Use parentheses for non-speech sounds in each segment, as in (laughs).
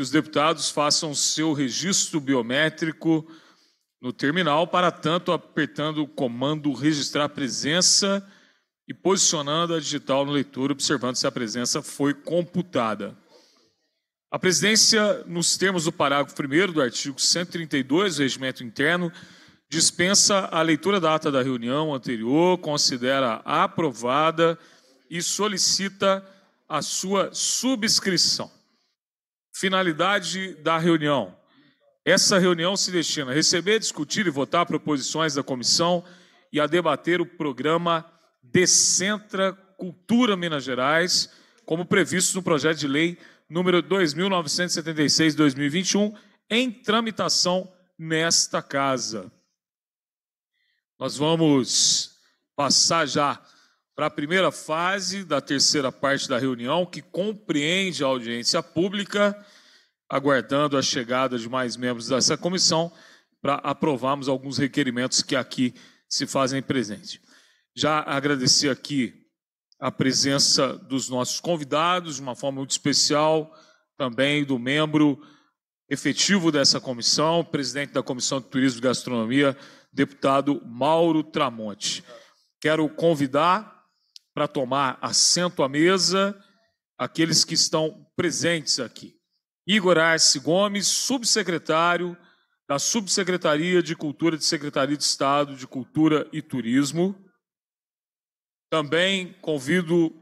que os deputados façam seu registro biométrico no terminal, para tanto apertando o comando registrar presença e posicionando a digital no leitor, observando se a presença foi computada. A presidência, nos termos do parágrafo 1 do artigo 132 do Regimento Interno, dispensa a leitura da ata da reunião anterior, considera aprovada e solicita a sua subscrição. Finalidade da reunião. Essa reunião se destina a receber, discutir e votar proposições da comissão e a debater o programa Decentra Cultura Minas Gerais, como previsto no projeto de lei número 2976/2021, em tramitação nesta casa. Nós vamos passar já para a primeira fase da terceira parte da reunião, que compreende a audiência pública aguardando a chegada de mais membros dessa comissão para aprovarmos alguns requerimentos que aqui se fazem presente. Já agradecer aqui a presença dos nossos convidados, de uma forma muito especial, também do membro efetivo dessa comissão, presidente da Comissão de Turismo e Gastronomia, deputado Mauro Tramonte. Quero convidar para tomar assento à mesa aqueles que estão presentes aqui. Igor Arce Gomes, subsecretário da Subsecretaria de Cultura de Secretaria de Estado de Cultura e Turismo. Também convido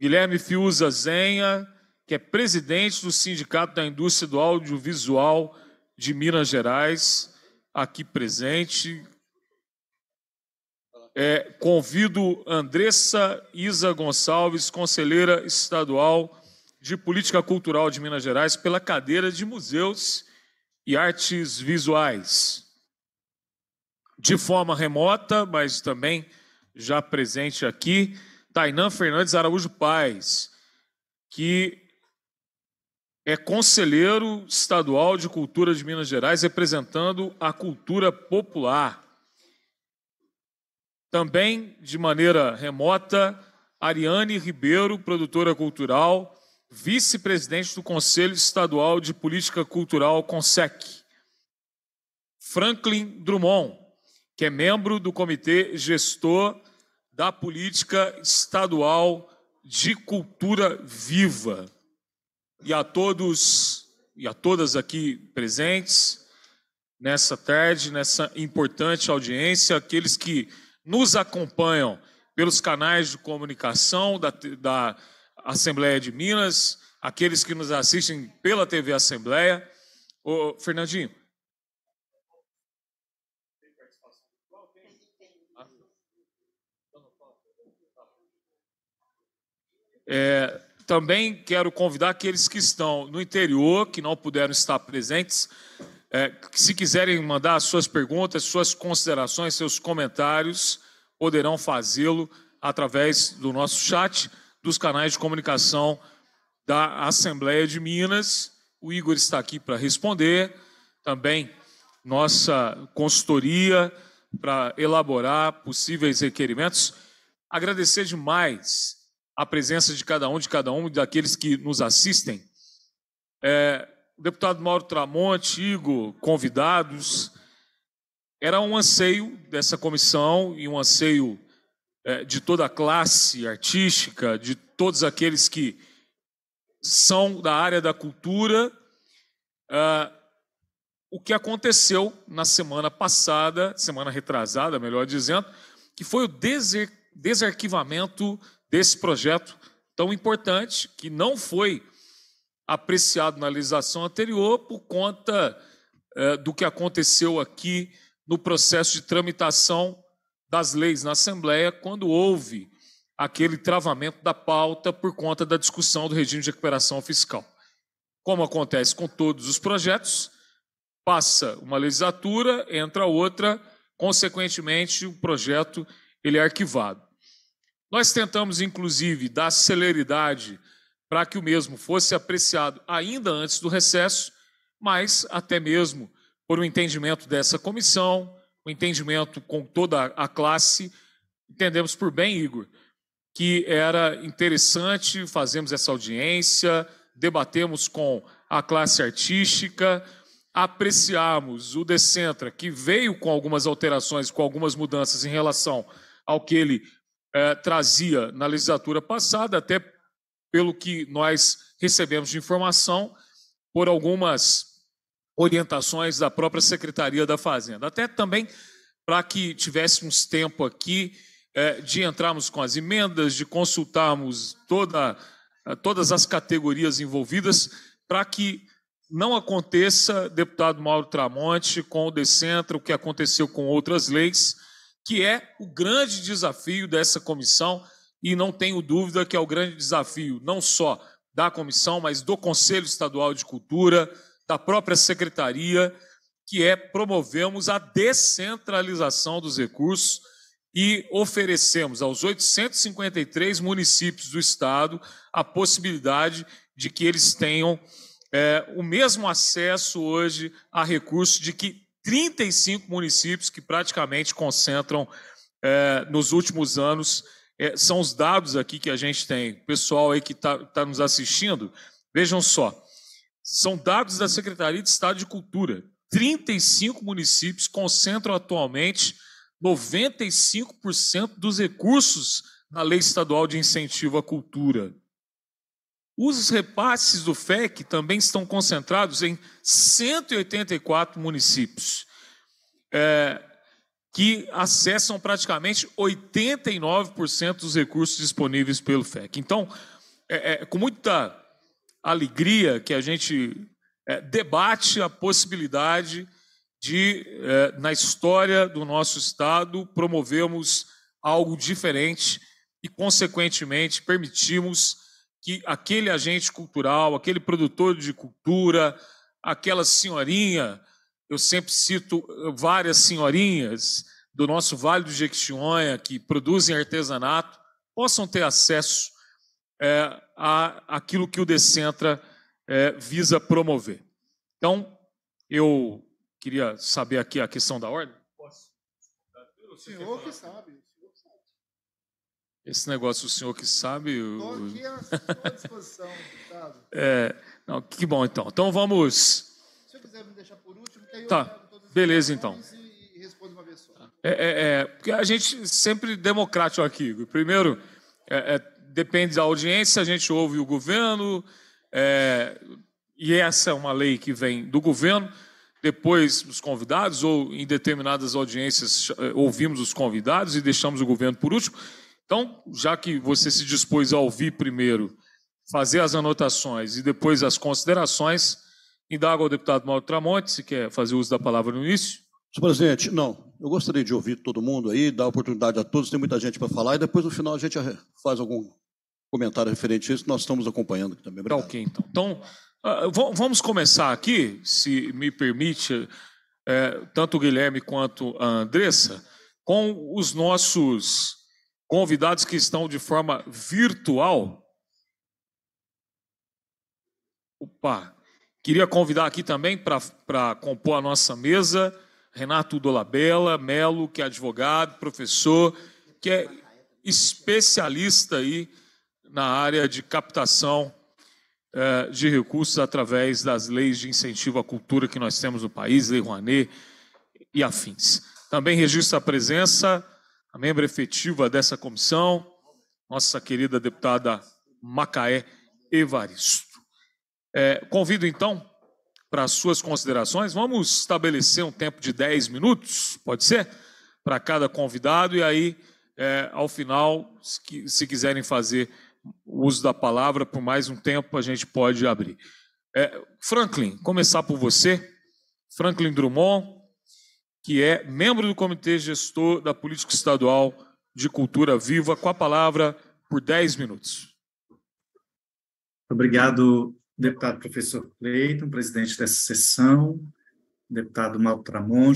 Guilherme Fiuza Zenha, que é presidente do Sindicato da Indústria do Audiovisual de Minas Gerais, aqui presente. É, convido Andressa Isa Gonçalves, conselheira estadual de Política Cultural de Minas Gerais pela cadeira de Museus e Artes Visuais. De forma remota, mas também já presente aqui, Tainan Fernandes Araújo Paz, que é conselheiro estadual de cultura de Minas Gerais, representando a cultura popular. Também, de maneira remota, Ariane Ribeiro, produtora cultural, vice-presidente do Conselho Estadual de Política Cultural, CONSEC. Franklin Drummond, que é membro do Comitê Gestor da Política Estadual de Cultura Viva. E a todos e a todas aqui presentes nessa tarde, nessa importante audiência, aqueles que nos acompanham pelos canais de comunicação da, da Assembleia de Minas, aqueles que nos assistem pela TV Assembleia. Ô, Fernandinho. Ah. É, também quero convidar aqueles que estão no interior, que não puderam estar presentes, é, se quiserem mandar suas perguntas, suas considerações, seus comentários, poderão fazê-lo através do nosso chat dos canais de comunicação da Assembleia de Minas. O Igor está aqui para responder. Também nossa consultoria para elaborar possíveis requerimentos. Agradecer demais a presença de cada um, de cada um, daqueles que nos assistem. É, o deputado Mauro Tramonte, Igor, convidados. Era um anseio dessa comissão e um anseio é, de toda a classe artística, de todos aqueles que são da área da cultura, é, o que aconteceu na semana passada, semana retrasada, melhor dizendo, que foi o desarquivamento desse projeto tão importante, que não foi apreciado na legislação anterior por conta é, do que aconteceu aqui no processo de tramitação das leis na Assembleia quando houve aquele travamento da pauta por conta da discussão do regime de recuperação fiscal. Como acontece com todos os projetos, passa uma legislatura, entra outra, consequentemente o projeto ele é arquivado. Nós tentamos inclusive dar celeridade para que o mesmo fosse apreciado ainda antes do recesso, mas até mesmo por um entendimento dessa comissão, o entendimento com toda a classe, entendemos por bem, Igor, que era interessante fazermos essa audiência, debatemos com a classe artística, apreciamos o Decentra, que veio com algumas alterações, com algumas mudanças em relação ao que ele é, trazia na legislatura passada, até pelo que nós recebemos de informação, por algumas orientações da própria Secretaria da Fazenda. Até também para que tivéssemos tempo aqui é, de entrarmos com as emendas, de consultarmos toda, é, todas as categorias envolvidas, para que não aconteça, deputado Mauro Tramonte, com o Decentro, o que aconteceu com outras leis, que é o grande desafio dessa comissão, e não tenho dúvida que é o grande desafio não só da comissão, mas do Conselho Estadual de Cultura, da própria secretaria, que é promovemos a descentralização dos recursos e oferecemos aos 853 municípios do estado a possibilidade de que eles tenham é, o mesmo acesso hoje a recursos de que 35 municípios que praticamente concentram é, nos últimos anos. É, são os dados aqui que a gente tem. O pessoal aí que está tá nos assistindo, vejam só. São dados da Secretaria de Estado de Cultura. 35 municípios concentram atualmente 95% dos recursos na Lei Estadual de Incentivo à Cultura. Os repasses do FEC também estão concentrados em 184 municípios, é, que acessam praticamente 89% dos recursos disponíveis pelo FEC. Então, é, é, com muita alegria que a gente é, debate a possibilidade de, é, na história do nosso Estado, promovermos algo diferente e, consequentemente, permitimos que aquele agente cultural, aquele produtor de cultura, aquela senhorinha, eu sempre cito várias senhorinhas do nosso Vale do Jequitinhonha que produzem artesanato, possam ter acesso é, a aquilo que o Decentra é, visa promover. Então, eu queria saber aqui a questão da ordem. Posso? Assim. O senhor que sabe. Esse negócio, o senhor que sabe. Estou aqui à sua disposição, (laughs) deputado. é, não, que bom então. Então vamos. Se o senhor quiser me deixar por último, que aí eu tá, pego todas as Beleza, então. E, e respondo uma vez só. É, é, é, porque a gente sempre democrático aqui. Primeiro, é, é depende da audiência, a gente ouve o governo, é, e essa é uma lei que vem do governo, depois os convidados, ou em determinadas audiências é, ouvimos os convidados e deixamos o governo por último. Então, já que você se dispôs a ouvir primeiro, fazer as anotações e depois as considerações, indago ao deputado Mauro Tramonte, se quer fazer uso da palavra no início. Senhor presidente, não eu gostaria de ouvir todo mundo aí, dar oportunidade a todos, tem muita gente para falar, e depois no final a gente faz algum comentário referente a isso, nós estamos acompanhando aqui também. Obrigado. Tá ok, então. Então, ah, vamos começar aqui, se me permite, é, tanto o Guilherme quanto a Andressa, com os nossos convidados que estão de forma virtual. Opa! Queria convidar aqui também para compor a nossa mesa Renato Dolabella Melo, que é advogado, professor, que é especialista aí na área de captação eh, de recursos através das leis de incentivo à cultura que nós temos no país, Lei Rouanet e afins. Também registro a presença, a membro efetiva dessa comissão, nossa querida deputada Macaé Evaristo. Eh, convido então para as suas considerações. Vamos estabelecer um tempo de 10 minutos, pode ser? Para cada convidado, e aí, é, ao final, se, se quiserem fazer uso da palavra por mais um tempo, a gente pode abrir. É, Franklin, começar por você. Franklin Drummond, que é membro do Comitê Gestor da Política Estadual de Cultura Viva, com a palavra por 10 minutos. Obrigado, deputado professor Cleiton, presidente dessa sessão, deputado Mauro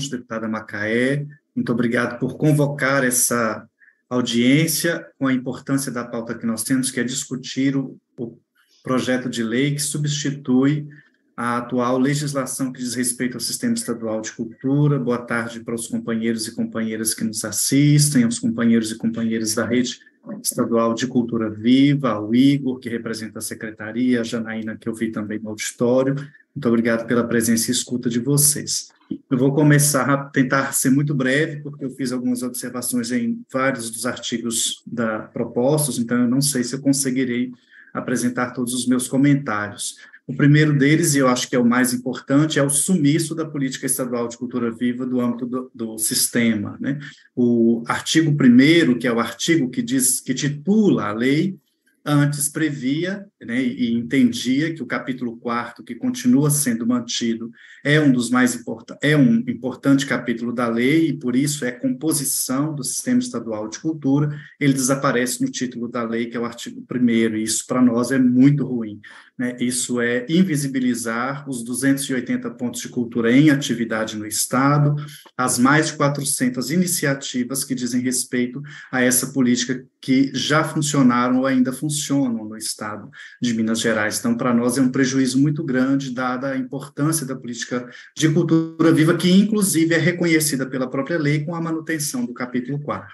deputada Macaé, muito obrigado por convocar essa audiência com a importância da pauta que nós temos, que é discutir o, o projeto de lei que substitui a atual legislação que diz respeito ao sistema estadual de cultura. Boa tarde para os companheiros e companheiras que nos assistem, aos companheiros e companheiras da rede Estadual de Cultura Viva, ao Igor, que representa a secretaria, a Janaína, que eu vi também no auditório. Muito obrigado pela presença e escuta de vocês. Eu vou começar a tentar ser muito breve, porque eu fiz algumas observações em vários dos artigos da propostos. então eu não sei se eu conseguirei apresentar todos os meus comentários. O primeiro deles, e eu acho que é o mais importante, é o sumiço da política estadual de cultura viva do âmbito do, do sistema. Né? O artigo 1, que é o artigo que diz que titula a lei, antes previa né, e entendia que o capítulo 4, que continua sendo mantido, é um dos mais importantes, é um importante capítulo da lei e por isso é composição do sistema estadual de cultura, ele desaparece no título da lei, que é o artigo 1 e isso para nós é muito ruim, né? Isso é invisibilizar os 280 pontos de cultura em atividade no Estado, as mais de 400 iniciativas que dizem respeito a essa política que já funcionaram ou ainda funcionam no Estado de Minas Gerais. Então, para nós é um prejuízo muito grande, dada a importância da política de cultura viva, que inclusive é reconhecida pela própria lei com a manutenção do capítulo 4.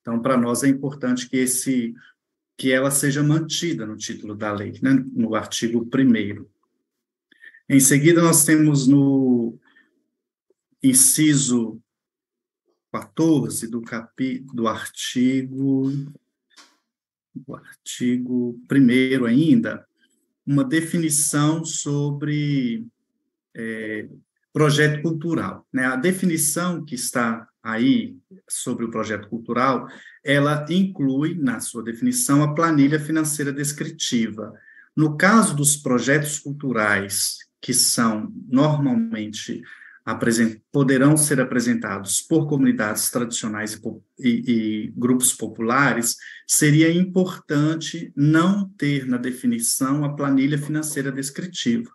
Então, para nós é importante que esse que ela seja mantida no título da lei, né, no artigo 1. Em seguida, nós temos no inciso 14 do, capi, do artigo do artigo 1 ainda, uma definição sobre é, projeto cultural. Né? A definição que está aí sobre o projeto cultural, ela inclui na sua definição a planilha financeira descritiva. No caso dos projetos culturais, que são normalmente poderão ser apresentados por comunidades tradicionais e, e, e, grupos populares, seria importante não ter na definição a planilha financeira descritiva,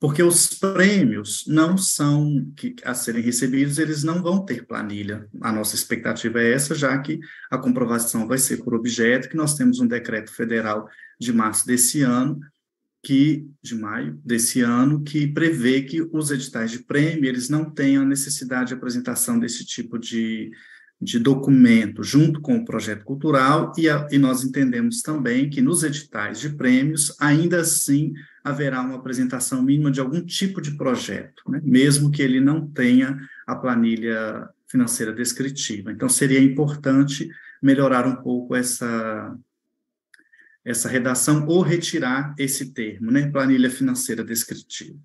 porque os prêmios não são que, a serem recebidos, eles não vão ter planilha. A nossa expectativa é essa, já que a comprovação vai ser por objeto, que nós temos um decreto federal de março desse ano, que de maio desse ano, que prevê que os editais de prêmio eles não tenham a necessidade de apresentação desse tipo de de documento junto com o projeto cultural, e, a, e nós entendemos também que nos editais de prêmios, ainda assim, haverá uma apresentação mínima de algum tipo de projeto, né? mesmo que ele não tenha a planilha financeira descritiva. Então, seria importante melhorar um pouco essa, essa redação ou retirar esse termo, né? planilha financeira descritiva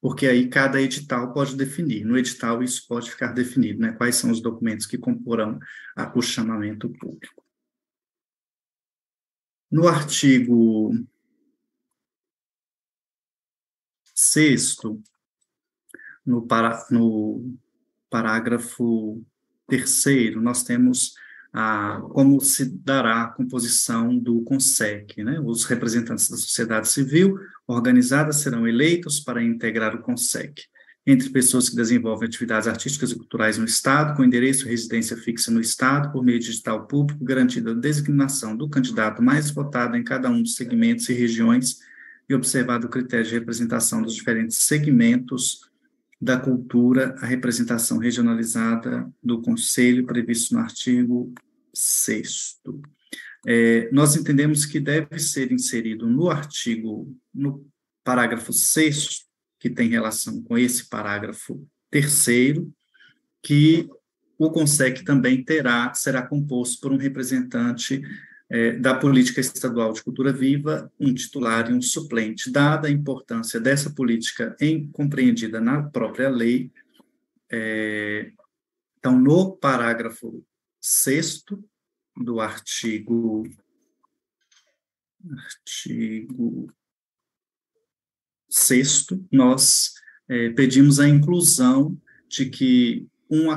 porque aí cada edital pode definir, no edital isso pode ficar definido, né? Quais são os documentos que comporão a, o chamamento público. No artigo sexto, no, para, no parágrafo terceiro, nós temos a, como se dará a composição do CONSEC. Né? Os representantes da sociedade civil organizada serão eleitos para integrar o CONSEC. Entre pessoas que desenvolvem atividades artísticas e culturais no Estado, com endereço e residência fixa no Estado, por meio de digital público, garantida a designação do candidato mais votado em cada um dos segmentos e regiões e observado o critério de representação dos diferentes segmentos da cultura a representação regionalizada do Conselho, previsto no artigo 6. É, nós entendemos que deve ser inserido no artigo, no parágrafo 6, que tem relação com esse parágrafo terceiro, que o CONSEC também terá, será composto por um representante é, da Política Estadual de Cultura Viva, um titular e um suplente, dada a importância dessa política em, compreendida na própria lei. É, então, no parágrafo 6 do artigo. Artigo 6, nós é, pedimos a inclusão de que um,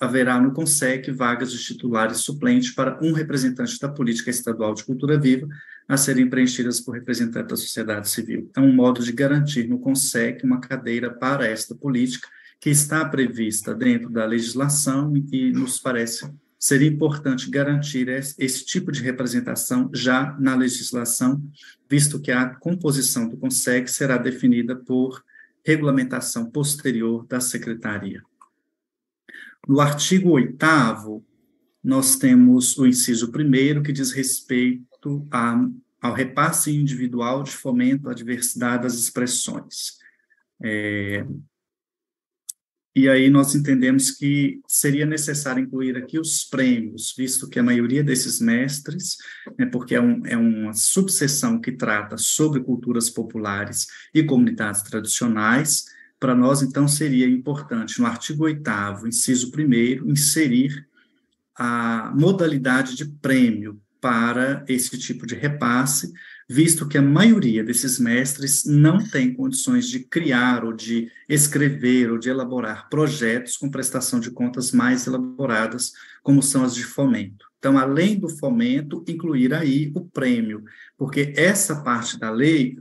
haverá no CONSEC vagas de titulares suplentes para um representante da política estadual de cultura viva a serem preenchidas por representantes da sociedade civil. É um modo de garantir no CONSEC uma cadeira para esta política que está prevista dentro da legislação e que nos parece seria importante garantir esse tipo de representação já na legislação, visto que a composição do CONSEC será definida por regulamentação posterior da secretaria. No artigo 8 nós temos o inciso 1 que diz respeito a, ao repasse individual de fomento à diversidade das expressões. É, e aí nós entendemos que seria necessário incluir aqui os prêmios, visto que a maioria desses mestres, né, porque é, um, é uma subseção que trata sobre culturas populares e comunidades tradicionais, para nós, então, seria importante, no artigo 8, inciso 1, inserir a modalidade de prêmio para esse tipo de repasse, visto que a maioria desses mestres não tem condições de criar ou de escrever ou de elaborar projetos com prestação de contas mais elaboradas, como são as de fomento. Então, além do fomento, incluir aí o prêmio, porque essa parte da lei,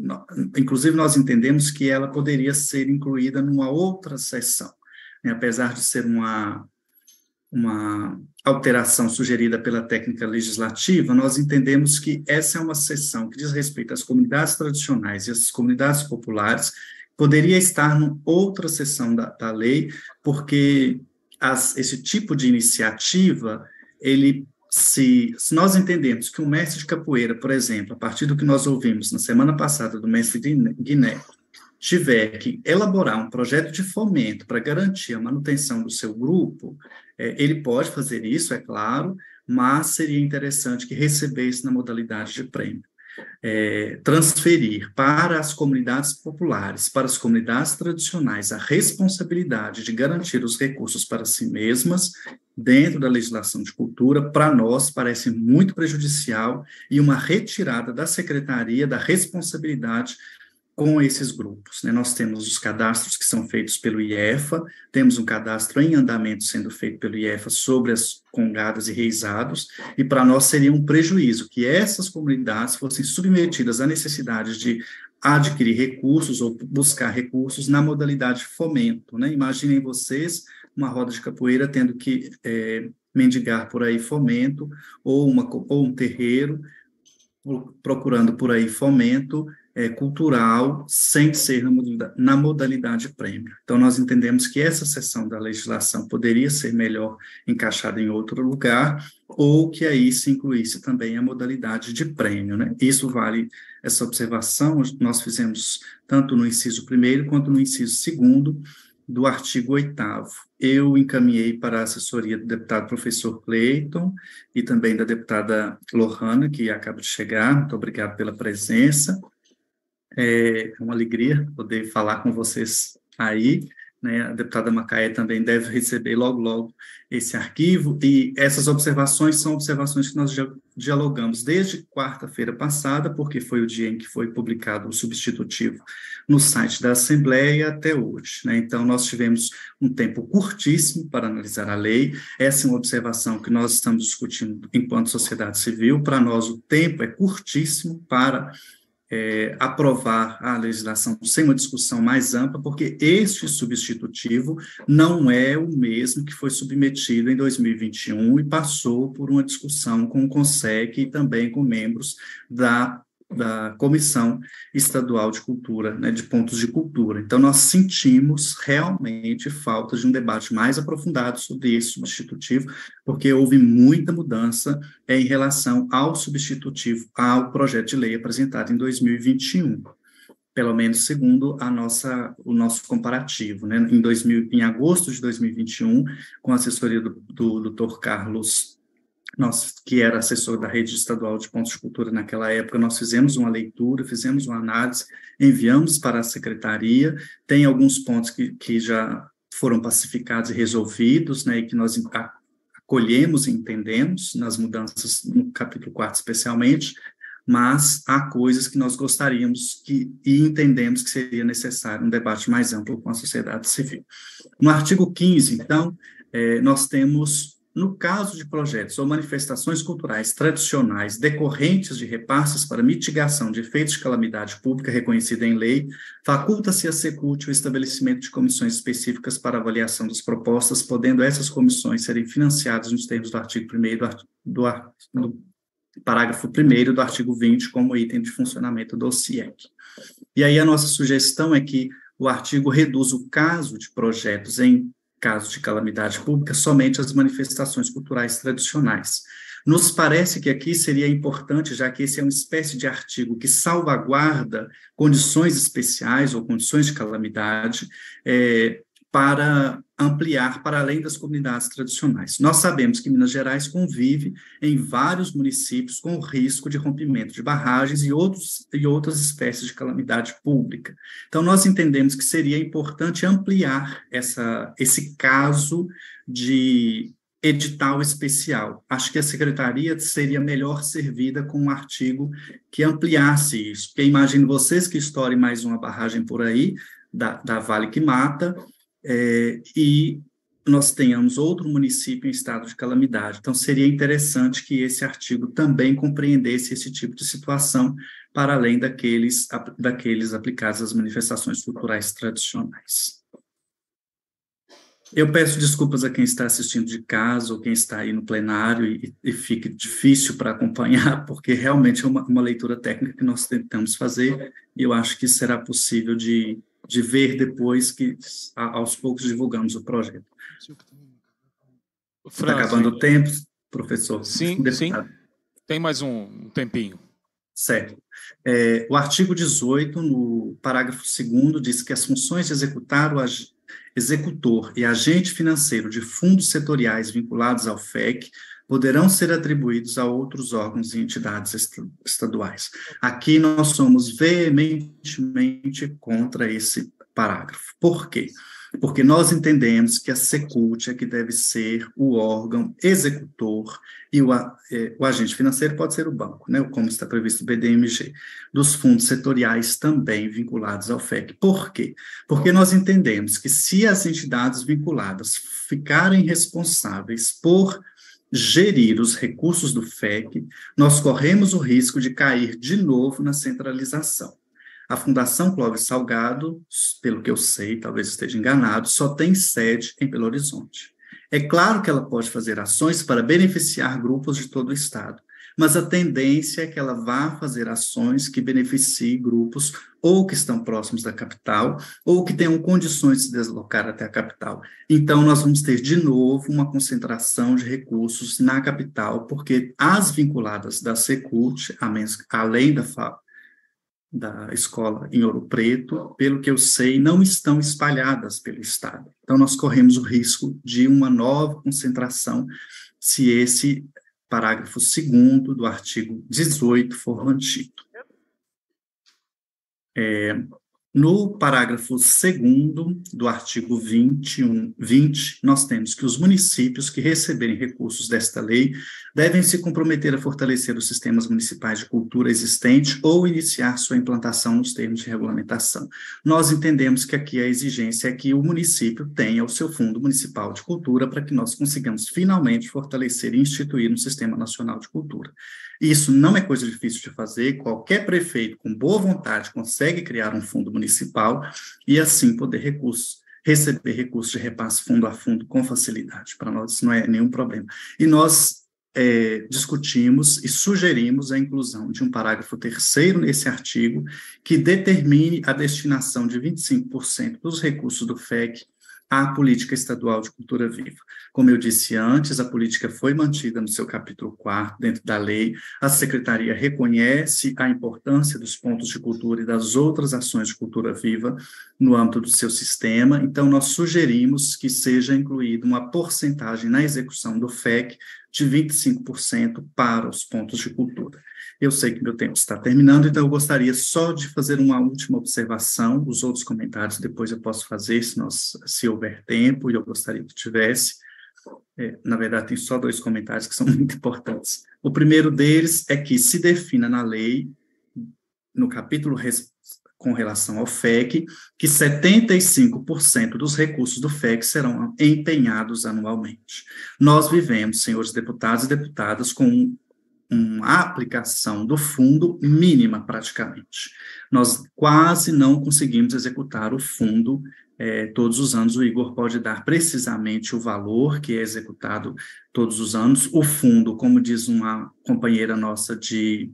inclusive nós entendemos que ela poderia ser incluída numa outra seção, né? apesar de ser uma, uma alteração sugerida pela técnica legislativa, nós entendemos que essa é uma seção que diz respeito às comunidades tradicionais e às comunidades populares, poderia estar em outra seção da, da lei, porque as, esse tipo de iniciativa ele se, se nós entendemos que um mestre de capoeira, por exemplo, a partir do que nós ouvimos na semana passada do mestre Guiné, tiver que elaborar um projeto de fomento para garantir a manutenção do seu grupo, é, ele pode fazer isso, é claro, mas seria interessante que recebesse na modalidade de prêmio é, transferir para as comunidades populares, para as comunidades tradicionais, a responsabilidade de garantir os recursos para si mesmas dentro da legislação de cultura, para nós parece muito prejudicial e uma retirada da secretaria da responsabilidade com esses grupos. Né? Nós temos os cadastros que são feitos pelo IEFA, temos um cadastro em andamento sendo feito pelo IEFA sobre as congadas e reisados, e para nós seria um prejuízo que essas comunidades fossem submetidas à necessidade de adquirir recursos ou buscar recursos na modalidade fomento. Né? Imaginem vocês uma roda de capoeira tendo que é, mendigar por aí fomento ou, uma, ou um terreiro procurando por aí fomento é, cultural sem ser na, na modalidade prêmio. Então, nós entendemos que essa seção da legislação poderia ser melhor encaixada em outro lugar, ou que aí se incluísse também a modalidade de prêmio. Né? Isso vale essa observação, nós fizemos tanto no inciso primeiro quanto no inciso segundo do artigo 8 Eu encaminhei para a assessoria do deputado professor Cleiton e também da deputada Lohana, que acaba de chegar. Muito obrigado pela presença. É, é uma alegria poder falar com vocês aí. Né? A deputada Macaé também deve receber logo, logo esse arquivo. E essas observações são observações que nós dialogamos desde quarta-feira passada, porque foi o dia em que foi publicado o substitutivo no site da Assembleia até hoje. Né? Então, nós tivemos um tempo curtíssimo para analisar a lei. Essa é uma observação que nós estamos discutindo enquanto sociedade civil. Para nós, o tempo é curtíssimo para é, aprovar a legislação sem uma discussão mais ampla, porque este substitutivo não é o mesmo que foi submetido em 2021 e passou por uma discussão com o CONSEC e também com membros da da Comissão Estadual de Cultura, né, de pontos de cultura. Então, nós sentimos realmente falta de um debate mais aprofundado sobre esse substitutivo, porque houve muita mudança é, em relação ao substitutivo, ao projeto de lei apresentado em 2021 pelo menos segundo a nossa, o nosso comparativo. Né? Em, 2000, em agosto de 2021, com a assessoria do, do Dr. Carlos nós, que era assessor da rede estadual de pontos de cultura naquela época, nós fizemos uma leitura, fizemos uma análise, enviamos para a secretaria, tem alguns pontos que, que já foram pacificados e resolvidos, né, e que nós acolhemos e entendemos nas mudanças no capítulo 4 especialmente, mas há coisas que nós gostaríamos que, e entendemos que seria necessário um debate mais amplo com a sociedade civil. No artigo 15, então, eh, nós temos no caso de projetos ou manifestações culturais tradicionais decorrentes de repasses para mitigação de efeitos de calamidade pública reconhecida em lei, faculta-se a Secult o estabelecimento de comissões específicas para avaliação das propostas, podendo essas comissões serem financiadas nos termos do artigo 1 do, art... do parágrafo 1 do artigo 20 como item de funcionamento do CIEC. E aí a nossa sugestão é que o artigo reduza o caso de projetos em caso de calamidade pública, somente as manifestações culturais tradicionais. Nos parece que aqui seria importante, já que esse é uma espécie de artigo que salvaguarda condições especiais ou condições de calamidade, é, para ampliar para além das comunidades tradicionais. Nós sabemos que Minas Gerais convive em vários municípios com o risco de rompimento de barragens e, outros, e outras espécies de calamidade pública. Então, nós entendemos que seria importante ampliar essa, esse caso de edital especial. Acho que a secretaria seria melhor servida com um artigo que ampliasse isso, porque imagino vocês que estourem mais uma barragem por aí, da, da Vale que Mata, é, e nós tenhamos outro município em estado de calamidade. Então, seria interessante que esse artigo também compreendesse esse tipo de situação, para além daqueles, daqueles aplicados às manifestações culturais tradicionais. Eu peço desculpas a quem está assistindo de casa ou quem está aí no plenário e, e difícil para acompanhar, (laughs) porque realmente é uma, uma leitura técnica que nós tentamos fazer e eu acho que será possível de, de ver depois que a, aos poucos divulgamos o projeto. Está acabando o tempo, professor. Sim, sim. Tem mais um tempinho. Certo. É, o artigo 18, no parágrafo 2, diz que as funções de executar o executor e agente financeiro de fundos setoriais vinculados ao FEC poderão ser atribuídos a outros órgãos e entidades est estaduais. Aqui nós somos veementemente contra esse parágrafo. Por quê? Porque nós entendemos que a Secult é que deve ser o órgão executor e o, é, o agente financeiro pode ser o banco, né? como está previsto no BDMG, dos fundos setoriais também vinculados ao FEC. Por quê? Porque nós entendemos que se as entidades vinculadas ficarem responsáveis por gerir os recursos do FEC, nós corremos o risco de cair de novo na centralização. A Fundação Clóvis Salgado, pelo que eu sei, talvez esteja enganado, só tem sede em Belo Horizonte. É claro que ela pode fazer ações para beneficiar grupos de todo o Estado, mas a tendência é que ela vá fazer ações que beneficiem grupos ou que estão próximos da capital, ou que tenham condições de se deslocar até a capital. Então, nós vamos ter de novo uma concentração de recursos na capital, porque as vinculadas da Secult, além da da escola em Ouro Preto, pelo que eu sei, não estão espalhadas pelo Estado. Então, nós corremos o risco de uma nova concentração se esse parágrafo 2 do artigo 18, formantido. É, no parágrafo 2 do artigo 21, 20, nós temos que os municípios que receberem recursos desta lei devem se comprometer a fortalecer os sistemas municipais de cultura existentes ou iniciar sua implantação nos termos de regulamentação. Nós entendemos que aqui a exigência é que o município tenha o seu Fundo Municipal de Cultura para que nós consigamos finalmente fortalecer e instituir um Sistema Nacional de Cultura. Isso não é coisa difícil de fazer, qualquer prefeito com boa vontade consegue criar um fundo municipal municipal e assim poder recursos, receber recursos de repasse fundo a fundo com facilidade. Para nós não é nenhum problema. E nós é, discutimos e sugerimos a inclusão de um parágrafo terceiro nesse artigo que determine a destinação de 25% dos recursos do FEC à política estadual de cultura viva. Como eu disse antes, a política foi mantida no seu capítulo 4 dentro da lei. A secretaria reconhece a importância dos pontos de cultura e das outras ações de cultura viva no âmbito do seu sistema. Então nós sugerimos que seja incluída uma porcentagem na execução do FEC de 25% para os pontos de cultura. Eu sei que meu tempo está terminando, então eu gostaria só de fazer uma última observação. Os outros comentários depois eu posso fazer, se, nós, se houver tempo, e eu gostaria que tivesse. É, na verdade, tem só dois comentários que são (laughs) muito importantes. O primeiro deles é que se defina na lei, no capítulo res, com relação ao FEC, que 75% dos recursos do FEC serão empenhados anualmente. Nós vivemos, senhores deputados e deputadas, com uma aplicação do fundo mínima, praticamente. Nós quase não conseguimos executar o fundo é, todos os anos. O Igor pode dar precisamente o valor que é executado todos os anos. O fundo, como diz uma companheira nossa de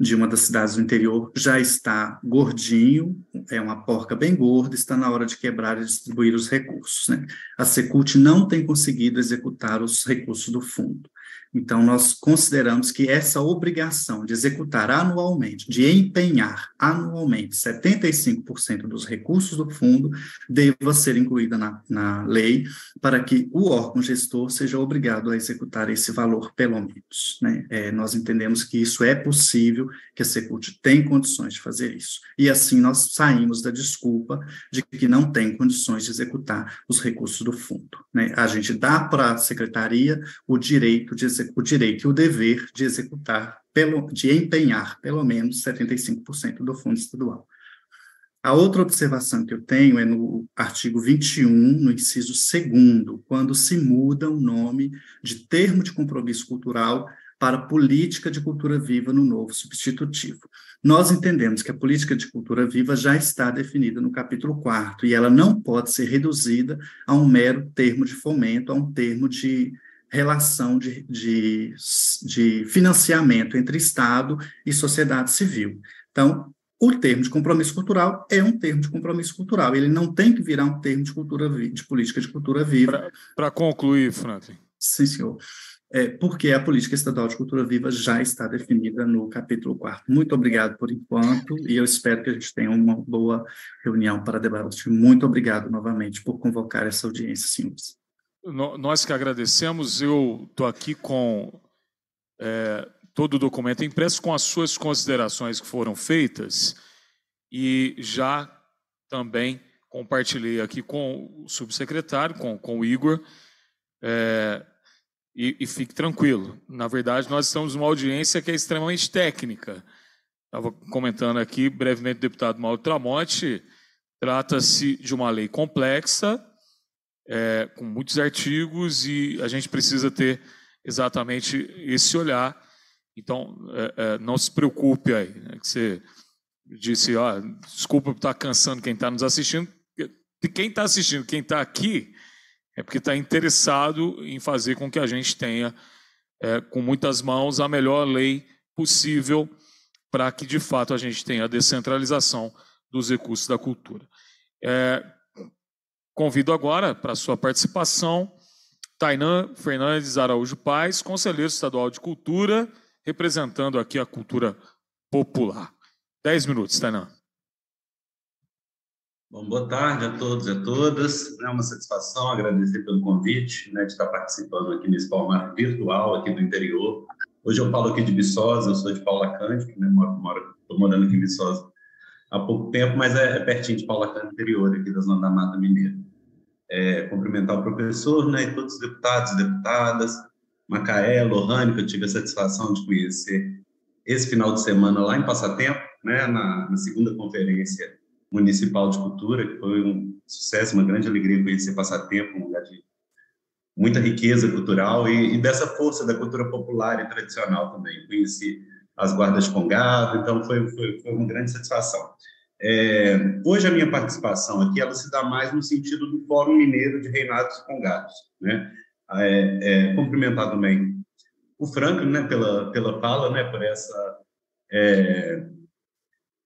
de uma das cidades do interior já está gordinho, é uma porca bem gorda, está na hora de quebrar e distribuir os recursos. Né? A Secult não tem conseguido executar os recursos do fundo. Então, nós consideramos que essa obrigação de executar anualmente, de empenhar anualmente 75% dos recursos do fundo, deva ser incluída na, na lei, para que o órgão gestor seja obrigado a executar esse valor, pelo menos. Né? É, nós entendemos que isso é possível, que a Secult tem condições de fazer isso. E assim nós saímos da desculpa de que não tem condições de executar os recursos do fundo. Né? A gente dá para a secretaria o direito de executar o direito e o dever de executar, pelo, de empenhar pelo menos 75% do fundo estadual. A outra observação que eu tenho é no artigo 21, no inciso 2, quando se muda o nome de termo de compromisso cultural para política de cultura viva no novo substitutivo. Nós entendemos que a política de cultura viva já está definida no capítulo 4 e ela não pode ser reduzida a um mero termo de fomento, a um termo de relação de, de, de financiamento entre Estado e sociedade civil. Então, o termo de compromisso cultural é um termo de compromisso cultural, ele não tem que virar um termo de, cultura de política de cultura viva. Para concluir, Franklin. Sim, senhor. É, porque a política estadual de cultura viva já está definida no capítulo 4. Muito obrigado por enquanto e eu espero que a gente tenha uma boa reunião para debater. Muito obrigado novamente por convocar essa audiência, senhores nós que agradecemos. Eu estou aqui com é, todo o documento impresso com as suas considerações que foram feitas e já também compartilhei aqui com o subsecretário, com, com o Igor. É, e, e, fique tranquilo. Na verdade, nós estamos numa audiência que é extremamente técnica. Estava comentando aqui brevemente o deputado Mauro Tramonte. Trata-se de uma lei complexa, é, com muitos artigos e a gente precisa ter exatamente esse olhar. Então, é, é, não se preocupe aí, né, que você disse, ó ah, desculpa por estar cansando quem está nos assistindo. Quem está assistindo, quem está aqui, é porque está interessado em fazer com que a gente tenha, é, com muitas mãos, a melhor lei possível para que, de fato, a gente tenha a descentralização dos recursos da cultura. É, Convido agora para sua participação Tainan Fernandes Araújo Paz, conselheiro estadual de cultura, representando aqui a cultura popular. Dez minutos, Tainan. Bom, boa tarde a todos e a todas. É uma satisfação agradecer pelo convite né, de estar participando aqui nesse palmar virtual aqui do interior. Hoje eu falo aqui de Viçosa, eu sou de Paula Cândido, né, moro, moro, estou morando aqui em Viçosa há pouco tempo, mas é, é pertinho de Paula Cana Interior, aqui da Zona da Mata Mineira. É, cumprimentar o professor né, e todos os deputados e deputadas, Macaé, Lohane, que eu tive a satisfação de conhecer esse final de semana lá em Passatempo, né, na, na segunda conferência municipal de cultura, que foi um sucesso, uma grande alegria conhecer Passatempo, um lugar de muita riqueza cultural e, e, dessa força da cultura popular e tradicional também. Conheci as guardas com gado, então foi, foi, foi uma grande satisfação. É, hoje a minha participação aqui ela se dá mais no sentido do Fórum Mineiro de Reinados com Gados. Né? Ah, é, é, cumprimentar também o Franco né, pela, pela fala, né, por, essa, é,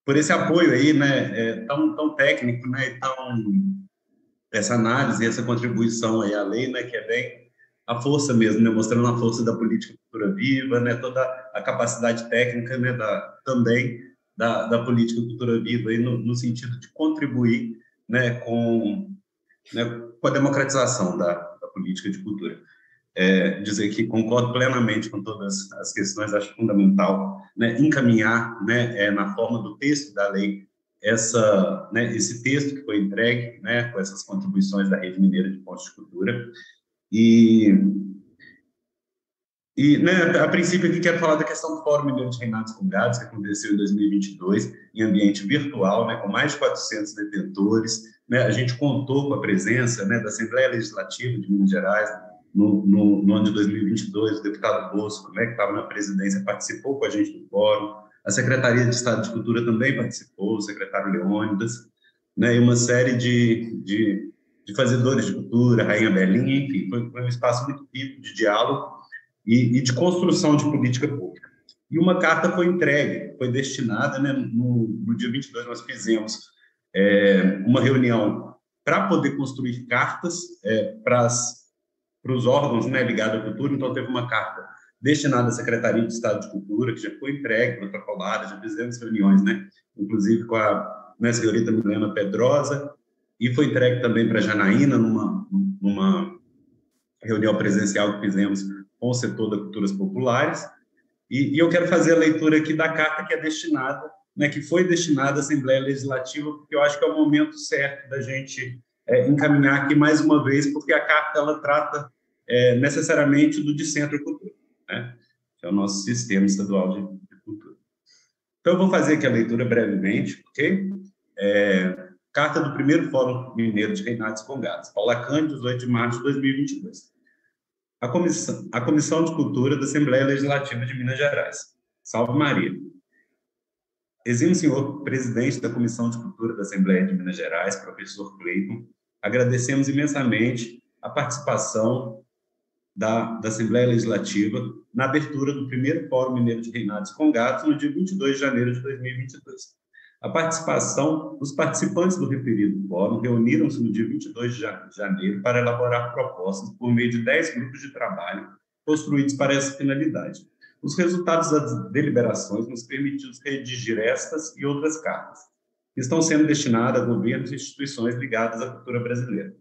por esse apoio aí, né, é, tão, tão técnico né, e tão, essa análise, essa contribuição aí à lei, né, que é bem a força mesmo, né? mostrando a força da política cultura viva, né? toda a capacidade técnica né? da, também da, da política cultura viva, aí no, no sentido de contribuir né? Com, né? com a democratização da, da política de cultura. É, dizer que concordo plenamente com todas as questões, acho fundamental né? encaminhar né? É, na forma do texto da lei essa, né? esse texto que foi entregue né? com essas contribuições da Rede Mineira de Pontos de Cultura, e, e né, a princípio aqui quero falar da questão do Fórum de Reinados Comungados, que aconteceu em 2022, em ambiente virtual, né, com mais de 400 detentores. Né, a gente contou com a presença né, da Assembleia Legislativa de Minas Gerais, no, no, no, ano de 2022, o deputado Bosco, né, que estava na presidência, participou com a gente do fórum, a Secretaria de Estado de Cultura também participou, o secretário Leônidas, né, e uma série de, de de fazedores de cultura, Rainha Belinha, enfim, foi, foi um espaço muito rico de diálogo e, e, de construção de política pública. E uma carta foi entregue, foi destinada, né, no, no dia 22 nós fizemos é, uma reunião para poder construir cartas é, para os órgãos né, ligados à cultura, então teve uma carta destinada à Secretaria de Estado de Cultura, que já foi entregue, protocolada, já fizemos reuniões, né, inclusive com a né, senhorita Milena Pedrosa, e foi entregue também para Janaína numa, numa reunião presencial que fizemos com o setor das culturas populares. E, e, eu quero fazer a leitura aqui da carta que é destinada, né, que foi destinada à Assembleia Legislativa, porque eu acho que é o momento certo da gente é, encaminhar aqui mais uma vez, porque a carta ela trata é, necessariamente do de centro cultura, né, que é o nosso sistema estadual de, de cultura. Então eu vou fazer aqui a leitura brevemente, ok? É, Carta do primeiro Fórum Mineiro de Reinados Congados, Paula Cândido, 18 de março de 2022. A comissão, a comissão de Cultura da Assembleia Legislativa de Minas Gerais. Salve Maria. Eximo senhor presidente da Comissão de Cultura da Assembleia de Minas Gerais, professor Cleiton, agradecemos imensamente a participação da, da, Assembleia Legislativa na abertura do primeiro Fórum Mineiro de Reinados Congados no dia 22 de janeiro de 2022. A participação dos participantes do referido fórum reuniram-se no dia 22 de janeiro para elaborar propostas por meio de 10 grupos de trabalho construídos para essa finalidade. Os resultados das deliberações nos permitiram redigir estas e outras cartas, que estão sendo destinadas a governos e instituições ligadas à cultura brasileira.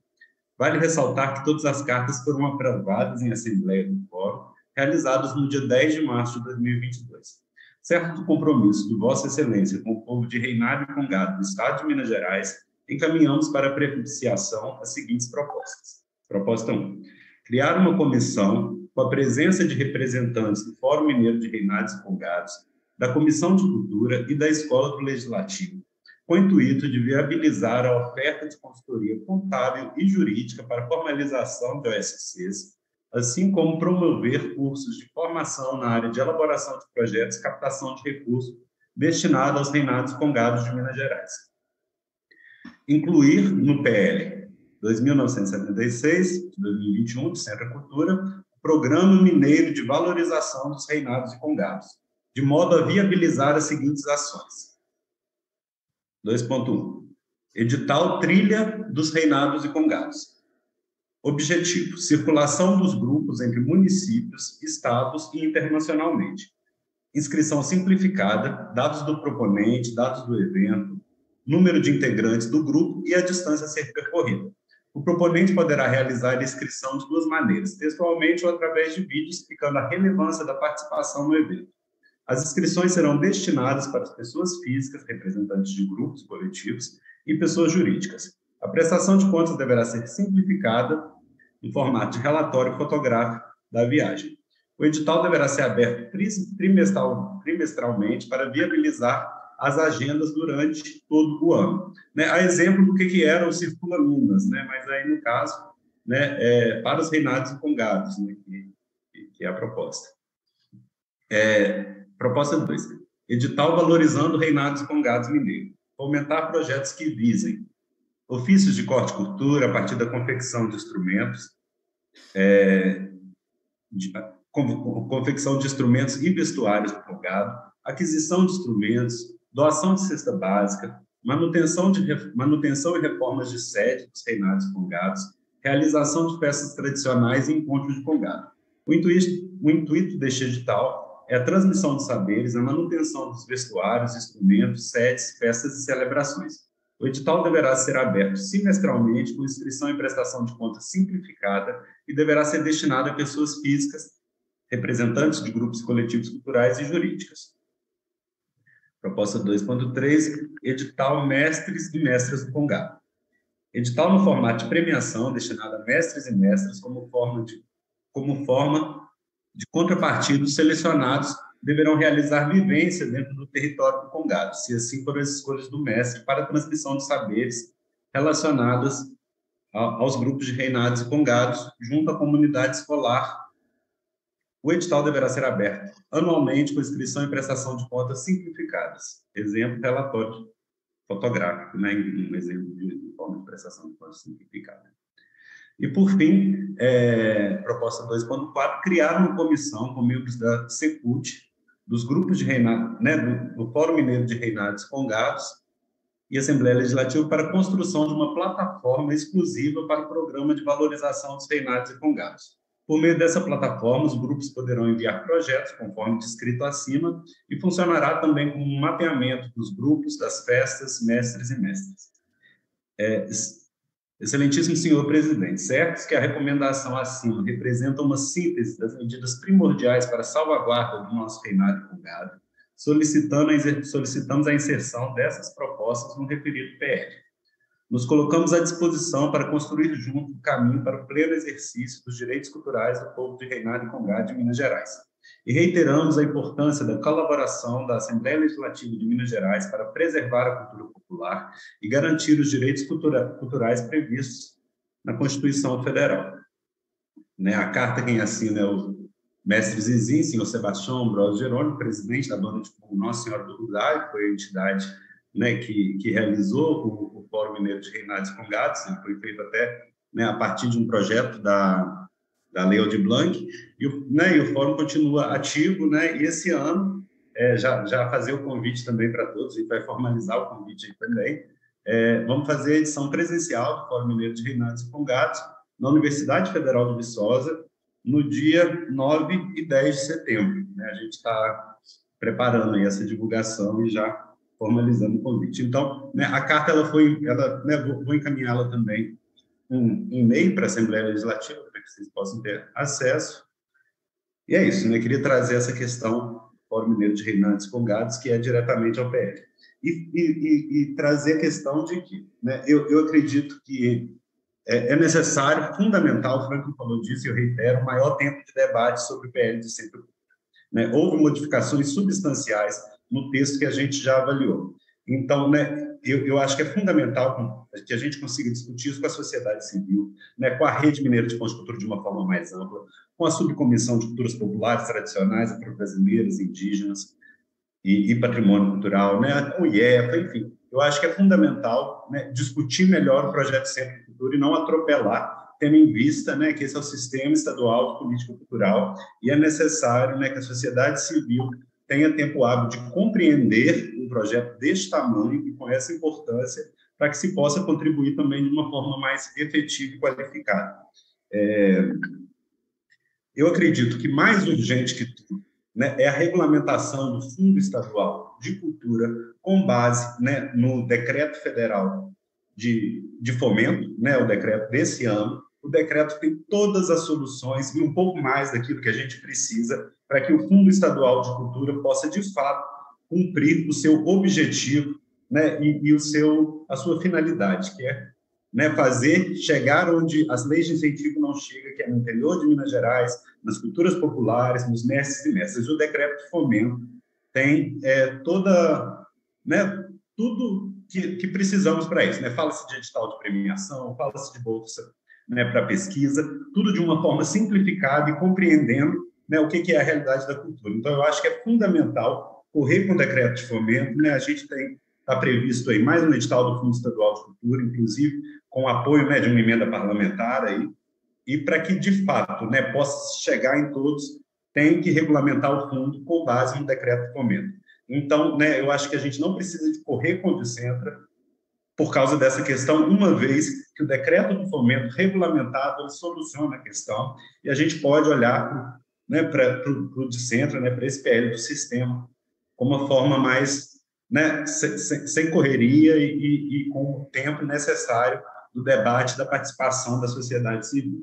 Vale ressaltar que todas as cartas foram aprovadas em assembleia do fórum, realizadas no dia 10 de março de 2022 certo compromisso de Vossa Excelência com o povo de Reinado e Congado do Estado de Minas Gerais, encaminhamos para a preficiação as seguintes propostas. Proposta 1. Criar uma comissão com a presença de representantes do Fórum Mineiro de Reinados e Congados, da Comissão de Cultura e da Escola do Legislativo, com o intuito de viabilizar a oferta de consultoria contábil e jurídica para formalização de OSCs assim como promover cursos de formação na área de elaboração de projetos, e captação de recursos destinados aos reinados congados de Minas Gerais. Incluir no PL 2976-2021 do Centro da Cultura, Programa Mineiro de Valorização dos Reinados e Congados, de modo a viabilizar as seguintes ações. 2.1. Edital Trilha dos Reinados e Congados, Objetivo: circulação dos grupos entre municípios, estados e internacionalmente. Inscrição simplificada, dados do proponente, dados do evento, número de integrantes do grupo e a distância a ser percorrida. O proponente poderá realizar a inscrição de duas maneiras, textualmente ou através de vídeo explicando a relevância da participação no evento. As inscrições serão destinadas para as pessoas físicas, representantes de grupos coletivos e pessoas jurídicas. A prestação de contas deverá ser simplificada em formato de relatório fotográfico da viagem. O edital deverá ser aberto trimestral, trimestralmente para viabilizar as agendas durante todo o ano. Né? A exemplo do que, que era o Circula Minas, né? mas aí, no caso, né, é, para os reinados e congados, né? que, que é a proposta. É, proposta 2. Edital valorizando reinados e congados mineiros. Fomentar projetos que visem ofícios de corte e cultura a partir da confecção de instrumentos, é, de, confecção de instrumentos e vestuários para o gado, aquisição de instrumentos, doação de cesta básica, manutenção, de, manutenção e reformas de sede dos reinados congados, realização de festas tradicionais e encontros de congado. O intuito, o intuito deste edital é a transmissão de saberes, a manutenção dos vestuários, instrumentos, setes, festas e celebrações, o edital deverá ser aberto semestralmente com inscrição e prestação de contas simplificada e deverá ser destinado a pessoas físicas, representantes de grupos coletivos culturais e jurídicas. Proposta 2.3, edital mestres e mestras do Congado. Edital no formato de premiação destinado a mestres e mestras como forma de, como forma de contrapartidos selecionados deverão realizar vivência dentro do território do Congado, se assim foram as escolhas do mestre para a transmissão de saberes relacionadas aos grupos de reinados e congados junto à comunidade escolar. O edital deverá ser aberto anualmente com inscrição e prestação de contas simplificadas. Exemplo, relatório fotográfico, né? um exemplo de forma de prestação de contas simplificada. E, por fim, é, proposta 2.4, criar uma comissão com membros da Secult dos grupos de reinado, né, do, do Fórum Mineiro de Reinados Congados e Assembleia Legislativa para a construção de uma plataforma exclusiva para o Programa de Valorização dos Reinados e Congados. Por meio dessa plataforma, os grupos poderão enviar projetos, conforme descrito acima, e funcionará também como um mapeamento dos grupos, das festas, mestres e mestras. É, Excelentíssimo senhor presidente, certo que a recomendação acima representa uma síntese das medidas primordiais para a salvaguarda do nosso reinado divulgado, solicitando a, solicitamos a inserção dessas propostas no referido PL. Nos colocamos à disposição para construir junto o caminho para o pleno exercício dos direitos culturais do povo de Reinado e Congado de Minas Gerais. E reiteramos a importância da colaboração da Assembleia Legislativa de Minas Gerais para preservar a cultura popular e garantir os direitos cultura, culturais previstos na Constituição Federal. Né, a carta quem assina é o mestre Zizim, senhor Sebastião Ambrosio Jerônimo, presidente da Dona de Nossa Senhora do Rosário, foi a entidade né, que, que, realizou o, o, Fórum Mineiro de Reinados Congados, ele foi feito até né, a partir de um projeto da, da Leo de Blanc, e o, né, e o fórum continua ativo, né, e esse ano é, já, já fazer o convite também para todos, a gente vai formalizar o convite aí também. É, vamos fazer a edição presencial do Fórum Mineiro de Reinados e Congatos na Universidade Federal de Viçosa, no dia 9 e 10 de setembro. Né? A gente está preparando aí essa divulgação e já formalizando o convite. Então, né, a carta ela foi, ela, né, vou, vou encaminhá-la também um e-mail para a Assembleia Legislativa para que vocês possam ter acesso. E é isso, né? Queria trazer essa questão Fórum Mineiro de Reinantes congados que é diretamente ao PL. E, e, e, trazer a questão de que né, eu, eu acredito que é, é necessário, fundamental, o Franco falou disso e eu reitero, maior tempo de debate sobre o PL de centro Né? Houve modificações substanciais no texto que a gente já avaliou. Então, né, eu, eu, acho que é fundamental que a gente consiga discutir isso com a sociedade civil, né, com a Rede Mineira de Fontes de Cultura de uma forma mais ampla, com a Subcomissão de Culturas Populares Tradicionais, Afro-Brasileiras, Indígenas e, e, Patrimônio Cultural, né, com o IEFA, enfim. Eu acho que é fundamental né, discutir melhor o projeto Centro de Cultura e não atropelar, tendo em vista né, que esse é o sistema estadual de política cultural e é necessário né, que a sociedade civil tenha tempo hábil de compreender um projeto deste tamanho e com essa importância para que se possa contribuir também de uma forma mais efetiva e qualificada. É, eu acredito que mais urgente que tudo né, é a regulamentação do Fundo Estadual de Cultura com base né, no Decreto Federal de, de Fomento, né, o decreto desse ano. O decreto tem todas as soluções e um pouco mais daquilo que a gente precisa para que o Fundo Estadual de Cultura possa, de fato, cumprir o seu objetivo né, e, e o seu, a sua finalidade, que é né, fazer chegar onde as leis de incentivo não chegam, que é no interior de Minas Gerais, nas culturas populares, nos mestres e mestres. O decreto fomento tem é, toda, né, tudo que, que precisamos para isso. Né? Fala-se de edital de premiação, fala-se de bolsa né, para pesquisa, tudo de uma forma simplificada e compreendendo né, o que é a realidade da cultura. Então, eu acho que é fundamental correr com o decreto de fomento. Né? A gente tem está previsto aí mais um edital do Fundo Estadual de Cultura, inclusive com apoio né, de uma emenda parlamentar aí, e para que de fato né, possa chegar em todos, tem que regulamentar o fundo com base no decreto de fomento. Então, né, eu acho que a gente não precisa de correr com o Dicentra por causa dessa questão, uma vez que o decreto do fomento regulamentado soluciona a questão e a gente pode olhar né, para o de centro, né, para esse PL do sistema, com uma forma mais né, sem, sem correria e, e, e, com o tempo necessário do debate da participação da sociedade civil.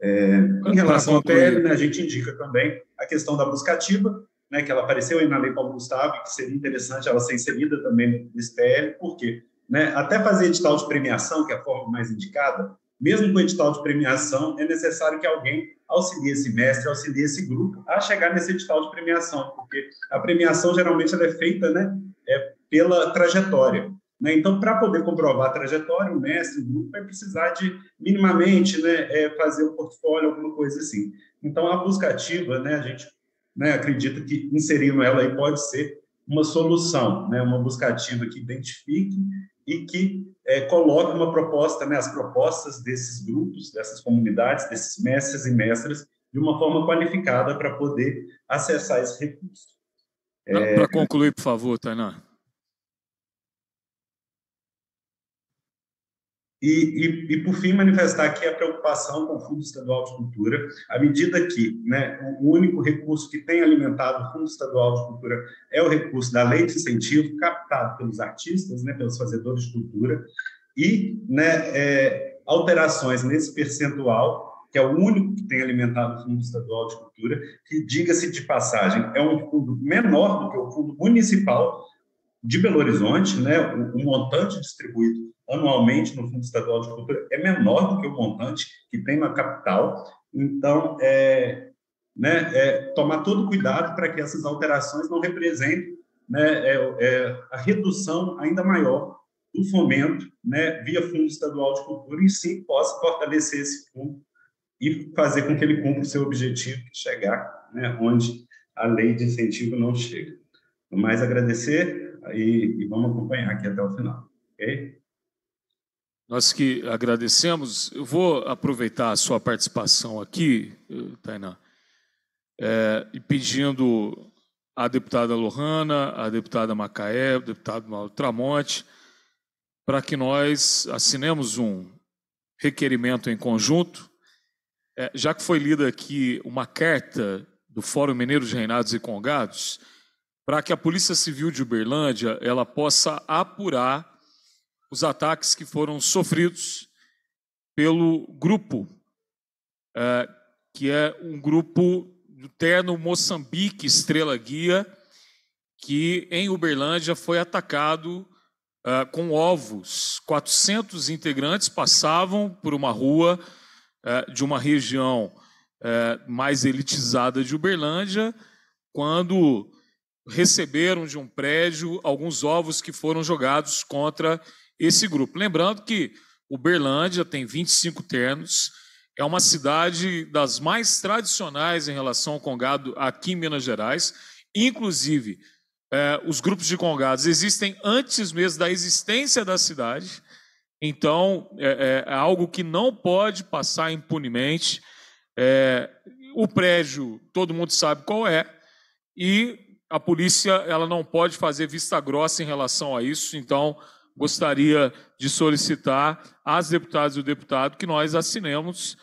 É, em relação ao PL, né, a gente indica também a questão da buscativa, né, que ela apareceu aí na Lei Paulo Gustavo, que seria interessante ela ser inserida também nesse PL, porque Né, até fazer edital de premiação, que é a forma mais indicada, mesmo com o edital de premiação, é necessário que alguém auxilie esse mestre, auxilie esse grupo a chegar nesse edital de premiação, porque a premiação geralmente ela é feita né, é, pela trajetória. Né? Então, para poder comprovar a trajetória, o mestre, o grupo, vai precisar de, minimamente, né, é, fazer o um portfólio, alguma coisa assim. Então, a busca ativa, né, a gente né, acredita que inserindo ela aí pode ser uma solução, né, uma busca ativa que identifique e que é, coloca uma proposta, né, as propostas desses grupos, dessas comunidades, desses mestres e mestras, de uma forma qualificada para poder acessar esse recurso. É... Para concluir, por favor, Tainá. E, e, e, por fim, manifestar aqui a preocupação com o Fundo Estadual de Cultura, à medida que né, o único recurso que tem alimentado o Fundo Estadual de Cultura é o recurso da lei de incentivo, captado pelos artistas, né, pelos fazedores de cultura, e né, é, alterações nesse percentual, que é o único que tem alimentado o Fundo Estadual de Cultura, que, diga-se de passagem, é um fundo menor do que o fundo municipal, de Belo Horizonte, né, o, o, montante distribuído anualmente no Fundo Estadual de Cultura é menor do que o montante que tem na capital. Então, é, né, é, tomar todo cuidado para que essas alterações não representem né, é, é, a redução ainda maior do fomento né, via Fundo Estadual de Cultura e sim possa fortalecer esse fundo e fazer com que ele cumpra o seu objetivo, de é chegar né, onde a lei de incentivo não chega. mais, agradecer e, e vamos acompanhar aqui até o final, ok? Nós que agradecemos. Eu vou aproveitar a sua participação aqui, eh, Tainá, é, e pedindo à deputada Lohana, à deputada Macaé, ao deputado Mauro Tramonte, para que nós assinemos um requerimento em conjunto, é, já que foi lida aqui uma carta do Fórum Mineiros Reinados e Congados, para que a Polícia Civil de Uberlândia ela possa apurar os ataques que foram sofridos pelo grupo, é, que é um grupo do terno Moçambique Estrela Guia, que em Uberlândia foi atacado é, com ovos. 400 integrantes passavam por uma rua é, de uma região é, mais elitizada de Uberlândia, quando receberam de um prédio alguns ovos que foram jogados contra esse grupo. Lembrando que Uberlândia tem 25 ternos, é uma cidade das mais tradicionais em relação ao Congado aqui em Minas Gerais. Inclusive, eh, os grupos de Congados existem antes mesmo da existência da cidade. Então, é, é, é algo que não pode passar impunemente. É, o prédio, todo mundo sabe qual é, e a polícia ela não pode fazer vista grossa em relação a isso, então gostaria de solicitar às deputadas e ao deputado que nós assinemos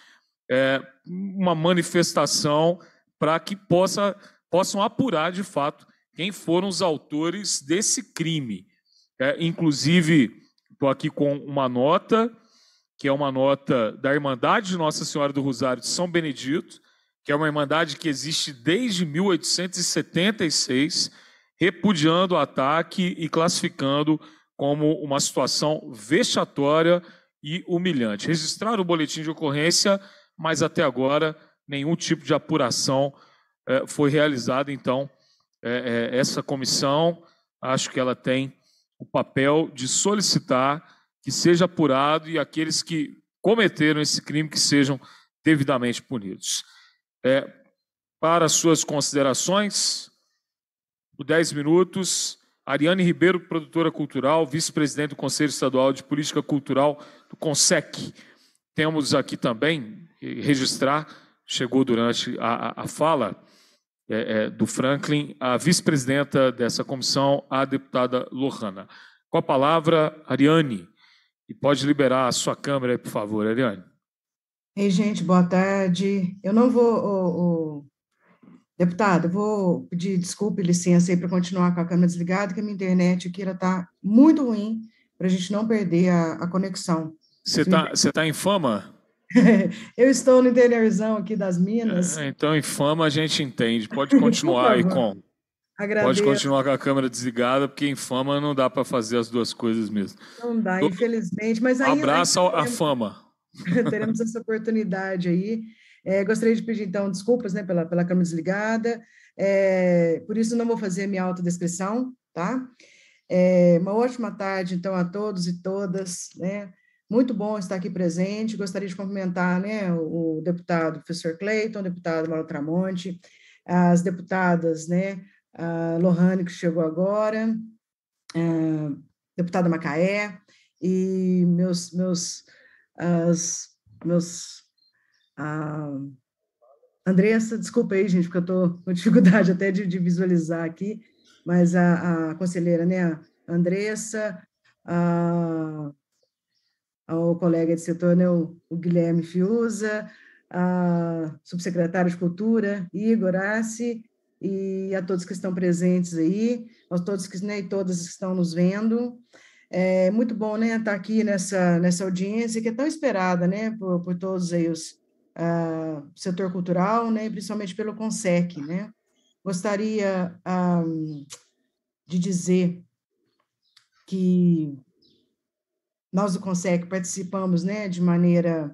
é, uma manifestação para que possa, possam apurar de fato quem foram os autores desse crime. É, inclusive, estou aqui com uma nota, que é uma nota da Irmandade de Nossa Senhora do Rosário de São Benedito, que é uma Irmandade que existe desde 1876, repudiando o ataque e classificando como uma situação vexatória e humilhante. Registraram o boletim de ocorrência, mas até agora nenhum tipo de apuração eh, foi realizada. Então, eh, eh, essa comissão, acho que ela tem o papel de solicitar que seja apurado e aqueles que cometeram esse crime que sejam devidamente punidos é, para suas considerações. Por 10 minutos, Ariane Ribeiro, produtora cultural, vice-presidente do Conselho Estadual de Política Cultural do CONSEC. Temos aqui também, registrar, chegou durante a, a fala é, é, do Franklin, a vice-presidenta dessa comissão, a deputada Lohana. Com a palavra, Ariane. E pode liberar a sua câmera, por favor, Ariane. Ei, gente, boa tarde. Eu não vou, deputado, vou pedir desculpa e licença aí para continuar com a câmera desligada, que a minha internet aqui está muito ruim, para a gente não perder a, a conexão. Você está me... tá em fama? (laughs) Eu estou no interiorzão aqui das Minas. É, então, em fama a gente entende. Pode (laughs) continuar aí com. Agradeço. Pode continuar com a câmera desligada, porque em fama não dá para fazer as duas coisas mesmo. Não dá, infelizmente. Mas aí, Abraço à assim, fama. (laughs) teremos essa oportunidade aí. É, gostaria de pedir, então, desculpas né, pela, pela câmera desligada, é, por isso não vou fazer minha autodescrição, tá? É, uma ótima tarde, então, a todos e todas, né? Muito bom estar aqui presente. Gostaria de cumprimentar né, o, deputado professor Cleiton, o deputado Mauro Tramonte, as deputadas, né, a Lohane, que chegou agora, a deputada Macaé, e meus, meus as meus. A, Andressa, desculpa aí, gente, porque eu estou com dificuldade (laughs) até de, de, visualizar aqui, mas a, a conselheira, né, a Andressa, a, ao colega de setor, né, o, o Guilherme Fiuza, a subsecretário de Cultura, Igor Assi, e a todos que estão presentes aí, a todos que, né, e todas que estão nos vendo. É muito bom, né, estar tá aqui nessa, nessa audiência que é tão esperada, né, por, por todos aí os uh, setor cultural, né, principalmente pelo Consec, né. Gostaria um, ah, de dizer que nós do Consec participamos, né, de maneira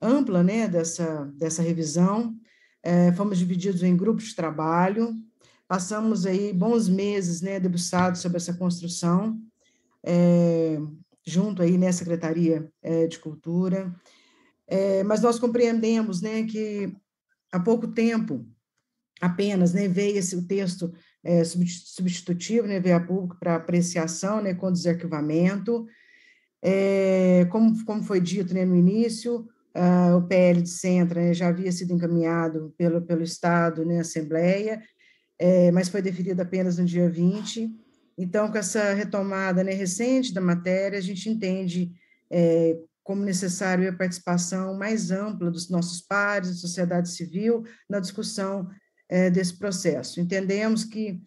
ampla, né, dessa dessa revisão. É, fomos divididos em grupos de trabalho, passamos aí bons meses, né, debruçados sobre essa construção é, junto aí, na né, Secretaria eh, de Cultura, eh, mas nós compreendemos, né, que há pouco tempo apenas, né, veio esse, o texto substitutivo, né, veio a público para apreciação, né, com desarquivamento, é, como, como foi dito né, no início, uh, o PL de Centra né, já havia sido encaminhado pelo, pelo Estado na né, Assembleia, é, mas foi deferido apenas no dia 20. Então, com essa retomada né, recente da matéria, a gente entende é, como necessário a participação mais ampla dos nossos pares, da sociedade civil, na discussão é, desse processo. Entendemos que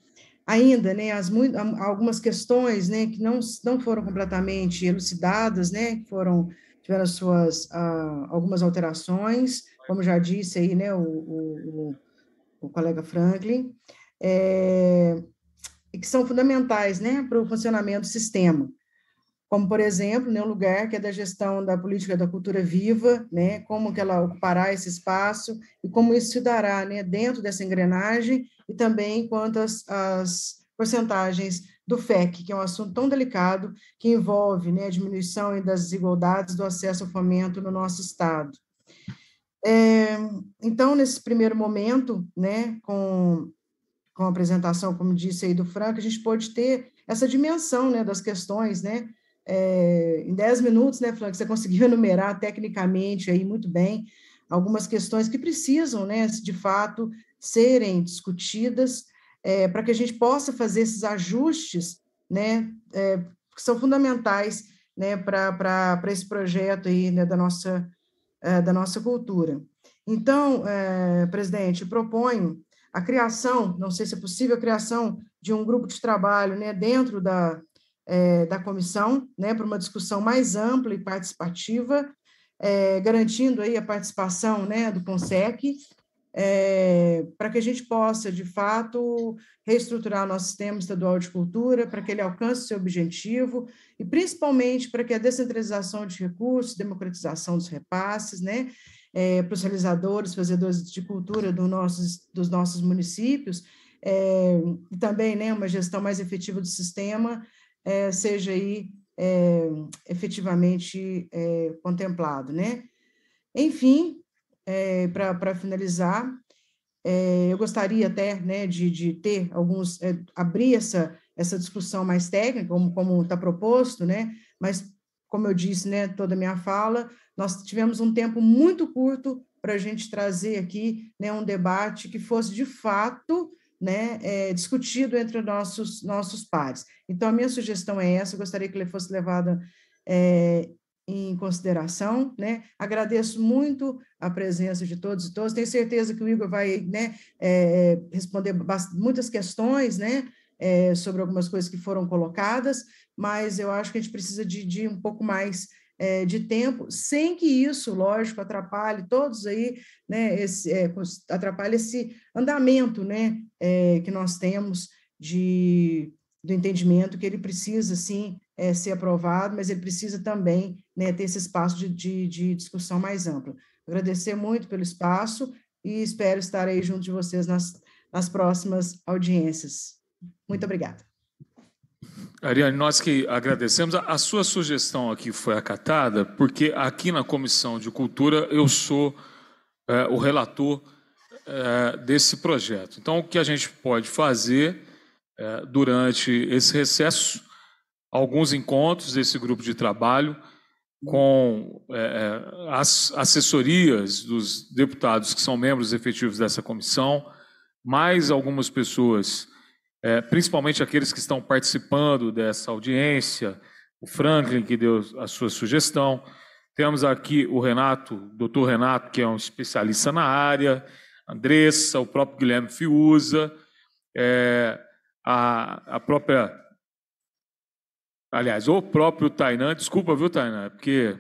ainda né, as, algumas questões né, que não, não foram completamente elucidadas, né, foram tiveram suas ah, algumas alterações, como já disse aí, né, o, o, o colega Franklin. É, e que são fundamentais né, para o funcionamento do sistema. Como, por exemplo, né, um lugar que é da gestão da política da cultura viva, né, como que ela ocupará esse espaço e como isso se dará né, dentro dessa engrenagem e também quanto às, às porcentagens do FEC, que é um assunto tão delicado que envolve né, a diminuição das desigualdades do acesso ao fomento no nosso Estado. É, então, nesse primeiro momento, né, com com a apresentação, como disse aí do Franco, a gente pode ter essa dimensão né, das questões, né? É, em 10 minutos, né, Franco, você conseguiu (laughs) enumerar tecnicamente aí muito bem algumas questões que precisam, né, de fato, serem discutidas é, para que a gente possa fazer esses ajustes, né, é, que são fundamentais, né, para esse projeto aí, né, da nossa, é, da nossa cultura. Então, é, presidente, proponho a criação, não sei se é possível a criação de um grupo de trabalho né, dentro da, é, da comissão, né, para uma discussão mais ampla e participativa, é, garantindo aí a participação né, do CONSEC, é, para que a gente possa, de fato, reestruturar nosso sistema estadual de cultura, para que ele alcance seu objetivo, e principalmente para que a descentralização de recursos, democratização dos repasses, né, é, para os realizadores, fazedores de cultura do nossos, dos nossos municípios, é, e também né, uma gestão mais efetiva do sistema é, seja aí efetivamente contemplado. Né? Enfim, para finalizar, eu gostaria até né, de, de ter alguns, abrir essa, essa discussão mais técnica, como está proposto, né? mas, como eu disse, né, toda a minha fala, nós tivemos um tempo muito curto para a gente trazer aqui né, um debate que fosse de fato né, é, discutido entre nossos nossos pares. Então, a minha sugestão é essa, gostaria que ele fosse levada é, em consideração. Né? Agradeço muito a presença de todos e todas. Tenho certeza que o Igor vai né, é, responder muitas questões né, é, sobre algumas coisas que foram colocadas, mas eu acho que a gente precisa de, de um pouco mais é, de tempo, sem que isso, lógico, atrapalhe todos aí, né, esse, é, atrapalhe esse andamento né, é, que nós temos de, do entendimento que ele precisa, sim, é, ser aprovado, mas ele precisa também né, ter esse espaço de, de, de discussão mais ampla. Agradecer muito pelo espaço e espero estar aí junto de vocês nas, nas próximas audiências. Muito obrigada. Ariane, nós que agradecemos. A sua sugestão aqui foi acatada, porque aqui na Comissão de Cultura eu sou é, o relator é, desse projeto. Então, o que a gente pode fazer é, durante esse recesso? Alguns encontros desse grupo de trabalho com é, é, as assessorias dos deputados que são membros efetivos dessa comissão, mais algumas pessoas é, principalmente aqueles que estão participando dessa audiência, o Franklin, que deu a sua sugestão. Temos aqui o Renato, o doutor Renato, que é um especialista na área, Andressa, o próprio Guilherme Fiuza, é, a, a própria. Aliás, o próprio Tainan, desculpa, viu, Tainan? É porque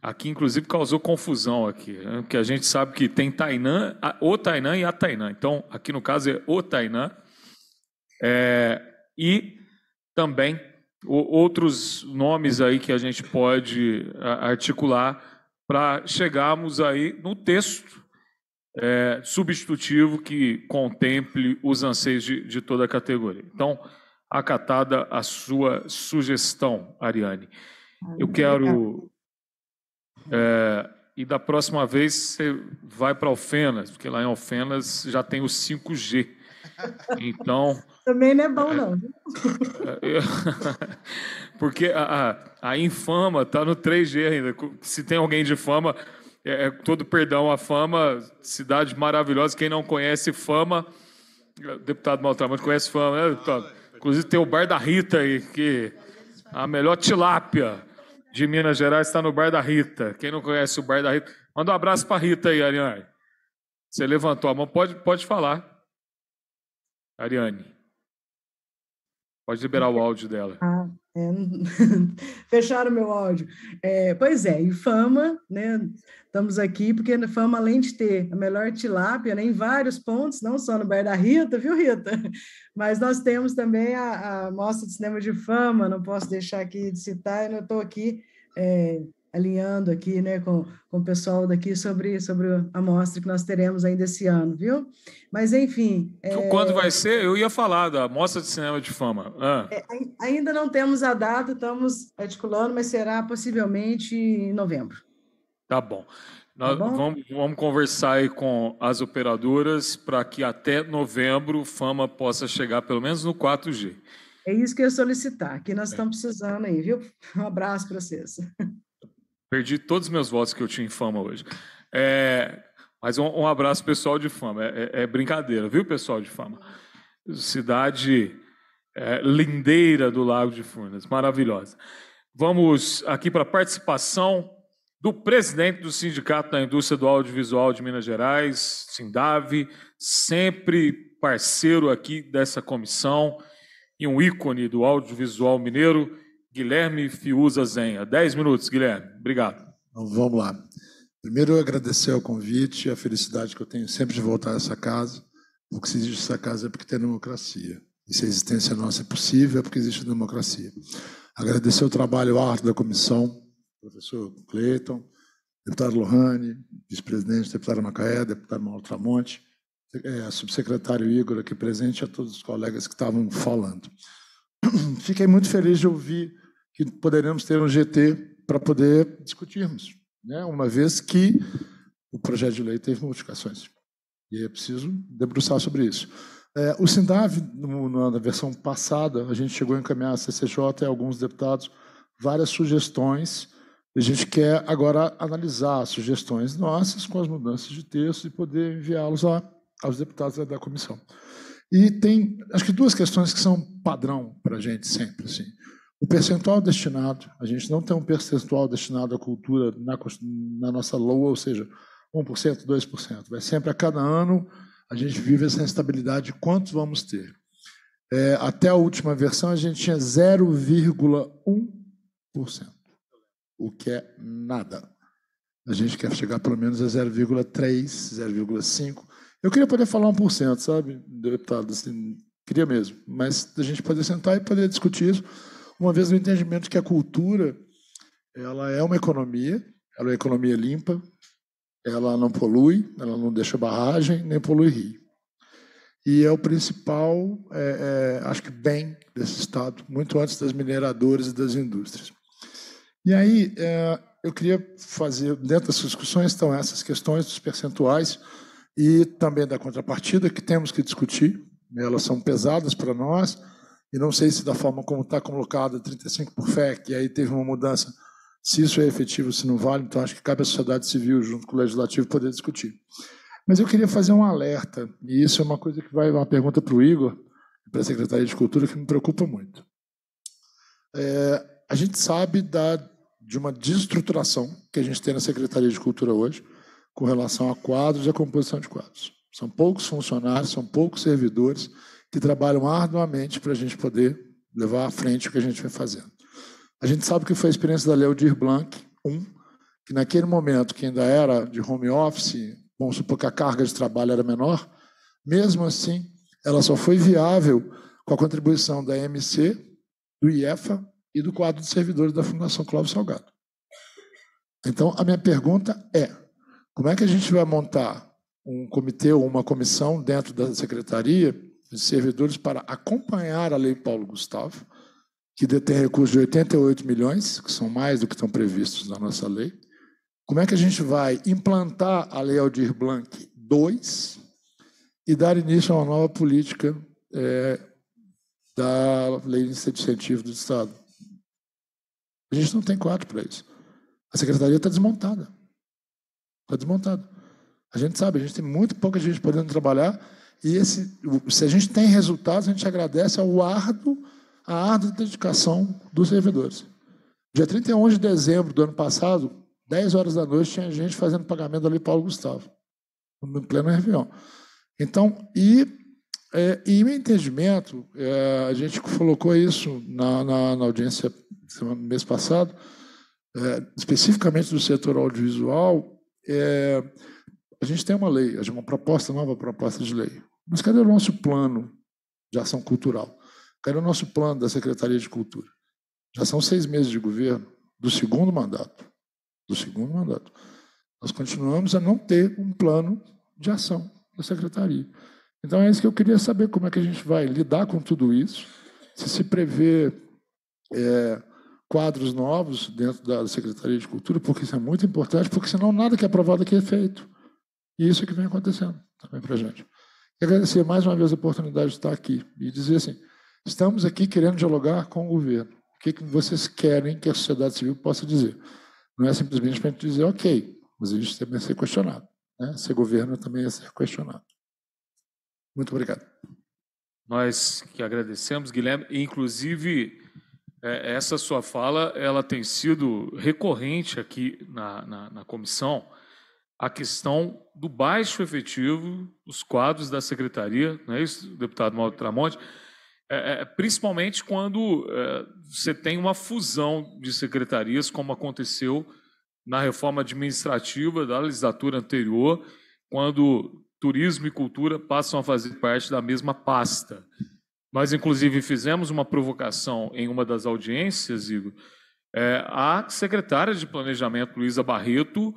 aqui, inclusive, causou confusão aqui, né? porque a gente sabe que tem Tainan, o Tainan e a Tainan. Então, aqui no caso é o Tainan é, e também outros nomes aí que a gente pode articular para chegarmos aí no texto é, substitutivo que contemple os anseios de, de toda a categoria. Então, acatada a sua sugestão, Ariane. Eu quero. É, e da próxima vez você vai para Alfenas, porque lá em Alfenas já tem o 5G. Então. Também não é bom, não. (laughs) Porque a, a, a infama está no 3G ainda. Se tem alguém de fama, é, é, todo perdão à fama, cidade maravilhosa. Quem não conhece fama, deputado Maltramante conhece fama, né, deputado? Inclusive tem o Bar da Rita aí, que a melhor tilápia de Minas Gerais está no Bar da Rita. Quem não conhece o Bar da Rita, manda um abraço para Rita aí, Ariane. Você levantou a mão, pode, pode falar. Ariane. Pode liberar o áudio dela. Ah, é. (laughs) Fecharam meu áudio. É, pois é, e fama, né? Estamos aqui porque fama, além de ter a melhor tilápia, né, em vários pontos, não só no Bar da Rita, viu, Rita? (laughs) Mas nós temos também a, a Mostra de Cinema de Fama, não posso deixar aqui de citar, eu estou aqui é, alinhando aqui né, com, com o pessoal daqui sobre, sobre a mostra que nós teremos ainda esse ano, viu? Mas, enfim. É... Então, quando vai ser? Eu ia falar da Mostra de Cinema de Fama. Ah. É, ainda não temos a data, estamos articulando, mas será possivelmente em novembro. Tá bom. Nós tá bom? Vamos, vamos conversar aí com as operadoras para que até novembro Fama possa chegar pelo menos no 4G. É isso que eu ia solicitar, que nós é. estamos precisando aí, viu? (laughs) Um abraço para vocês. Perdi todos os meus votos que eu tinha em fama hoje. É, mas um, um abraço pessoal de fama. É, é, é, brincadeira, viu, pessoal de fama? Cidade é, lindeira do Lago de Furnas, maravilhosa. Vamos aqui para a participação do presidente do Sindicato da Indústria do Audiovisual de Minas Gerais, Sindave, sempre parceiro aqui dessa comissão e um ícone do audiovisual mineiro. Guilherme Fiuza Zenha. Dez minutos, Guilherme. Obrigado. Então, vamos lá. Primeiro, eu agradecer o convite e a felicidade que eu tenho sempre de voltar a essa casa. O que se existe essa casa é porque tem democracia. E se a existência nossa é possível, é porque existe democracia. Agradecer o trabalho árduo da comissão, professor Cleiton, deputado Lohane, vice-presidente, deputado Macaé, deputado Mauro Tramonte, é, subsecretário Igor aqui presente e a todos os colegas que estavam falando. (coughs) fiquei muito feliz de ouvir que poderemos ter um GT para poder discutirmos, né? uma vez que o projeto de lei teve modificações. E é preciso debruçar sobre isso. É, o SINDAV, na versão passada, a gente chegou a encaminhar a CCJ e alguns deputados várias sugestões. A gente quer agora analisar as sugestões nossas com as mudanças de texto e poder enviá-los aos deputados da comissão. E tem, acho que duas questões que são padrão para a gente sempre. Assim. O percentual destinado, a gente não tem um percentual destinado à cultura na, na nossa LOA, ou seja, 1%, 2%. Vai sempre a cada ano a gente vive essa instabilidade de quantos vamos ter. É, até a última versão a gente tinha 0,1%, o que é nada. A gente quer chegar pelo menos a 0,3, 0,5%. Eu queria poder falar 1%, sabe, deputado? Assim, queria mesmo. Mas a gente poder sentar e poder discutir isso, uma vez no entendimento que a cultura ela é uma economia, ela é uma economia limpa, ela não polui, ela não deixa barragem, nem polui rio. E é o principal, é, é, acho que, bem desse Estado, muito antes das mineradoras e das indústrias. E aí, é, eu queria fazer, dentro das discussões estão essas questões dos percentuais, e também da contrapartida, que temos que discutir. Né? Elas são pesadas para nós, e não sei se da forma como está colocada 35 por FEC, e aí teve uma mudança, se isso é efetivo, se não vale, então acho que cabe à sociedade civil, junto com o legislativo, poder discutir. Mas eu queria fazer um alerta, e isso é uma coisa que vai uma pergunta para o Igor, para a Secretaria de Cultura, que me preocupa muito. É, a gente sabe da, de uma desestruturação que a gente tem na Secretaria de Cultura hoje, com relação a quadros e a composição de quadros. São poucos funcionários, são poucos servidores que trabalham arduamente para a gente poder levar à frente o que a gente vai fazendo. A gente sabe que foi a experiência da Dir Blanc, um, que naquele momento, que ainda era de home office, vamos supor que a carga de trabalho era menor, mesmo assim, ela só foi viável com a contribuição da MC, do IEFA e do quadro de servidores da Fundação Cláudio Salgado. Então, a minha pergunta é: como é que a gente vai montar um comitê ou uma comissão dentro da secretaria de servidores para acompanhar a Lei Paulo Gustavo, que detém recursos de 88 milhões, que são mais do que estão previstos na nossa lei. Como é que a gente vai implantar a Lei Aldir Blanc 2 e dar início a uma nova política é, da Lei de Incentivo do Estado? A gente não tem quadro para isso. A secretaria está desmontada. Está desmontado. A gente sabe, a gente tem muito pouca gente podendo trabalhar e esse, se a gente tem resultados, a gente agradece ao árduo, a árdua dedicação dos servidores. Dia 31 de dezembro do ano passado, 10 horas da noite, tinha gente fazendo pagamento ali Paulo Gustavo, no pleno Réveillon. Então, e, é, e meu entendimento, é, a gente colocou isso na, na, na audiência semana, mês passado, é, especificamente do setor audiovisual, é, a gente tem uma lei, uma proposta, nova proposta de lei. Mas cadê o nosso plano de ação cultural? Cadê o nosso plano da Secretaria de Cultura? Já são seis meses de governo do segundo mandato. Do segundo mandato. Nós continuamos a não ter um plano de ação da Secretaria. Então é isso que eu queria saber, como é que a gente vai lidar com tudo isso, se se prevê é, quadros novos dentro da Secretaria de Cultura, porque isso é muito importante, porque senão nada que é aprovado aqui é feito. E isso é que vem acontecendo também para a gente. E agradecer mais uma vez a oportunidade de estar aqui e dizer assim, estamos aqui querendo dialogar com o governo. O que, que vocês querem que a sociedade civil possa dizer? Não é simplesmente para a gente dizer, ok, mas a gente também é ser questionado. Né? Ser governo também é ser questionado. Muito obrigado. Nós que agradecemos, Guilherme. Inclusive, é, essa sua fala ela tem sido recorrente aqui na, na, na comissão, a questão do baixo efetivo dos quadros da secretaria, não é isso, deputado Mauro Tramonte? É, é principalmente quando é, você tem uma fusão de secretarias, como aconteceu na reforma administrativa da legislatura anterior, quando turismo e cultura passam a fazer parte da mesma pasta. Nós, inclusive, fizemos uma provocação em uma das audiências, Igor, é, à secretária de Planejamento, Luísa Barreto,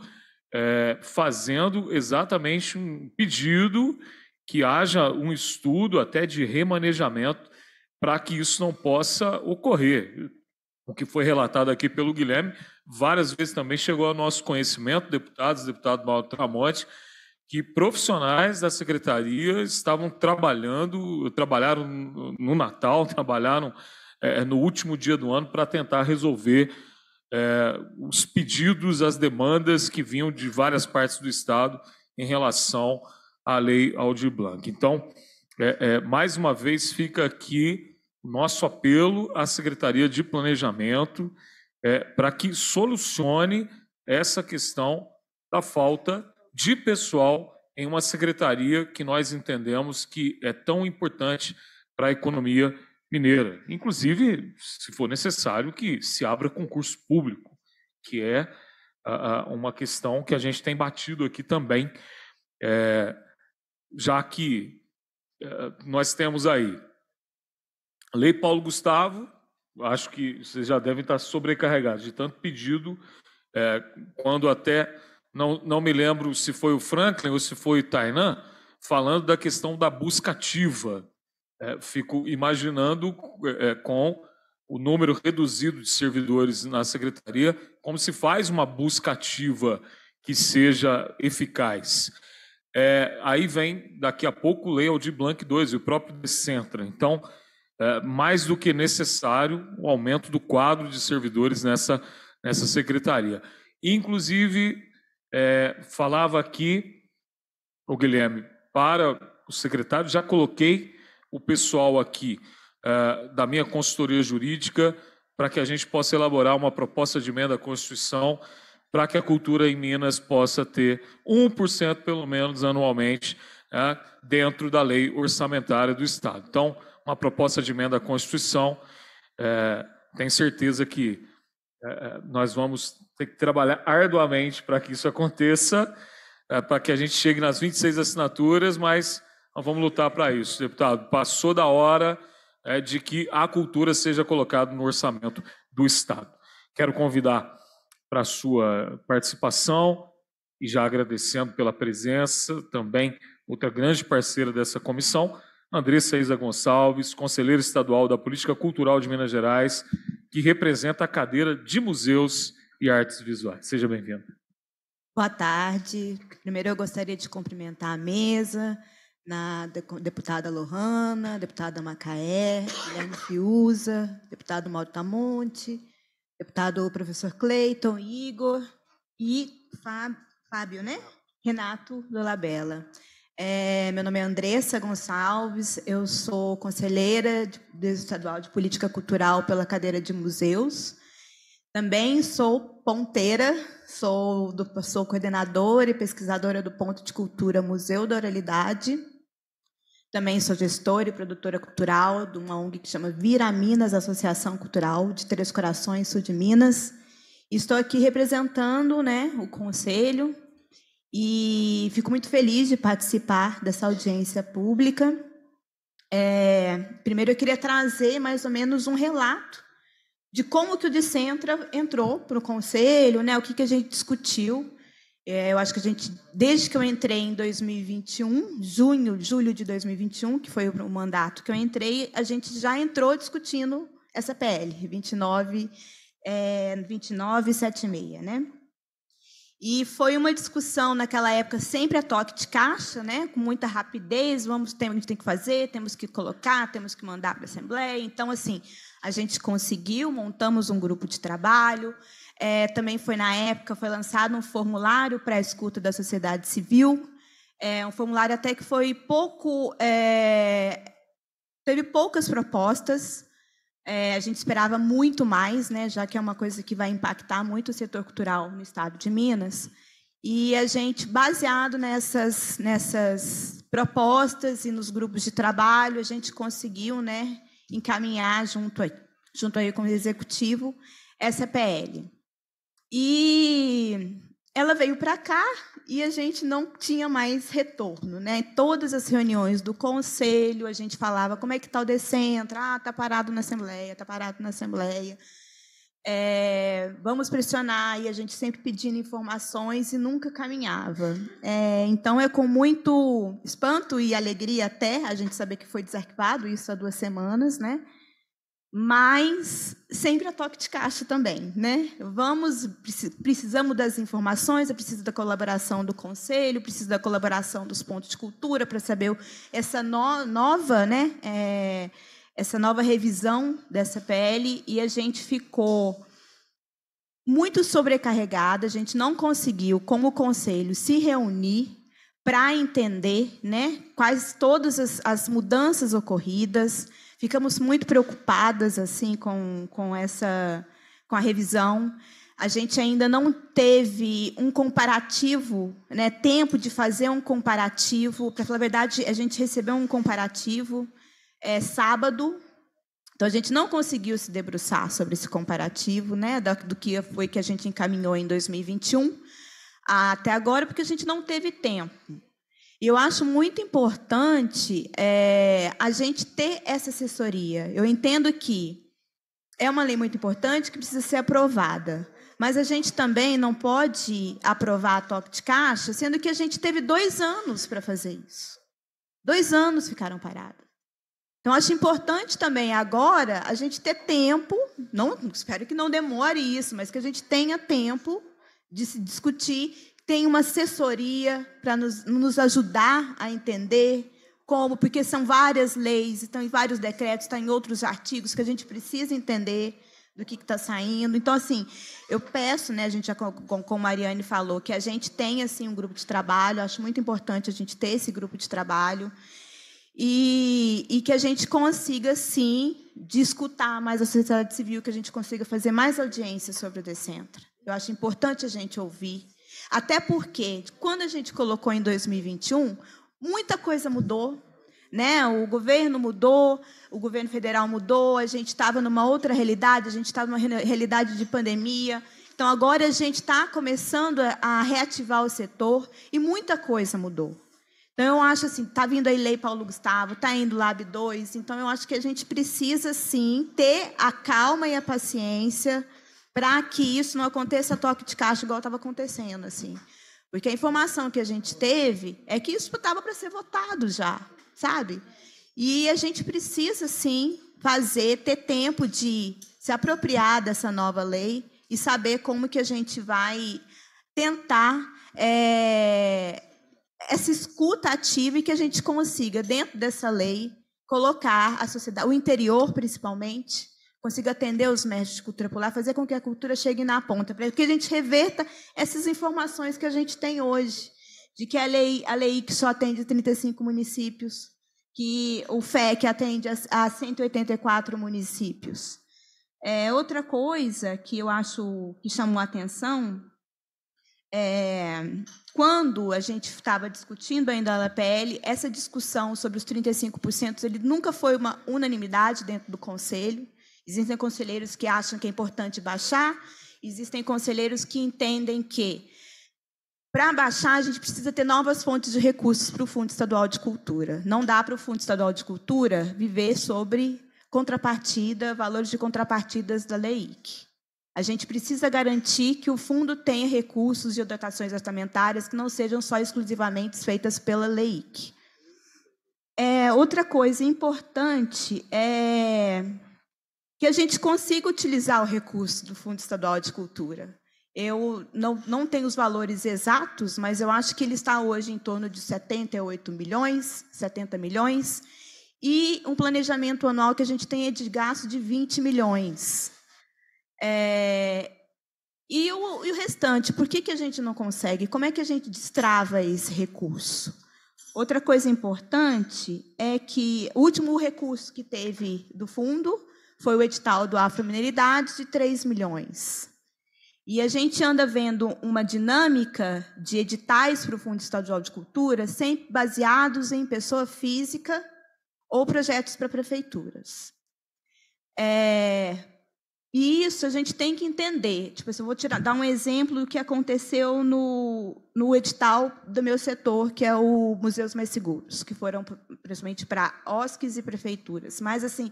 é, fazendo exatamente um pedido que haja um estudo até de remanejamento para que isso não possa ocorrer. O que foi relatado aqui pelo Guilherme, várias vezes também chegou ao nosso conhecimento, deputados, deputado Mauro Tramonte, que profissionais da secretaria estavam trabalhando, trabalharam no Natal, (laughs) trabalharam é, no último dia do ano para tentar resolver é, os pedidos, as demandas que vinham de várias partes do Estado em relação à lei Aldir Blanc. Então, é, é mais uma vez, fica aqui o nosso apelo à Secretaria de Planejamento é, para que solucione essa questão da falta de de pessoal em uma secretaria que nós entendemos que é tão importante para a economia mineira. Inclusive, se for necessário, que se abra concurso público, que é uh, uma questão que a gente tem batido aqui também, é, já que uh, nós temos aí Lei Paulo Gustavo, acho que vocês já devem estar sobrecarregados de tanto pedido, é, quando até não, não me lembro se foi o Franklin ou se foi o Tainan, falando da questão da busca ativa. É, fico imaginando é, com o número reduzido de servidores na secretaria, como se faz uma busca ativa que seja eficaz. É, aí vem, daqui a pouco, Lei Aldir Blank 2, o próprio Decentra. Então, é, mais do que necessário o aumento do quadro de servidores nessa, nessa secretaria. Inclusive, é, falava aqui, o Guilherme, para o secretário, já coloquei o pessoal aqui é, da minha consultoria jurídica para que a gente possa elaborar uma proposta de emenda à Constituição para que a cultura em Minas possa ter 1% pelo menos anualmente é, dentro da lei orçamentária do Estado. Então, uma proposta de emenda à Constituição, é, tenho certeza que é, é, nós vamos ter que trabalhar arduamente para que isso aconteça, é, para que a gente chegue nas 26 assinaturas, mas nós vamos lutar para isso, deputado. Passou da hora de que a cultura seja colocada no orçamento do Estado. Quero convidar para a sua participação e já agradecendo pela presença também outra grande parceira dessa comissão, Andressa Isa Gonçalves, conselheira estadual da Política Cultural de Minas Gerais, que representa a cadeira de Museus e Artes Visuais. Seja bem-vinda. Boa tarde. Primeiro, eu gostaria de cumprimentar a mesa, na deputada Lohana, deputada Macaé, Guilherme Fiuza, deputado Mauro Tamonte, deputado professor Cleiton, Igor e Fábio, né? Renato Dolabella. É, meu nome é Andressa Gonçalves, eu sou conselheira do estadual de política cultural pela cadeira de museus. Também sou ponteira, sou, do, sou coordenadora e pesquisadora do Ponto de Cultura Museu da Oralidade. Também sou gestora e produtora cultural de uma ONG que chama Vira Minas Associação Cultural de Três Corações, Sul de Minas. Estou aqui representando né, o Conselho e fico muito feliz de participar dessa audiência pública. É, primeiro, eu queria trazer mais ou menos um relato de como que o Decentra entrou para o Conselho, né, o que, que a gente discutiu. É, eu acho que a gente, desde que eu entrei em 2021, junho, julho de 2021, que foi o mandato que eu entrei, a gente já entrou discutindo essa PL, 29, é, 2976, né? E foi uma discussão naquela época sempre a toque de caixa, né? com muita rapidez, vamos tem, a gente tem que fazer, temos que colocar, temos que mandar para a Assembleia. Então, assim, a gente conseguiu, montamos um grupo de trabalho. É, também foi na época, foi lançado um formulário para a escuta da sociedade civil, é, um formulário até que foi pouco. É, teve poucas propostas, é, a gente esperava muito mais, né, já que é uma coisa que vai impactar muito o setor cultural no estado de Minas. E a gente, baseado nessas, nessas propostas e nos grupos de trabalho, a gente conseguiu né, encaminhar junto, a, junto aí com o executivo essa PL. E ela veio para cá, e a gente não tinha mais retorno, né? todas as reuniões do conselho, a gente falava como é que está o decentra, ah, está parado na Assembleia, está parado na Assembleia. É, vamos pressionar, e a gente sempre pedindo informações e nunca caminhava. É, então, é com muito espanto e alegria até a gente saber que foi desarquivado, isso há duas semanas, né? mas sempre a toque de caixa também, né? Vamos precisamos das informações, eu preciso da colaboração do conselho, preciso da colaboração dos pontos de cultura para saber essa no, nova, né? É, essa nova revisão dessa PL e a gente ficou muito sobrecarregada, a gente não conseguiu, como conselho, se reunir para entender, né? Quais todas as, as mudanças ocorridas Ficamos muito preocupadas assim com, com essa com a revisão. A gente ainda não teve um comparativo, né, tempo de fazer um comparativo. Para falar a verdade, a gente recebeu um comparativo é, sábado. Então a gente não conseguiu se debruçar sobre esse comparativo, né, do que foi que a gente encaminhou em 2021 até agora, porque a gente não teve tempo. E eu acho muito importante é, a gente ter essa assessoria. Eu entendo que é uma lei muito importante que precisa ser aprovada. Mas a gente também não pode aprovar a toque de caixa, sendo que a gente teve dois anos para fazer isso. Dois anos ficaram parados. Então, acho importante também agora a gente ter tempo, não espero que não demore isso, mas que a gente tenha tempo de se discutir tem uma assessoria para nos, nos, ajudar a entender como, porque são várias leis, estão em vários decretos, estão tá em outros artigos que a gente precisa entender do que está saindo. Então, assim, eu peço, né, a gente já, como a Mariane falou, que a gente tenha assim, um grupo de trabalho, acho muito importante a gente ter esse grupo de trabalho. E, e, que a gente consiga, sim, discutir mais a sociedade civil, que a gente consiga fazer mais audiências sobre o Decentra. Eu acho importante a gente ouvir até porque, quando a gente colocou em 2021, muita coisa mudou. Né? O governo mudou, o governo federal mudou, a gente estava numa outra realidade, a gente estava numa realidade de pandemia. Então, agora a gente está começando a reativar o setor e muita coisa mudou. Então, eu acho assim, está vindo a Lei Paulo Gustavo, está indo Lab 2, então eu acho que a gente precisa, sim, ter a calma e a paciência para que isso não aconteça toque de caixa igual estava acontecendo, assim. Porque a informação que a gente teve é que isso estava para ser votado já, sabe? E a gente precisa, sim, fazer, ter tempo de se apropriar dessa nova lei e saber como que a gente vai tentar é, essa escuta ativa e que a gente consiga, dentro dessa lei, colocar a sociedade, o interior principalmente, consiga atender os mestres de cultura popular, fazer com que a cultura chegue na ponta, para que a gente reverta essas informações que a gente tem hoje, de que a lei, a lei que só atende 35 municípios, que o FEC atende a, a 184 municípios. É, outra coisa que eu acho que chamou a atenção é, quando a gente estava discutindo ainda a LPL, essa discussão sobre os 35% ele nunca foi uma unanimidade dentro do Conselho. Existem conselheiros que acham que é importante baixar, existem conselheiros que entendem que para baixar, a gente precisa ter novas fontes de recursos para o Fundo Estadual de Cultura. Não dá para o Fundo Estadual de Cultura viver sobre contrapartida, valores de contrapartidas da IC. A gente precisa garantir que o fundo tenha recursos de dotações orçamentárias que não sejam só exclusivamente feitas pela LEIC. É, outra coisa importante é que a gente consiga utilizar o recurso do Fundo Estadual de Cultura. Eu não, não tenho os valores exatos, mas eu acho que ele está hoje em torno de 78 milhões, 70 milhões, e um planejamento anual que a gente tem é de gasto de 20 milhões. É, e, o, e o restante, por que, que a gente não consegue? Como é que a gente destrava esse recurso? Outra coisa importante é que o último recurso que teve do fundo foi o edital do Afromineridade de 3 milhões. E a gente anda vendo uma dinâmica de editais para o Fundo Estadual de Cultura sempre baseados em pessoa física ou projetos para prefeituras. É, e isso a gente tem que entender. Tipo, assim, eu vou tirar, dar um exemplo do que aconteceu no, no edital do meu setor, que é o Museus Mais Seguros, que foram principalmente para OSCs e prefeituras. Mas, assim,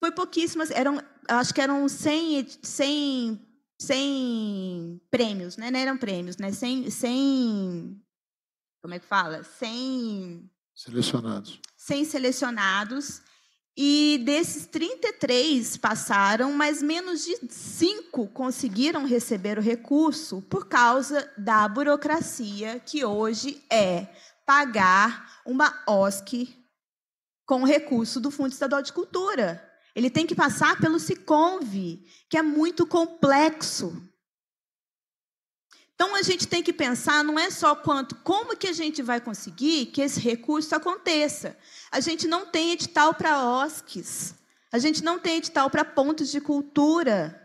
foi pouquíssimas, eram, acho que eram 100, 100, 100 prêmios, né? Não eram prêmios, né? 100, 100, como é que fala? 100... Selecionados. 100 selecionados. E desses 33 passaram, mas menos de 5 conseguiram receber o recurso por causa da burocracia que hoje é pagar uma OSC com recurso do Fundo Estadual de Cultura. Ele tem que passar pelo SICOMV, que é muito complexo. Então a gente tem que pensar não é só quanto, como que a gente vai conseguir que esse recurso aconteça. A gente não tem edital para OSCs, a gente não tem edital para pontos de cultura.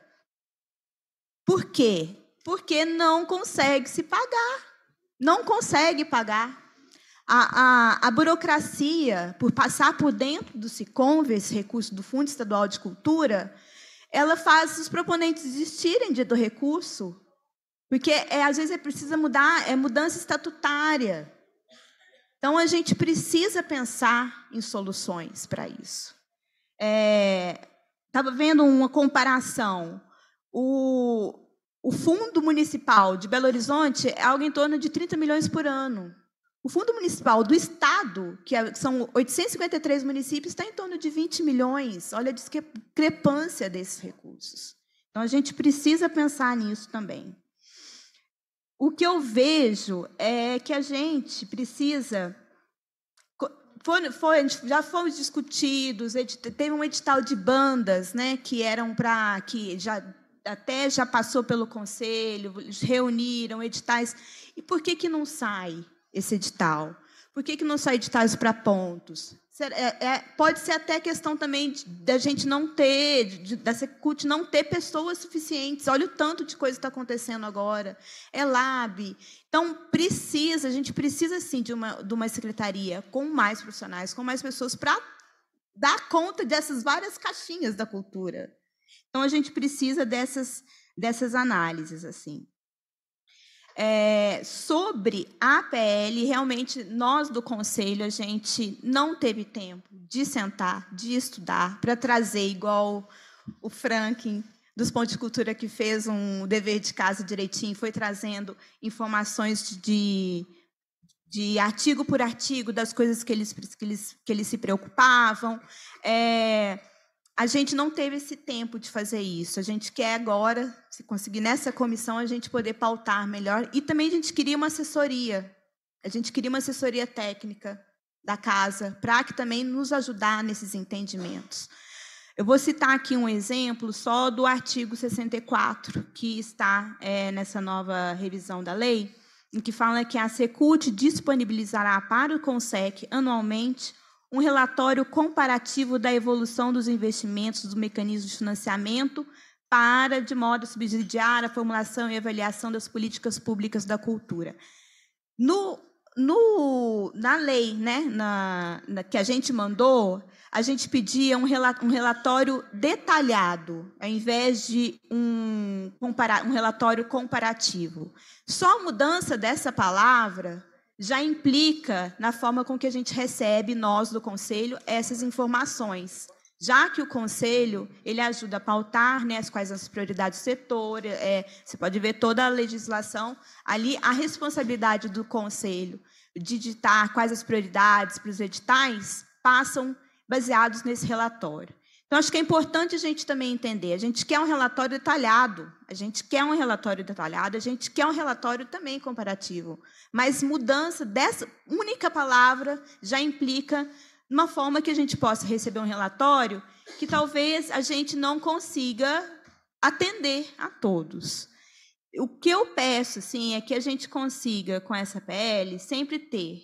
Por quê? Porque não consegue se pagar. Não consegue pagar. A, a, a, burocracia, por passar por dentro do SICOMV, esse recurso do Fundo Estadual de Cultura, ela faz os proponentes desistirem de, do recurso, porque é, às vezes é precisa mudar, é mudança estatutária. Então a gente precisa pensar em soluções para isso. Estava é, vendo uma comparação. O, o fundo municipal de Belo Horizonte é algo em torno de 30 milhões por ano. O fundo municipal do Estado, que é, são 853 municípios, está em torno de 20 milhões. Olha a discrepância desses recursos. Então, a gente precisa pensar nisso também. O que eu vejo é que a gente precisa. Foi, foi, já fomos discutidos, teve um edital de bandas, né, que eram para. que já até já passou pelo conselho, reuniram editais. E por que, que não sai? esse edital? Por que, que não sai editais para pontos? É, é, pode ser até questão também da gente não ter, de, da Secult não ter pessoas suficientes. Olha o tanto de coisa que está acontecendo agora. É lab. Então, precisa, a gente precisa, sim, de uma, de uma secretaria com mais profissionais, com mais pessoas para dar conta dessas várias caixinhas da cultura. Então, a gente precisa dessas, dessas análises. assim. É, sobre a PL, realmente nós do Conselho, a gente não teve tempo de sentar, de estudar, para trazer igual o Franklin dos Pontos de Cultura, que fez um dever de casa direitinho, foi trazendo informações de, de artigo por artigo, das coisas que eles, que eles, que eles se preocupavam. É, a gente não teve esse tempo de fazer isso. A gente quer agora, se conseguir nessa comissão, a gente poder pautar melhor. E também a gente queria uma assessoria. A gente queria uma assessoria técnica da casa, para que também nos ajudar nesses entendimentos. Eu vou citar aqui um exemplo só do artigo 64, que está é, nessa nova revisão da lei, em que fala que a Secult disponibilizará para o CONSEC anualmente um relatório comparativo da evolução dos investimentos do mecanismo de financiamento para, de modo a subsidiar a formulação e avaliação das políticas públicas da cultura. No, no, na lei né, na, na, que a gente mandou, a gente pedia um, um relatório detalhado, ao invés de um, um relatório comparativo. Só a mudança dessa palavra já implica na forma com que a gente recebe, nós do conselho, essas informações. Já que o conselho ele ajuda a pautar né, as quais as prioridades do setor, é, você pode ver toda a legislação ali, a responsabilidade do conselho de ditar quais as prioridades para os editais passam baseados nesse relatório. Então, acho que é importante a gente também entender. A gente quer um relatório detalhado, a gente quer um relatório detalhado, a gente quer um relatório também comparativo. Mas mudança dessa única palavra já implica uma forma que a gente possa receber um relatório que talvez a gente não consiga atender a todos. O que eu peço, sim, é que a gente consiga, com essa PL, sempre ter,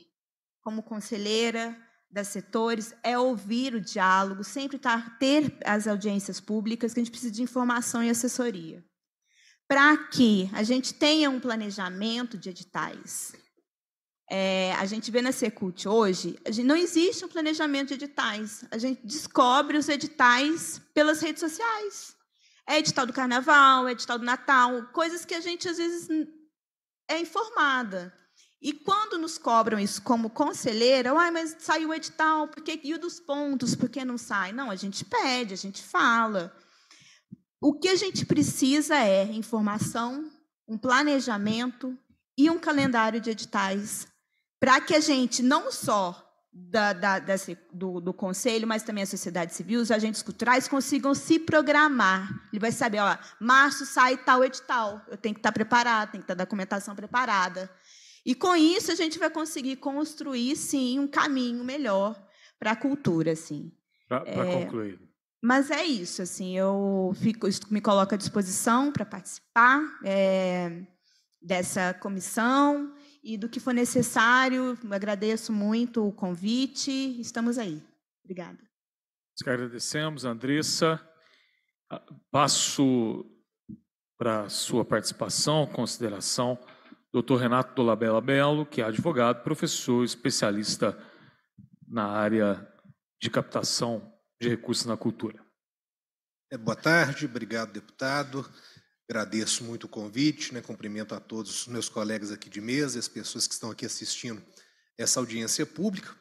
como conselheira, das setores, é ouvir o diálogo, sempre estar, tá, ter as audiências públicas, que a gente precisa de informação e assessoria. Para que a gente tenha um planejamento de editais. É, a gente vê na Secult hoje, gente, não existe um planejamento de editais. A gente descobre os editais pelas redes sociais. É edital do carnaval, é edital do Natal, coisas que a gente às vezes é informada. E quando nos cobram isso como conselheira, ai, mas saiu o edital, que e o dos pontos, por que não sai? Não, a gente pede, a gente fala. O que a gente precisa é informação, um planejamento e um calendário de editais para que a gente, não só da, da, desse, do, do, conselho, mas também a sociedade civil, os agentes culturais consigam se programar. Ele vai saber, ó, março sai tal edital, eu tenho que estar tá preparado, tenho que estar tá a documentação preparada. E com isso a gente vai conseguir construir, sim, um caminho melhor para a cultura, assim. Para é, concluir. Mas é isso, assim, eu fico, me coloco à disposição para participar é, dessa comissão e do que for necessário. Agradeço muito o convite. Estamos aí. Obrigada. Nós agradecemos, Andressa. Ah, passo para a sua participação, consideração. Dr. Renato Dolabella Belo, que é advogado, professor, especialista na área de captação de recursos na cultura. É, boa tarde, obrigado, deputado. Agradeço muito o convite, né? cumprimento a todos os meus colegas aqui de mesa, as pessoas que estão aqui assistindo essa audiência pública.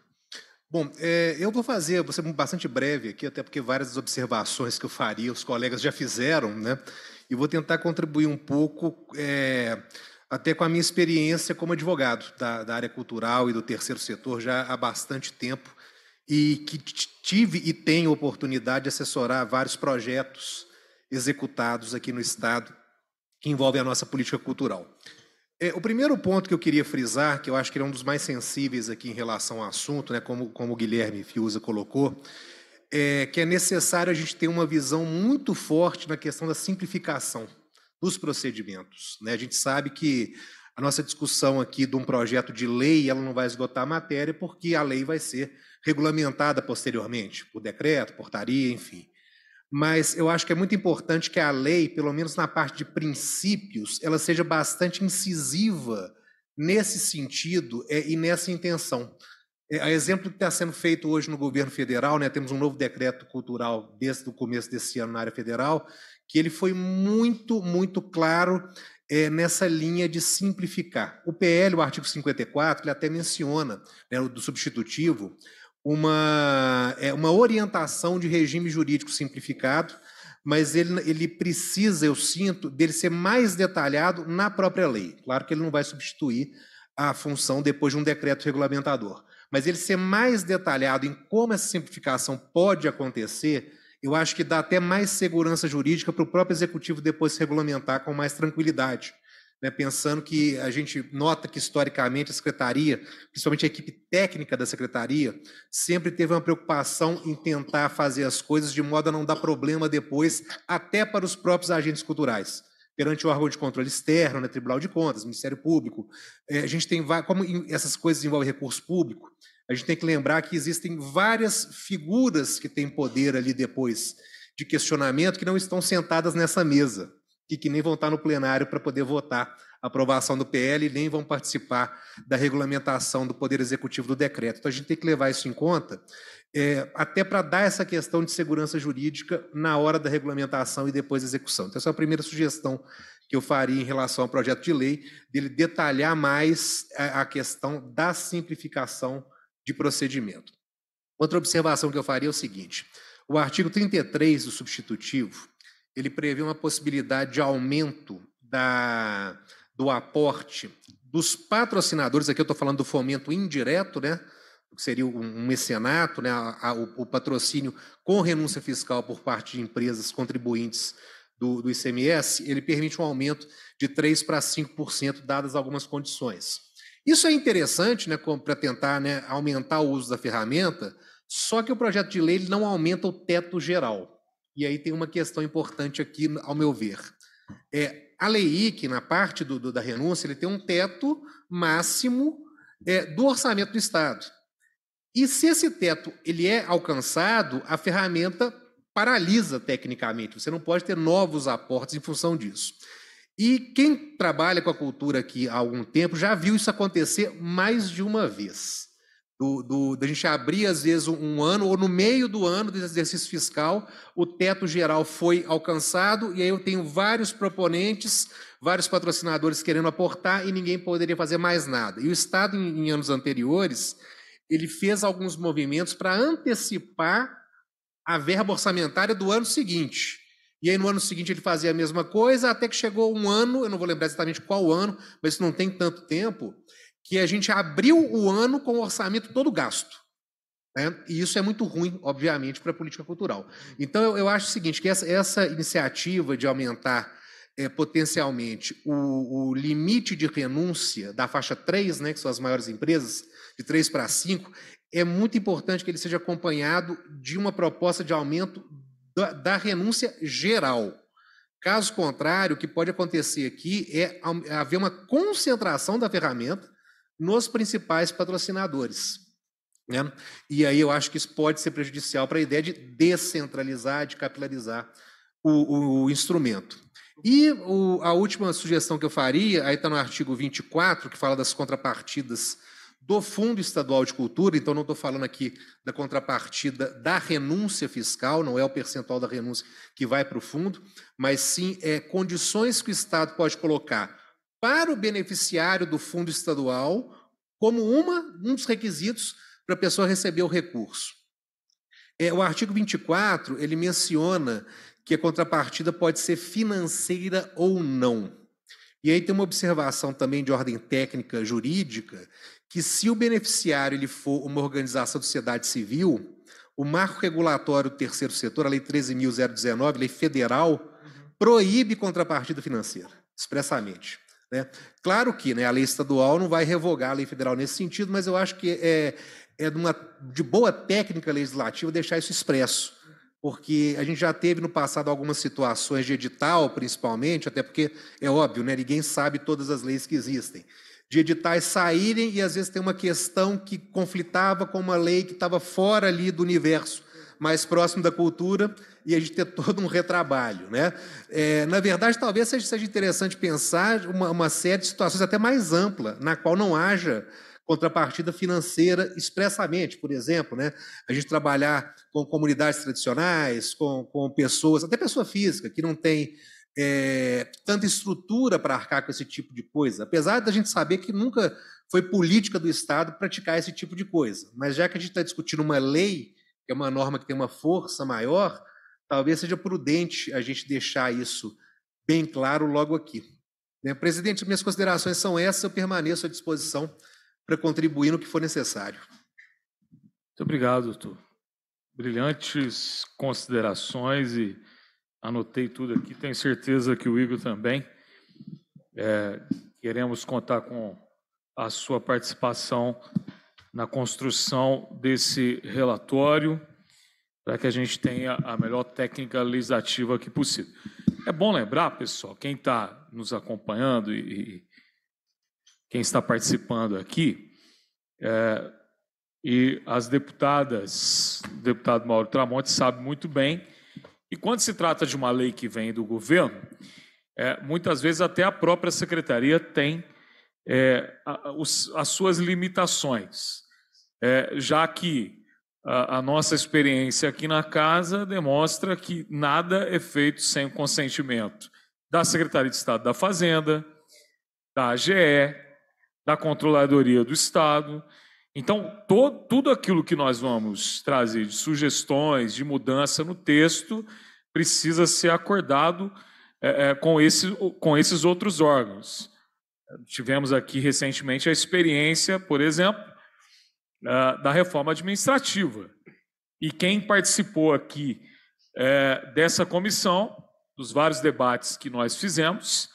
Bom, é, eu vou fazer, vou ser bastante breve aqui, até porque várias observações que eu faria, os colegas já fizeram, né? e vou tentar contribuir um pouco é, até com a minha experiência como advogado da, da área cultural e do terceiro setor já há bastante tempo, e que tive e tenho oportunidade de assessorar vários projetos executados aqui no Estado que envolvem a nossa política cultural. É, o primeiro ponto que eu queria frisar, que eu acho que é um dos mais sensíveis aqui em relação ao assunto, né, como, como o Guilherme Fiuza colocou, é que é necessário a gente ter uma visão muito forte na questão da simplificação dos procedimentos. Né? A gente sabe que a nossa discussão aqui de um projeto de lei ela não vai esgotar a matéria, porque a lei vai ser regulamentada posteriormente, por decreto, portaria, enfim. Mas eu acho que é muito importante que a lei, pelo menos na parte de princípios, ela seja bastante incisiva nesse sentido eh, e nessa intenção. Eh, a exemplo que está sendo feito hoje no governo federal, né, temos um novo decreto cultural desde o começo desse ano na área federal, que ele foi muito, muito claro é, nessa linha de simplificar. O PL, o artigo 54, ele até menciona, né, do substitutivo, uma, é, uma orientação de regime jurídico simplificado, mas ele, ele precisa, eu sinto, dele ser mais detalhado na própria lei. Claro que ele não vai substituir a função depois de um decreto regulamentador, mas ele ser mais detalhado em como essa simplificação pode acontecer eu acho que dá até mais segurança jurídica para o próprio executivo depois se regulamentar com mais tranquilidade. Né, pensando que a gente nota que historicamente a secretaria, principalmente a equipe técnica da secretaria, sempre teve uma preocupação em tentar fazer as coisas de modo a não dar problema depois, até para os próprios agentes culturais. Perante o órgão de controle externo, né, Tribunal de Contas, Ministério Público, é, a gente tem como essas coisas envolvem recurso público, a gente tem que lembrar que existem várias figuras que têm poder ali depois de questionamento que não estão sentadas nessa mesa e que nem vão estar no plenário para poder votar a aprovação do PL, nem vão participar da regulamentação do Poder Executivo do decreto. Então, a gente tem que levar isso em conta, é, até para dar essa questão de segurança jurídica na hora da regulamentação e depois da execução. Então, essa é a primeira sugestão que eu faria em relação ao projeto de lei, dele detalhar mais a, a questão da simplificação de procedimento. Outra observação que eu faria é o seguinte: o artigo 33 do substitutivo ele prevê uma possibilidade de aumento da, do aporte dos patrocinadores. Aqui eu estou falando do fomento indireto, né? que seria um mecenato, né, a, a, o, o, patrocínio com renúncia fiscal por parte de empresas contribuintes do, do ICMS, ele permite um aumento de 3% para 5%, dadas algumas condições. Isso é interessante né, para tentar né, aumentar o uso da ferramenta, só que o projeto de lei não aumenta o teto geral. E aí tem uma questão importante aqui, ao meu ver. É, a lei IC, na parte do, do, da renúncia, ele tem um teto máximo é, do orçamento do Estado. E se esse teto ele é alcançado, a ferramenta paralisa tecnicamente. Você não pode ter novos aportes em função disso. E quem trabalha com a cultura aqui há algum tempo já viu isso acontecer mais de uma vez. Do, do, da gente abrir, às vezes, um ano, ou no meio do ano do exercício fiscal, o teto geral foi alcançado, e aí eu tenho vários proponentes, vários patrocinadores querendo aportar, e ninguém poderia fazer mais nada. E o Estado, em, em anos anteriores, ele fez alguns movimentos para antecipar a verba orçamentária do ano seguinte. E aí, no ano seguinte, ele fazia a mesma coisa, até que chegou um ano, eu não vou lembrar exatamente qual ano, mas isso não tem tanto tempo, que a gente abriu o ano com o orçamento todo gasto. Né? E isso é muito ruim, obviamente, para a política cultural. Então, eu, eu, acho o seguinte, que essa, essa iniciativa de aumentar é, potencialmente o, o, limite de renúncia da faixa 3, né, que são as maiores empresas, de 3 para 5, é muito importante que ele seja acompanhado de uma proposta de aumento da, da renúncia geral. Caso contrário, o que pode acontecer aqui é, é haver uma concentração da ferramenta nos principais patrocinadores. Né? E aí eu acho que isso pode ser prejudicial para a ideia de descentralizar, de capilarizar o, o instrumento. E o, a última sugestão que eu faria, aí está no artigo 24, que fala das contrapartidas do Fundo Estadual de Cultura, então não estou falando aqui da contrapartida da renúncia fiscal, não é o percentual da renúncia que vai para o fundo, mas sim é, condições que o Estado pode colocar para o beneficiário do fundo estadual como uma, um dos requisitos para a pessoa receber o recurso. É, o artigo 24 ele menciona que a contrapartida pode ser financeira ou não. E aí tem uma observação também de ordem técnica jurídica que se o beneficiário ele for uma organização de sociedade civil, o marco regulatório do terceiro setor, a Lei 13.019, lei federal, uhum. proíbe contrapartida financeira, expressamente. Né? Claro que né, a lei estadual não vai revogar a lei federal nesse sentido, mas eu acho que é, é de, uma, de boa técnica legislativa deixar isso expresso porque a gente já teve no passado algumas situações de edital, principalmente, até porque é óbvio, né? ninguém sabe todas as leis que existem de editais saírem e às vezes tem uma questão que conflitava com uma lei que estava fora ali do universo mais próximo da cultura e a gente ter (laughs) todo um retrabalho. Né? É, na verdade, talvez seja, seja interessante pensar uma, uma, série de situações até mais ampla, na qual não haja contrapartida financeira expressamente, por exemplo, né? a gente trabalhar com comunidades tradicionais, com, com pessoas, até pessoa física, que não tem é, tanta estrutura para arcar com esse tipo de coisa, apesar da gente saber que nunca foi política do Estado praticar esse tipo de coisa. Mas já que a gente está discutindo uma lei, que é uma norma que tem uma força maior, talvez seja prudente a gente deixar isso bem claro logo aqui. Né, presidente, minhas considerações são essas, eu permaneço à disposição para contribuir no que for necessário. Muito obrigado, doutor. Brilhantes considerações e Anotei tudo aqui, tenho certeza que o Igor também. É, queremos contar com a sua participação na construção desse relatório, para que a gente tenha a melhor técnica legislativa que possível. É bom lembrar, pessoal, quem está nos acompanhando e, e, quem está participando aqui, é, e as deputadas, o deputado Mauro Tramonte sabe muito bem e quando se trata de uma lei que vem do governo, é, muitas vezes até a própria secretaria tem é, a, os, as suas limitações, é, já que a, a, nossa experiência aqui na casa demonstra que nada é feito sem o consentimento da Secretaria de Estado da Fazenda, da AGE, da Controladoria do Estado. Então, todo, tudo aquilo que nós vamos trazer de sugestões, de mudança no texto, precisa ser acordado é, é, com, esse, com esses outros órgãos. Tivemos aqui recentemente a experiência, por exemplo, ah, da reforma administrativa. E quem participou aqui é, dessa comissão, dos vários debates que nós fizemos,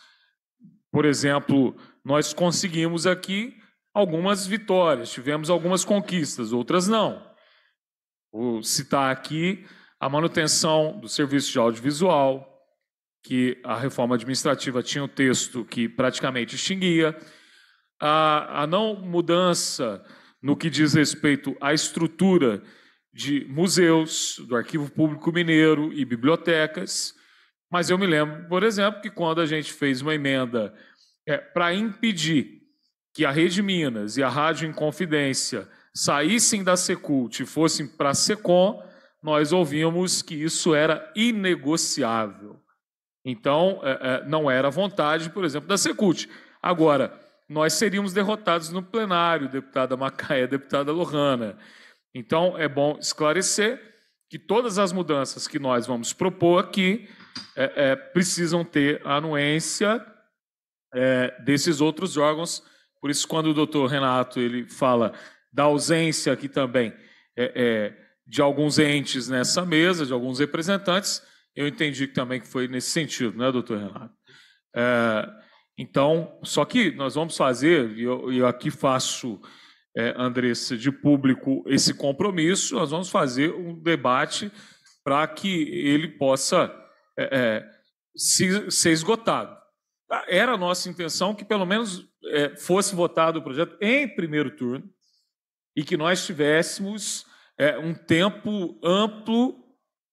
por exemplo, nós conseguimos aqui algumas vitórias, tivemos algumas conquistas, outras não. Vou citar aqui a manutenção do serviço de audiovisual, que a reforma administrativa tinha o um texto que praticamente extinguia, a, a não mudança no que diz respeito à estrutura de museus, do Arquivo Público Mineiro e bibliotecas. Mas eu me lembro, por exemplo, que quando a gente fez uma emenda é, para impedir que a Rede Minas e a Rádio Inconfidência saíssem da Secult e fossem para a Secom, nós ouvimos que isso era inegociável. Então, é, é, não era vontade, por exemplo, da Secult. Agora, nós seríamos derrotados no plenário, deputada Macaé, (laughs) deputada Lohana. Então, é bom esclarecer que todas as mudanças que nós vamos propor aqui é, é, precisam ter anuência é, desses outros órgãos por isso, quando o doutor Renato ele fala da ausência aqui também é, é, de alguns entes nessa mesa, de alguns representantes, eu entendi também que foi nesse sentido, né, doutor Renato? É, então, só que nós vamos fazer, e eu, eu aqui faço, é, Andressa, de público esse compromisso, nós vamos fazer um debate para que ele possa é, é, se, ser esgotado era a nossa intenção que pelo menos é, fosse votado o projeto em primeiro turno e que nós tivéssemos é, um tempo amplo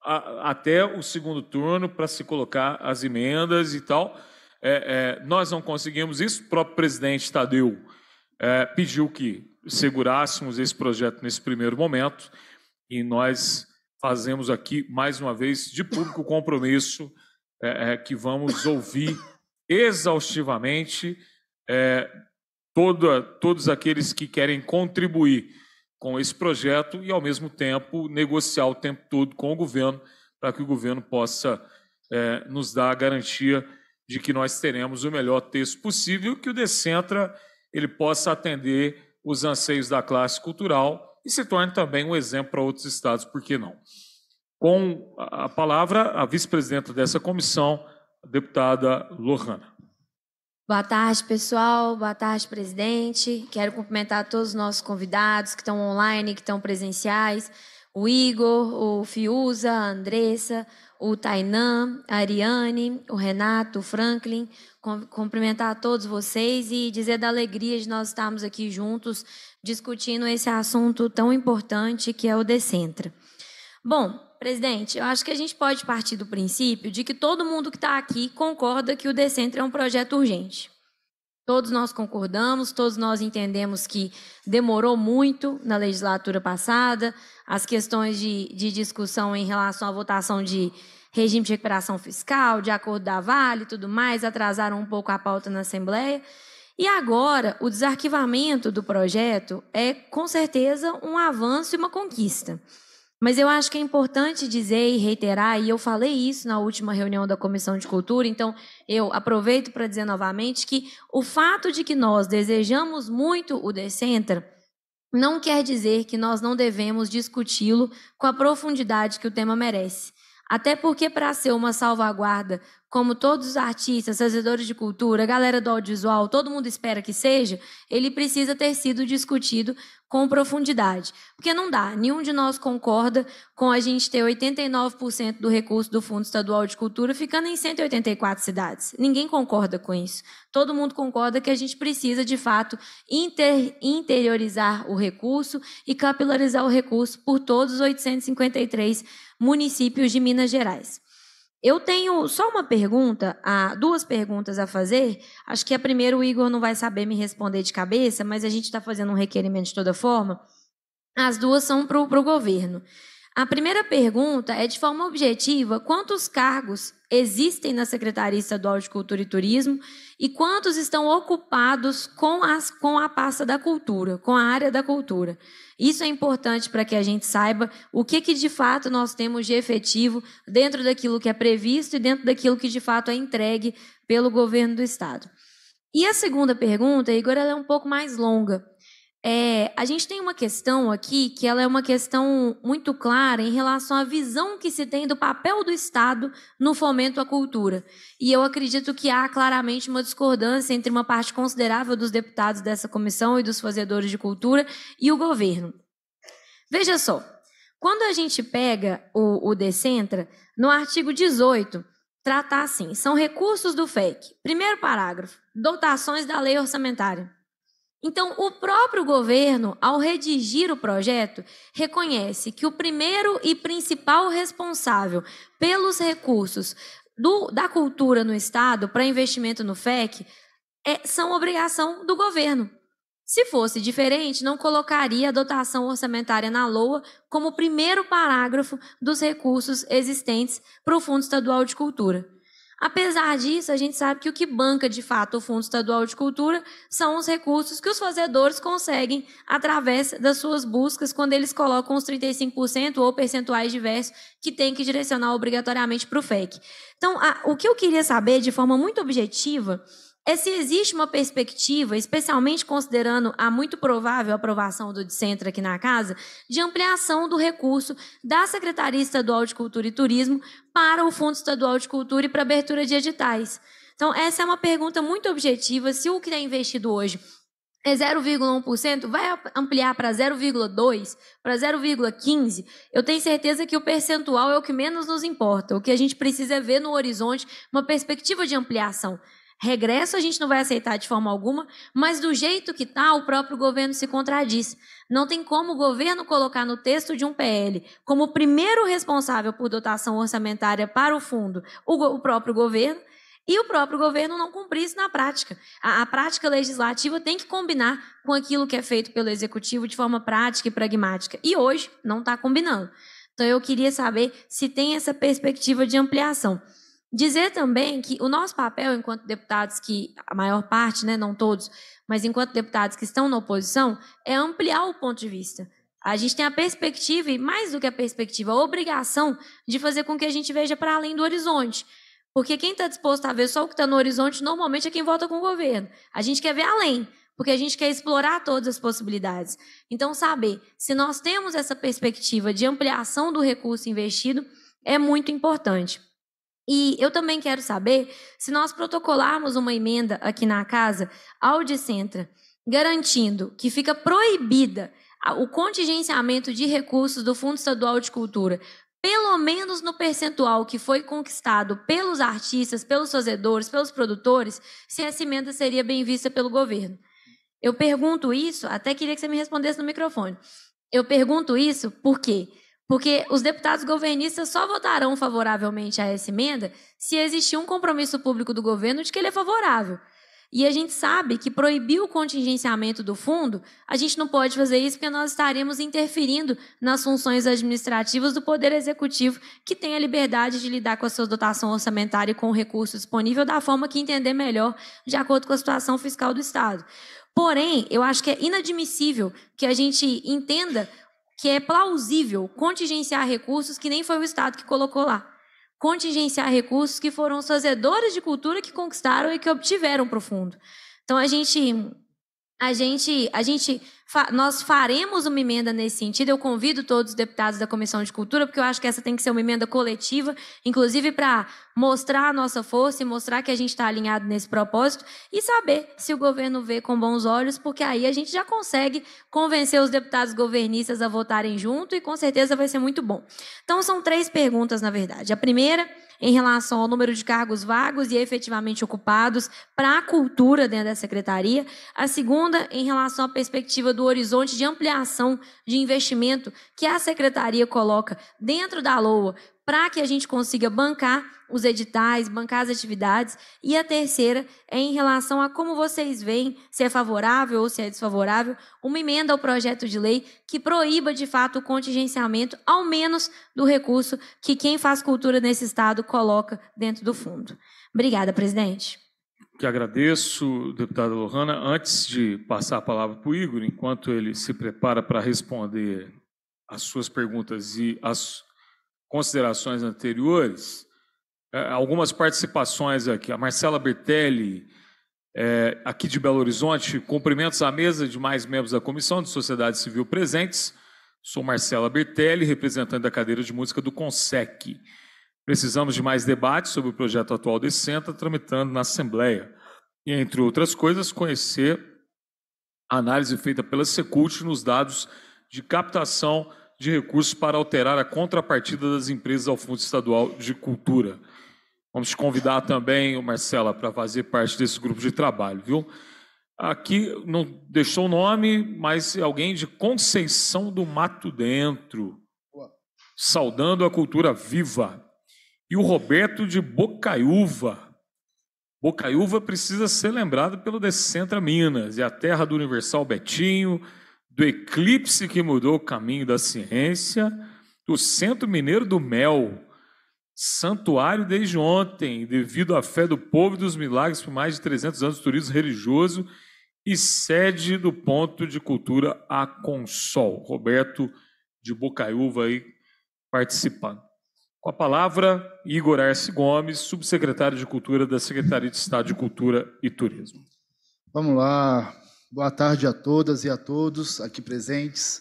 a, até o segundo turno para se colocar as emendas e tal. É, é, nós não conseguimos isso. O próprio presidente Tadeu é, pediu que segurássemos esse projeto nesse primeiro momento e nós fazemos aqui, mais uma vez, de público compromisso é, que vamos ouvir exaustivamente é, toda, todos aqueles que querem contribuir com esse projeto e, ao mesmo tempo, negociar o tempo todo com o governo para que o governo possa é, nos dar a garantia de que nós teremos o melhor texto possível, que o Decentra ele possa atender os anseios da classe cultural e se torne também um exemplo para outros estados, por que não? Com a palavra, a vice-presidenta dessa comissão, deputada Lohana. Boa tarde, pessoal. Boa tarde, presidente. Quero cumprimentar todos os nossos convidados que estão online, que estão presenciais. O Igor, o Fiuza, a Andressa, o Tainan, a Ariane, o Renato, o Franklin. Cumprimentar a todos vocês e dizer da alegria de nós estarmos aqui juntos discutindo esse assunto tão importante que é o Decentra. Bom, Presidente, eu acho que a gente pode partir do princípio de que todo mundo que está aqui concorda que o Decentro é um projeto urgente. Todos nós concordamos, todos nós entendemos que demorou muito na legislatura passada, as questões de, de discussão em relação à votação de regime de recuperação fiscal, de acordo da Vale e tudo mais, atrasaram um pouco a pauta na Assembleia. E agora, o desarquivamento do projeto é, com certeza, um avanço e uma conquista. Mas eu acho que é importante dizer e reiterar, e eu falei isso na última reunião da Comissão de Cultura, então eu aproveito para dizer novamente que o fato de que nós desejamos muito o Decenter não quer dizer que nós não devemos discuti-lo com a profundidade que o tema merece. Até porque, para ser uma salvaguarda, como todos os artistas, fazedores de cultura, galera do audiovisual, todo mundo espera que seja, ele precisa ter sido discutido com profundidade. Porque não dá, nenhum de nós concorda com a gente ter 89% do recurso do Fundo Estadual de Cultura ficando em 184 cidades. Ninguém concorda com isso. Todo mundo concorda que a gente precisa, de fato, inter interiorizar o recurso e capilarizar o recurso por todos os 853 municípios de Minas Gerais. Eu tenho só uma pergunta, duas perguntas a fazer. Acho que a primeira o Igor não vai saber me responder de cabeça, mas a gente está fazendo um requerimento de toda forma. As duas são para o governo. A primeira pergunta é, de forma objetiva, quantos cargos existem na Secretaria Estadual de Cultura e Turismo e quantos estão ocupados com, as, com a pasta da cultura, com a área da cultura. Isso é importante para que a gente saiba o que, que de fato nós temos de efetivo dentro daquilo que é previsto e dentro daquilo que de fato é entregue pelo governo do Estado. E a segunda pergunta, Igor, ela é um pouco mais longa. É, a gente tem uma questão aqui que ela é uma questão muito clara em relação à visão que se tem do papel do Estado no fomento à cultura. E eu acredito que há claramente uma discordância entre uma parte considerável dos deputados dessa comissão e dos fazedores de cultura e o governo. Veja só, quando a gente pega o, o Decentra, no artigo 18, trata assim: são recursos do FEC. Primeiro parágrafo, dotações da lei orçamentária. Então, o próprio governo, ao redigir o projeto, reconhece que o primeiro e principal responsável pelos recursos do, da cultura no Estado para investimento no FEC é, são obrigação do governo. Se fosse diferente, não colocaria a dotação orçamentária na LOA como primeiro parágrafo dos recursos existentes para o Fundo Estadual de Cultura. Apesar disso, a gente sabe que o que banca de fato o Fundo Estadual de Cultura são os recursos que os fazedores conseguem através das suas buscas, quando eles colocam os 35% ou percentuais diversos que tem que direcionar obrigatoriamente para o FEC. Então, a, o que eu queria saber, de forma muito objetiva, é se existe uma perspectiva, especialmente considerando a muito provável aprovação do Dicentra aqui na casa, de ampliação do recurso da Secretaria Estadual de Cultura e Turismo para o Fundo Estadual de Cultura e para abertura de editais. Então, essa é uma pergunta muito objetiva. Se o que é investido hoje é 0,1%, vai ampliar para 0,2%, para 0,15%, eu tenho certeza que o percentual é o que menos nos importa. O que a gente precisa é ver no horizonte uma perspectiva de ampliação. Regresso a gente não vai aceitar de forma alguma, mas do jeito que está, o próprio governo se contradiz. Não tem como o governo colocar no texto de um PL como primeiro responsável por dotação orçamentária para o fundo o, o próprio governo e o próprio governo não cumprir isso na prática. A, a, prática legislativa tem que combinar com aquilo que é feito pelo executivo de forma prática e pragmática. E hoje não está combinando. Então eu queria saber se tem essa perspectiva de ampliação. Dizer também que o nosso papel, enquanto deputados que, a maior parte, né, não todos, mas enquanto deputados que estão na oposição, é ampliar o ponto de vista. A gente tem a perspectiva, e mais do que a perspectiva, a obrigação de fazer com que a gente veja para além do horizonte. Porque quem está disposto a ver só o que está no horizonte, normalmente é quem vota com o governo. A gente quer ver além, porque a gente quer explorar todas as possibilidades. Então, saber se nós temos essa perspectiva de ampliação do recurso investido é muito importante. E eu também quero saber se nós protocolarmos uma emenda aqui na casa ao Dicentra, garantindo que fica proibida o contingenciamento de recursos do Fundo Estadual de Cultura, pelo menos no percentual que foi conquistado pelos artistas, pelos fazedores, pelos produtores, se essa emenda seria bem vista pelo governo. Eu pergunto isso, até queria que você me respondesse no microfone. Eu pergunto isso porque porque os deputados governistas só votarão favoravelmente a essa emenda se existir um compromisso público do governo de que ele é favorável. E a gente sabe que proibir o contingenciamento do fundo, a gente não pode fazer isso porque nós estaremos interferindo nas funções administrativas do Poder Executivo, que tem a liberdade de lidar com a sua dotação orçamentária e com o recurso disponível da forma que entender melhor, de acordo com a situação fiscal do Estado. Porém, eu acho que é inadmissível que a gente entenda que é plausível contingenciar recursos que nem foi o Estado que colocou lá. Contingenciar recursos que foram os fazedores de cultura que conquistaram e que obtiveram para o fundo. Então, a gente a gente, a gente nós faremos uma emenda nesse sentido. Eu convido todos os deputados da Comissão de Cultura, porque eu acho que essa tem que ser uma emenda coletiva, inclusive para mostrar a nossa força e mostrar que a gente está alinhado nesse propósito e saber se o governo vê com bons olhos, porque aí a gente já consegue convencer os deputados governistas a votarem junto e com certeza vai ser muito bom. Então, são três perguntas, na verdade. A primeira em relação ao número de cargos vagos e efetivamente ocupados para a cultura dentro da secretaria. A segunda, em relação à perspectiva do horizonte de ampliação de investimento que a secretaria coloca dentro da LOA para que a gente consiga bancar os editais, bancar as atividades. E a terceira é em relação a como vocês veem, se é favorável ou se é desfavorável, uma emenda ao projeto de lei que proíba de fato o contingenciamento, ao menos do recurso que quem faz cultura nesse estado coloca dentro do fundo. Obrigada, presidente. Que agradeço, deputada Lohana. Antes de passar a palavra para o Igor, enquanto ele se prepara para responder as suas perguntas e as considerações anteriores, é, algumas participações aqui. A Marcela Bertelli, é, aqui de Belo Horizonte, cumprimentos à mesa de mais membros da Comissão de Sociedade Civil presentes. Sou Marcela Bertelli, representante da cadeira de música do CONSEC. Precisamos de mais debate sobre o projeto atual desse centro, tramitando na Assembleia. E, entre outras coisas, conhecer a análise feita pela Secult nos dados de captação de recursos para alterar a contrapartida das empresas ao Fundo Estadual de Cultura. Vamos te convidar também, Marcela, para fazer parte desse grupo de trabalho, viu? Aqui não deixou o nome, mas alguém de Conceição do Mato Dentro, saudando a cultura viva. E o Roberto de Bocaiúva. Bocaiúva precisa ser lembrado pelo Decentra Minas, é a terra do Universal Betinho, do eclipse que mudou o caminho da ciência, do Centro Mineiro do Mel, santuário desde ontem, devido à fé do povo e dos milagres por mais de 300 anos, turismo religioso e sede do ponto de cultura a Consol. Roberto de Bocaiúva aí participando. Com a palavra, Igor Arce Gomes, subsecretário de Cultura da Secretaria de Estado de Cultura e Turismo. Vamos lá, Boa tarde a todas e a todos aqui presentes.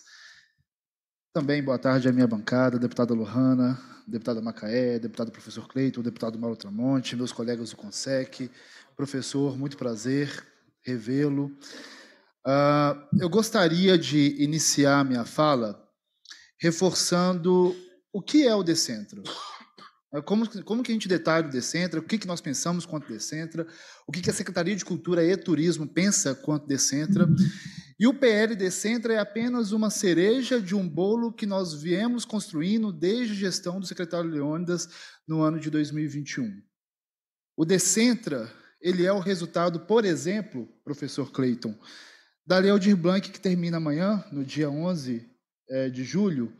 Também boa tarde à minha bancada, deputada Lohana, deputada Macaé, deputado professor Cleiton, deputado Mauro Tramonte, meus colegas do CONSEC. Professor, muito prazer revê-lo. Uh, eu gostaria de iniciar minha fala reforçando o que é o Decentro. É, como, como que a gente detalha o Decentra? O que, que nós pensamos quanto Decentra? O que, que a Secretaria de Cultura e Turismo pensa quanto Decentra? E o PL Decentra é apenas uma cereja de um bolo que nós viemos construindo desde a gestão do secretário Leônidas no ano de 2021. O Decentra ele é o resultado, por exemplo, professor Clayton, da Lei Aldir Blanc, que termina amanhã, no dia 11 eh, de julho,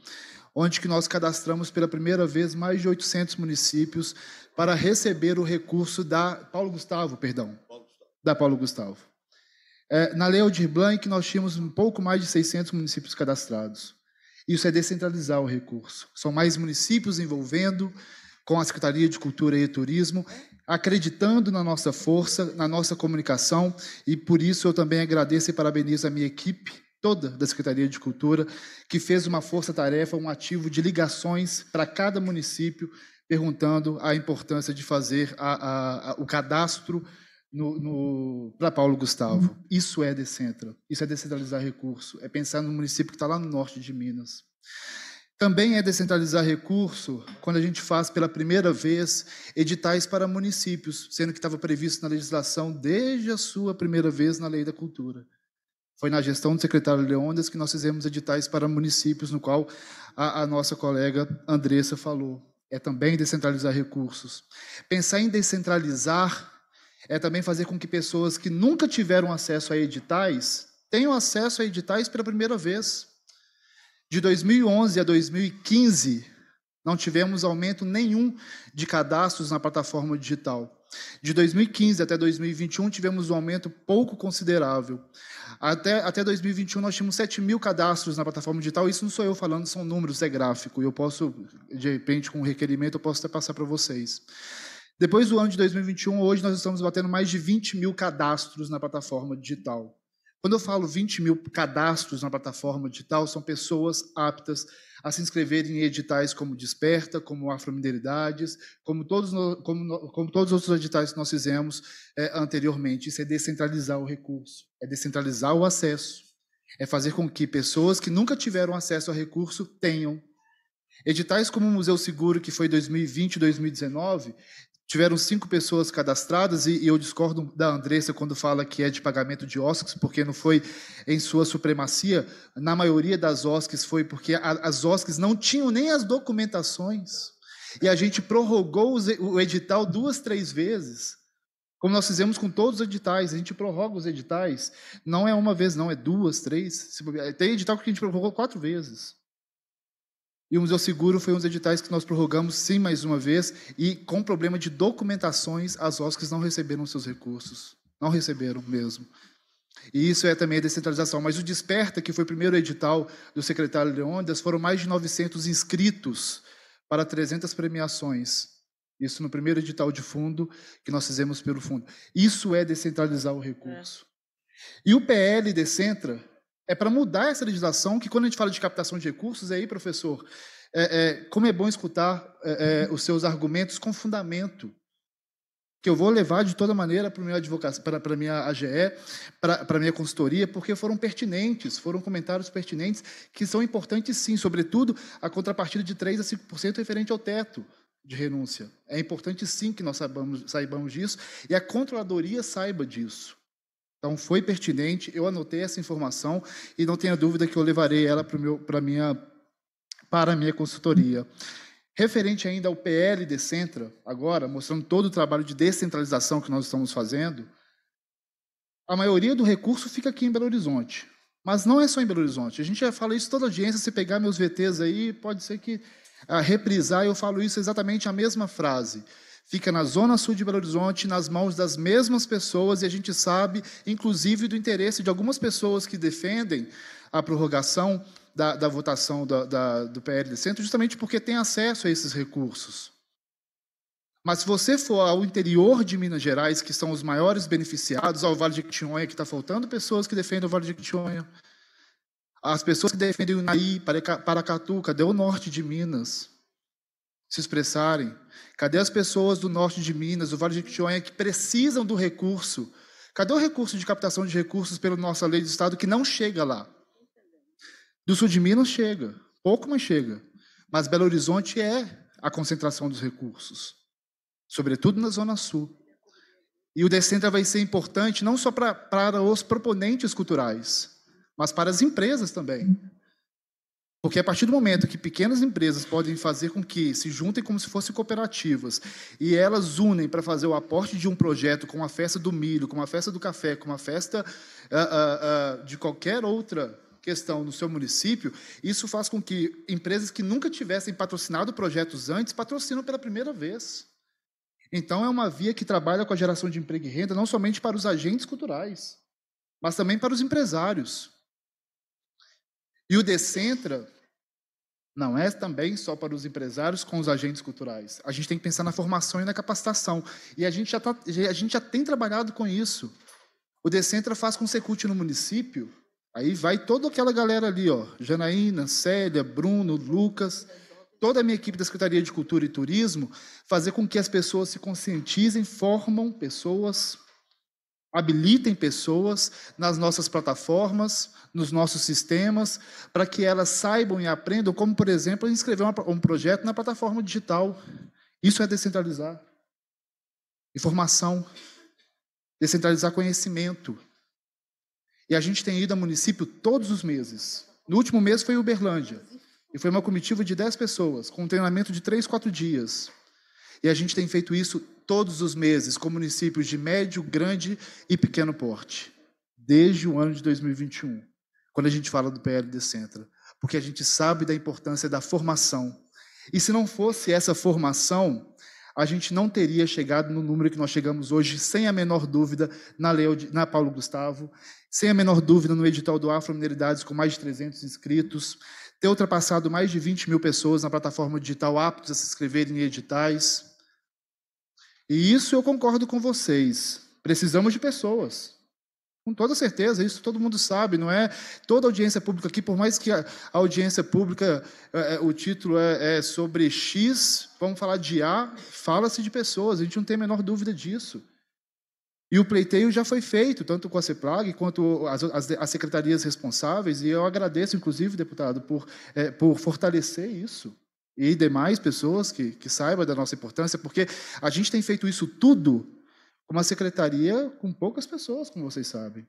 onde que nós cadastramos pela primeira vez mais de 800 municípios para receber o recurso da Paulo Gustavo, perdão, Paulo Gustavo. da Paulo Gustavo. É, na Lei Aldir Blanc, nós tínhamos um pouco mais de 600 municípios cadastrados. Isso é descentralizar o recurso. São mais municípios envolvendo com a Secretaria de Cultura e Turismo, acreditando na nossa força, na nossa comunicação, e por isso eu também agradeço e parabenizo a minha equipe toda da Secretaria de Cultura, que fez uma força-tarefa, um ativo de ligações para cada município, perguntando a importância de fazer a, a, a, o cadastro para Paulo Gustavo. Uhum. Isso é decentra, isso é descentralizar recurso, é pensar no município que está lá no norte de Minas. Também é descentralizar recurso quando a gente faz pela primeira vez editais para municípios, sendo que estava previsto na legislação desde a sua primeira vez na Lei da Cultura. Foi na gestão do secretário Leondas que nós fizemos editais para municípios, no qual a, a nossa colega Andressa falou. É também descentralizar recursos. Pensar em descentralizar é também fazer com que pessoas que nunca tiveram acesso a editais tenham acesso a editais pela primeira vez. De 2011 a 2015, não tivemos aumento nenhum de cadastros na plataforma digital. De 2015 até 2021, tivemos um aumento pouco considerável. Até, até 2021, nós tínhamos 7 mil cadastros na plataforma digital. Isso não sou eu falando, são números, é gráfico. E eu posso, de repente, com um requerimento, eu posso até passar para vocês. Depois do ano de 2021, hoje nós estamos batendo mais de 20 mil cadastros na plataforma digital. Quando eu falo 20 mil cadastros na plataforma digital, são pessoas aptas a se inscrever em editais como Desperta, como Afromineridades, como todos, como, como todos os outros editais que nós fizemos é, anteriormente. Isso é descentralizar o recurso, é descentralizar o acesso, é fazer com que pessoas que nunca tiveram acesso a recurso tenham. Editais como o Museu Seguro, que foi 2020 e 2019, Tiveram cinco pessoas cadastradas e, e eu discordo da Andressa quando fala que é de pagamento de OSCs, porque não foi em sua supremacia. Na maioria das OSCs foi porque a, as OSCs não tinham nem as documentações. E a gente prorrogou os, o edital duas, três vezes. Como nós fizemos com todos os editais, a gente prorroga os editais. Não é uma vez, não, é duas, três. Tem edital que a gente prorrogou quatro vezes. E o Museu Seguro foi um dos editais que nós prorrogamos, sim, mais uma vez, e com problema de documentações, as OSCs não receberam seus recursos. Não receberam mesmo. E isso é também a descentralização. Mas o Desperta, que foi o primeiro edital do secretário ondas foram mais de 900 inscritos para 300 premiações. Isso no primeiro edital de fundo que nós fizemos pelo fundo. Isso é descentralizar o recurso. É. E o PL Decentra, é para mudar essa legislação, que quando a gente fala de captação de recursos, é aí, professor, é, é, como é bom escutar é, é uhum. os seus argumentos com fundamento, que eu vou levar de toda maneira para a minha advocacia, para, a minha AGE, para, para a minha consultoria, porque foram pertinentes, foram comentários pertinentes que são importantes sim, sobretudo a contrapartida de 3 a 5% referente ao teto de renúncia. É importante sim que nós saibamos, saibamos disso e a controladoria saiba disso. Então, foi pertinente, eu anotei essa informação e não tenha dúvida que eu levarei ela para a minha, para minha consultoria. Referente ainda ao PL Decentra, agora, mostrando todo o trabalho de descentralização que nós estamos fazendo, a maioria do recurso fica aqui em Belo Horizonte. Mas não é só em Belo Horizonte. A gente já fala isso toda audiência, se pegar meus VTs aí, pode ser que a ah, reprisar, eu falo isso exatamente a mesma frase. Fica na zona sul de Belo Horizonte, nas mãos das mesmas pessoas, e a gente sabe, inclusive, do interesse de algumas pessoas que defendem a prorrogação da, da votação da, da, do PL de centro, justamente porque tem acesso a esses recursos. Mas se você for ao interior de Minas Gerais, que são os maiores beneficiados, ao Vale de Quitinhonha, que está faltando pessoas que defendem o Vale de Quitinhonha, as pessoas que defendem o Naí, Paracatuca, deu o norte de Minas? se expressarem? Cadê as pessoas do norte de Minas, do Vale de Jequitinhonha, que precisam do recurso? Cadê o recurso de captação de recursos pela nossa lei do Estado que não chega lá? Do sul de Minas chega, pouco, mas chega. Mas Belo Horizonte é a concentração dos recursos, sobretudo na Zona Sul. E o Decentra vai ser importante não só para os proponentes culturais, mas para as empresas também. Porque a partir do momento que pequenas empresas podem fazer com que se juntem como se fossem cooperativas e elas unem para fazer o aporte de um projeto com a festa do milho, com a festa do café, com a festa uh, uh, uh, de qualquer outra questão no seu município, isso faz com que empresas que nunca tivessem patrocinado projetos antes patrocinam pela primeira vez. Então é uma via que trabalha com a geração de emprego e renda não somente para os agentes culturais, mas também para os empresários. E o Decentra não é também só para os empresários com os agentes culturais. A gente tem que pensar na formação e na capacitação. E a gente já, tá, a gente já tem trabalhado com isso. O Decentra faz com Secult no município, aí vai toda aquela galera ali, ó, Janaína, Célia, Bruno, Lucas, toda a minha equipe da Secretaria de Cultura e Turismo, fazer com que as pessoas se conscientizem, formam pessoas habilitem pessoas nas nossas plataformas, nos nossos sistemas, para que elas saibam e aprendam como, por exemplo, inscrever um projeto na plataforma digital. Isso é descentralizar. Informação, descentralizar conhecimento. E a gente tem ido a município todos os meses. No último mês foi Uberlândia. E foi uma comitiva de 10 pessoas, com um treinamento de 3, 4 dias. E a gente tem feito isso todos os meses com municípios de médio, grande e pequeno porte, desde o ano de 2021, quando a gente fala do PL Decentra, porque a gente sabe da importância da formação. E se não fosse essa formação, a gente não teria chegado no número que nós chegamos hoje, sem a menor dúvida, na, Leo, na Paulo Gustavo, sem a menor dúvida no edital do Afro Mineridades, com mais de 300 inscritos, ter ultrapassado mais de 20 mil pessoas na plataforma digital aptos a se inscreverem em editais. E isso eu concordo com vocês. Precisamos de pessoas. Com toda certeza, isso todo mundo sabe, não é? Toda audiência pública aqui, por mais que a audiência pública, é, é, o título é, é, sobre X, vamos falar de A, fala-se de pessoas, a gente não tem a menor dúvida disso. E o pleiteio já foi feito, tanto com a CEPLAG quanto as, as, as secretarias responsáveis, e eu agradeço, inclusive, deputado, por, é, por fortalecer isso e demais pessoas que, que saibam da nossa importância, porque a gente tem feito isso tudo com uma secretaria com poucas pessoas, como vocês sabem.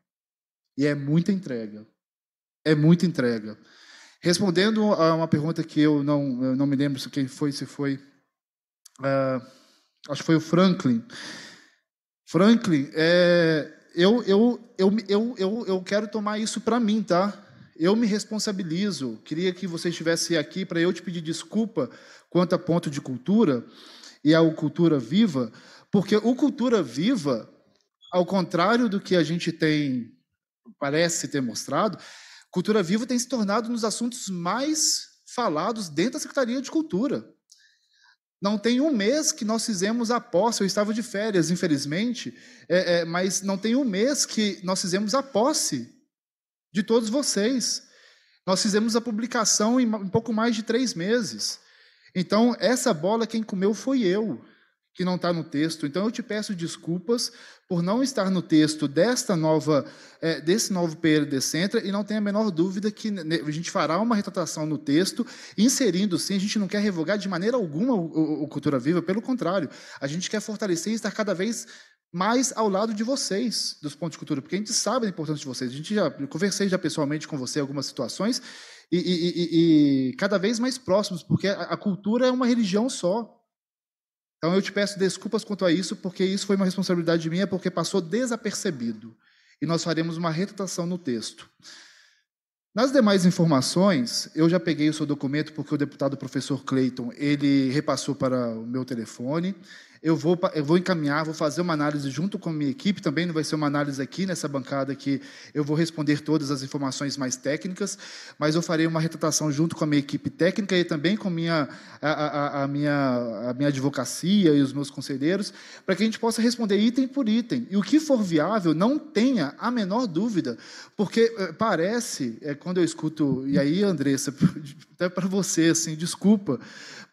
E é muita entrega. É muita entrega. Respondendo a uma pergunta que eu não, eu não me lembro quem foi, se foi. Uh, acho que foi o Franklin. Franklin, é, eu, eu, eu, eu, eu, eu quero tomar isso para mim, tá? eu me responsabilizo. Queria que você estivesse aqui para eu te pedir desculpa quanto a ponto de cultura e ao cultura viva, porque o cultura viva, ao contrário do que a gente tem parece ter mostrado, cultura viva tem se tornado um dos assuntos mais falados dentro da Secretaria de Cultura. Não tem um mês que nós fizemos a posse. Eu estava de férias, infelizmente, é, é, mas não tem um mês que nós fizemos a posse de todos vocês. Nós fizemos a publicação em um pouco mais de três meses. Então, essa bola quem comeu foi eu, que não está no texto. Então, eu te peço desculpas por não estar no texto desta nova, é, desse novo PLD Centra, e não tenha a menor dúvida que a gente fará uma retratação no texto, inserindo sim, a gente não quer revogar de maneira alguma o, o, o Cultura Viva, pelo contrário, a gente quer fortalecer e estar cada vez mas ao lado de vocês, dos pontos de cultura, porque a gente sabe a importância de vocês. A gente já conversei já pessoalmente com você em algumas situações e, e, e, e cada vez mais próximos, porque a, a, cultura é uma religião só. Então eu te peço desculpas quanto a isso, porque isso foi uma responsabilidade minha, porque passou desapercebido. E nós faremos uma retratação no texto. Nas demais informações, eu já peguei o seu documento porque o deputado professor Clayton ele repassou para o meu telefone eu vou, eu vou encaminhar, vou fazer uma análise junto com a minha equipe, também não vai ser uma análise aqui nessa bancada que eu vou responder todas as informações mais técnicas, mas eu farei uma retratação junto com a minha equipe técnica e também com minha, a, a, a, minha, a minha advocacia e os meus conselheiros, para que a gente possa responder item por item. E o que for viável, não tenha a menor dúvida, porque eh, parece, é, quando eu escuto, e aí, Andressa, (laughs) até para você, assim, desculpa,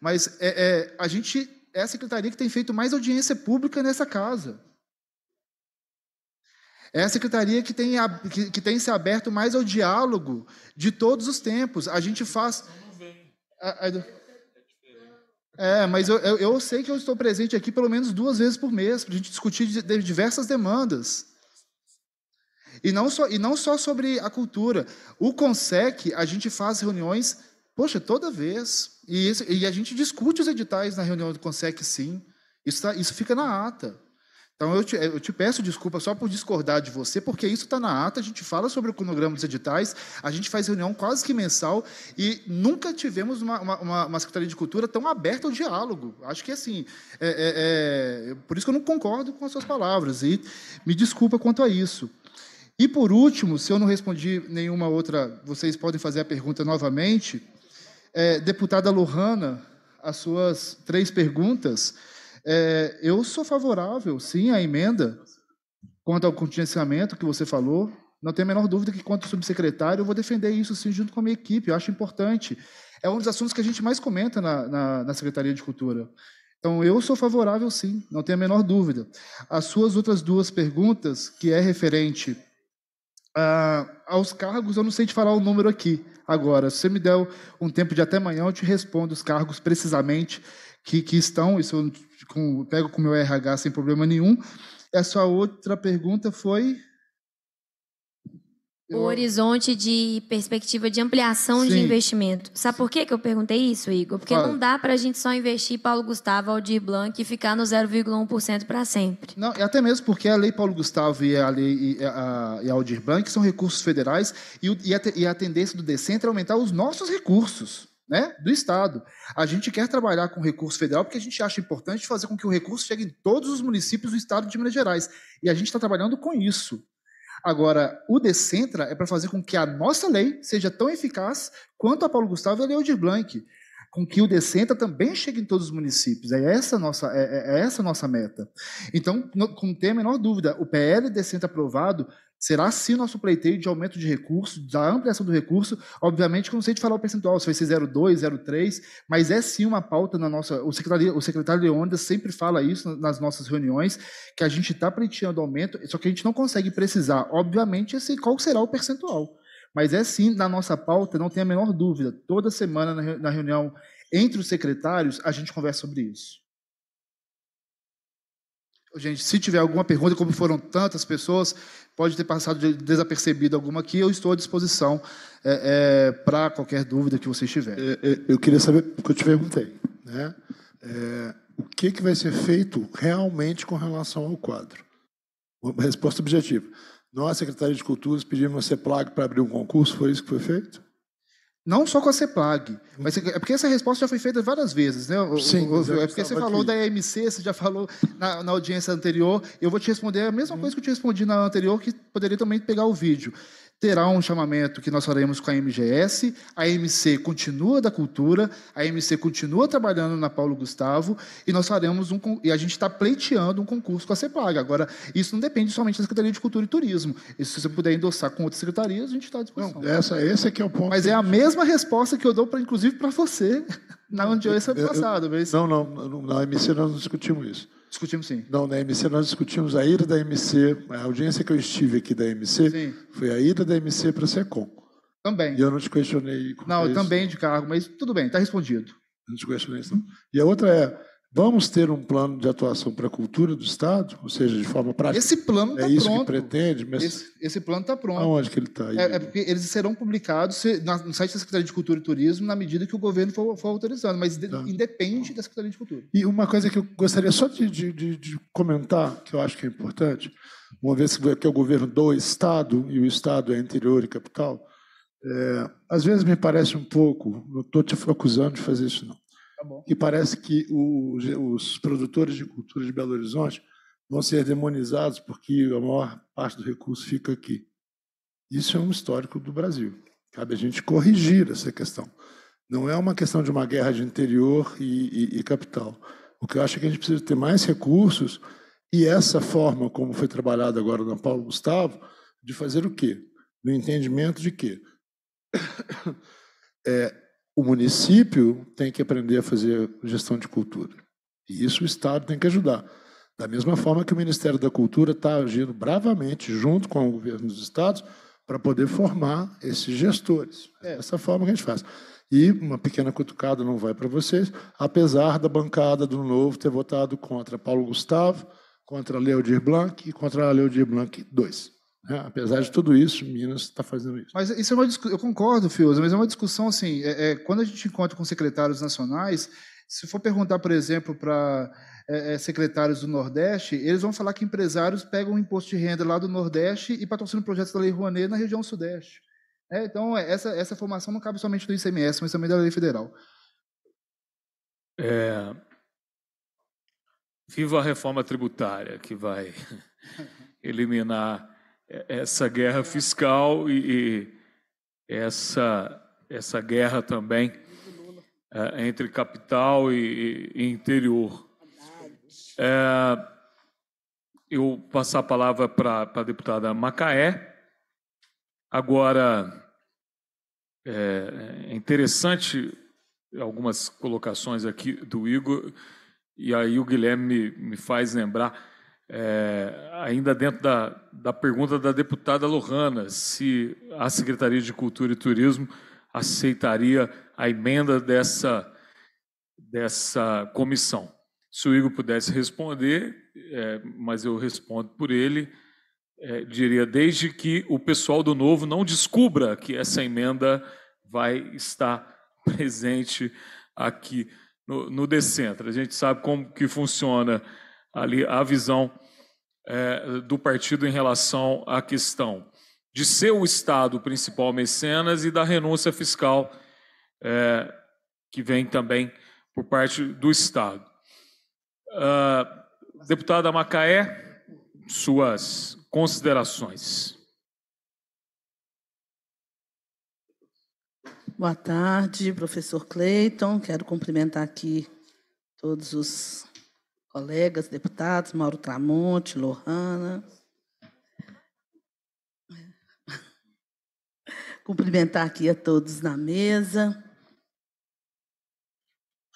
mas é, é a gente é a secretaria que tem feito mais audiência pública nessa casa. É a secretaria que tem, que, que tem se aberto mais ao diálogo de todos os tempos. A gente faz. É, mas eu, eu, eu, sei que eu estou presente aqui pelo menos duas vezes por mês para a gente discutir de, de diversas demandas. E não, só, e não só sobre a cultura. O CONSEC, a gente faz reuniões Poxa, toda vez. E, esse, e a gente discute os editais na reunião do Consec, sim. Isso, tá, isso fica na ata. Então, eu te, eu te, peço desculpa só por discordar de você, porque isso está na ata, a gente fala sobre o cronograma dos editais, a gente faz reunião quase que mensal e nunca tivemos uma, uma, uma Secretaria de Cultura tão aberta ao diálogo. Acho que, assim, é, é, é, por isso que eu não concordo com as suas palavras e me desculpa quanto a isso. E, por último, se eu não respondi nenhuma outra, vocês podem fazer a pergunta novamente, é, deputada Lohana, as suas três perguntas, é, eu sou favorável, sim, à emenda quanto ao contingenciamento que você falou. Não tenho a menor dúvida que, quanto subsecretário, eu vou defender isso, sim, junto com a minha equipe. Eu acho importante. É um dos assuntos que a gente mais comenta na, na, na Secretaria de Cultura. Então, eu sou favorável, sim, não tenho a menor dúvida. As suas outras duas perguntas, que é referente ah, aos cargos, eu não sei te falar o número aqui, agora. Se você me der um tempo de até amanhã, eu te respondo os cargos precisamente que, que estão, isso eu com, pego com o meu RH sem problema nenhum. Essa outra pergunta foi eu... O horizonte de perspectiva de ampliação Sim. de investimento. Sabe por que eu perguntei isso, Igor? Porque não dá para a gente só investir Paulo Gustavo, Aldir Blanc e ficar no 0,1% para sempre. Não, até mesmo porque a Lei Paulo Gustavo e a Lei e a, e Aldir Blanc são recursos federais e, e, a, e a tendência do Decente é aumentar os nossos recursos. Né, do Estado. A gente quer trabalhar com recurso federal porque a gente acha importante fazer com que o recurso chegue em todos os municípios do Estado de Minas Gerais. E a gente está trabalhando com isso. Agora, o Decentra é para fazer com que a nossa lei seja tão eficaz quanto a Paulo Gustavo e a Leodir Blanc, com que o Decentra também chegue em todos os municípios. É essa nossa, é, é, é essa nossa meta. Então, não, não tem a menor dúvida, o PL Decentra aprovado Será sim nosso pleiteio de aumento de recurso, da ampliação do recurso. Obviamente, eu não sei te falar o percentual, se vai ser 0,2, 0,3, mas é sim uma pauta na nossa. O secretário, o secretário Leônidas sempre fala isso nas nossas reuniões, que a gente está pleiteando aumento, só que a gente não consegue precisar, obviamente, esse, qual será o percentual. Mas é sim na nossa pauta, não tem a menor dúvida. Toda semana na reunião entre os secretários, a gente conversa sobre isso. Gente, se tiver alguma pergunta, como foram tantas pessoas, pode ter passado desapercebido alguma aqui, eu estou à disposição é, é, para qualquer dúvida que vocês tiverem. É, é, eu queria saber, porque eu te perguntei, né? É, o que, que vai ser feito realmente com relação ao quadro? Uma resposta objetiva. Nós, Secretaria de Cultura, pedimos a CEPLAG para abrir um concurso, foi isso que foi feito? Não só com a CEPLAG, uhum. mas é porque essa resposta já foi feita várias vezes, né? Sim, é porque você falou aqui. da EMC, você já falou na, na, audiência anterior. Eu vou te responder a mesma hum. coisa que eu te respondi na anterior, que poderia também pegar o vídeo terá um chamamento que nós faremos com a MGS, a MC continua da cultura, a MC continua trabalhando na Paulo Gustavo e nós faremos um e a gente está pleiteando um concurso com a CEPAG. Agora, isso não depende somente da Secretaria de Cultura e Turismo. se você puder endossar com outras secretarias, a gente está à disposição. Não, essa, esse é que é o ponto. Mas é a mesma resposta que eu dou, pra, inclusive, para você. Na Andioi foi passado, mas... Não, não, não, na MC nós não discutimos isso. Discutimos sim. Não, na MC nós discutimos a ida da MC, a audiência que eu estive aqui da MC sim. foi a ida da MC para a SECOM. Também. E eu não te questionei. Não, eu também de cargo, mas tudo bem, está respondido. Não te questionei isso, não. E a outra é, Vamos ter um plano de atuação para a cultura do Estado, ou seja, de forma prática. Esse plano está pronto. É isso que pretende, mas esse, esse plano está pronto. Aonde que ele está? É, é, porque eles serão publicados no site da Secretaria de Cultura e Turismo na medida que o governo for, for autorizando, mas tá. independe da Secretaria de Cultura. E uma coisa que eu gostaria só de, de, de, de comentar, que eu acho que é importante, uma vez que é o governo do Estado e o Estado é interior e capital, é, às vezes me parece um pouco, não estou te acusando de fazer isso não, Tá e parece que o, os produtores de cultura de Belo Horizonte vão ser demonizados porque a maior parte do recurso fica aqui. Isso é um histórico do Brasil. Cabe a gente corrigir essa questão. Não é uma questão de uma guerra de interior e, e, e capital. O que eu acho é que a gente precisa ter mais recursos e essa forma, como foi trabalhada agora na Paulo Gustavo, de fazer o quê? No entendimento de quê? é, (coughs) eh, o município tem que aprender a fazer gestão de cultura. E isso o Estado tem que ajudar. Da mesma forma que o Ministério da Cultura está agindo bravamente junto com o governo dos estados para poder formar esses gestores. É essa forma que a gente faz. E uma pequena cutucada não vai para vocês, apesar da bancada do Novo ter votado contra Paulo Gustavo, contra Leodir Blanc e contra Leodir Blanc II. Né? Apesar de tudo isso, Minas está fazendo isso. Mas isso é uma discussão, eu concordo, Fioza, mas é uma discussão assim, é, é, quando a gente encontra com secretários nacionais, se for perguntar, por exemplo, para é, é, secretários do Nordeste, eles vão falar que empresários pegam o imposto de renda lá do Nordeste e patrocinam projetos da Lei Rouanet na região Sudeste. É, então, é, essa, essa formação não cabe somente do ICMS, mas também da Lei Federal. É... Viva a reforma tributária, que vai (laughs) eliminar essa guerra fiscal e, e essa, essa guerra também é, entre capital e, e interior. É, eu passar a palavra para a deputada Macaé. Agora, é, é interessante algumas colocações aqui do Igor, e aí o Guilherme me, me faz lembrar é, ainda dentro da, da pergunta da deputada Lohana, se a Secretaria de Cultura e Turismo aceitaria a emenda dessa, dessa comissão. Se o Igor pudesse responder, é, mas eu respondo por ele, é, diria desde que o pessoal do Novo não descubra que essa emenda vai estar presente aqui no, no Decentra. A gente sabe como que funciona ali a visão é, do partido em relação à questão de ser o Estado principal mecenas e da renúncia fiscal é, que vem também por parte do Estado. Uh, deputada Macaé, suas considerações. Boa tarde, professor Cleiton. Quero cumprimentar aqui todos os colegas deputados, Mauro Tramonte, Lohana. Cumprimentar aqui a todos na mesa.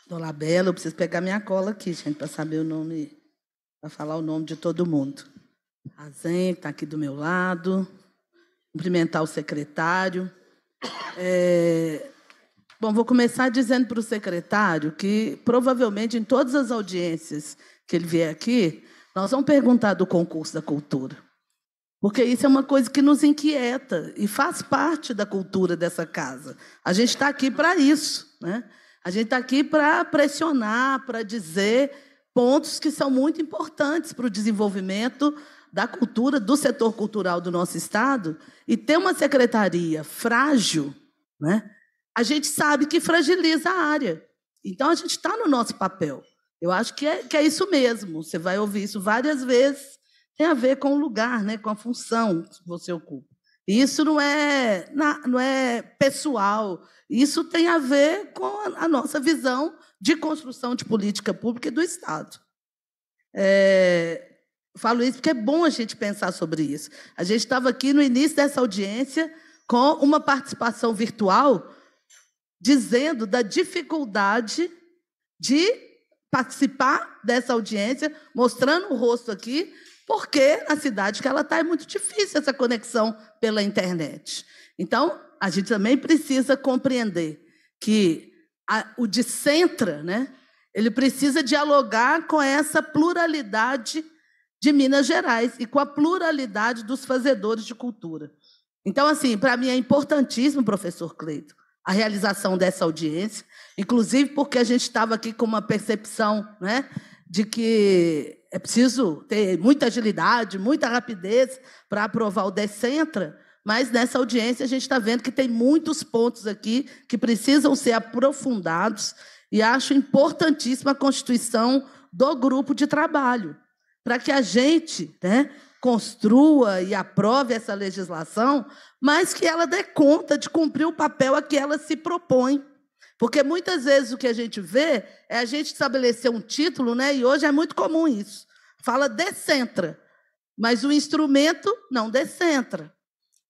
Dona Bela, eu preciso pegar minha cola aqui, gente, para saber o nome, para falar o nome de todo mundo. A Zen, que está aqui do meu lado. Cumprimentar o secretário. É, Bom, vou começar dizendo para o secretário que provavelmente em todas as audiências que ele vier aqui, nós vamos perguntar do concurso da cultura. Porque isso é uma coisa que nos inquieta e faz parte da cultura dessa casa. A gente está aqui para isso. Né? A gente está aqui para pressionar, para dizer pontos que são muito importantes para o desenvolvimento da cultura, do setor cultural do nosso Estado. E ter uma secretaria frágil, né? a gente sabe que fragiliza a área. Então, a gente está no nosso papel. Eu acho que é, que é isso mesmo. Você vai ouvir isso várias vezes. Tem a ver com o lugar, né? com a função que você ocupa. Isso não é, não é pessoal. Isso tem a ver com a nossa visão de construção de política pública e do Estado. É, falo isso porque é bom a gente pensar sobre isso. A gente estava aqui no início dessa audiência com uma participação virtual dizendo da dificuldade de participar dessa audiência, mostrando o rosto aqui, porque na cidade que ela está é muito difícil essa conexão pela internet. Então, a gente também precisa compreender que a, o de centra, né, ele precisa dialogar com essa pluralidade de Minas Gerais e com a pluralidade dos fazedores de cultura. Então, assim, para mim é importantíssimo, professor Cleito, a realização dessa audiência. Inclusive porque a gente estava aqui com uma percepção né, de que é preciso ter muita agilidade, muita rapidez para aprovar o Decentra. mas nessa audiência a gente está vendo que tem muitos pontos aqui que precisam ser aprofundados e acho importantíssima a constituição do grupo de trabalho, para que a gente né, construa e aprove essa legislação, mas que ela dê conta de cumprir o papel a que ela se propõe. Porque muitas vezes o que a gente vê é a gente estabelecer um título, né? E hoje é muito comum isso. Fala descentra, mas o instrumento não descentra.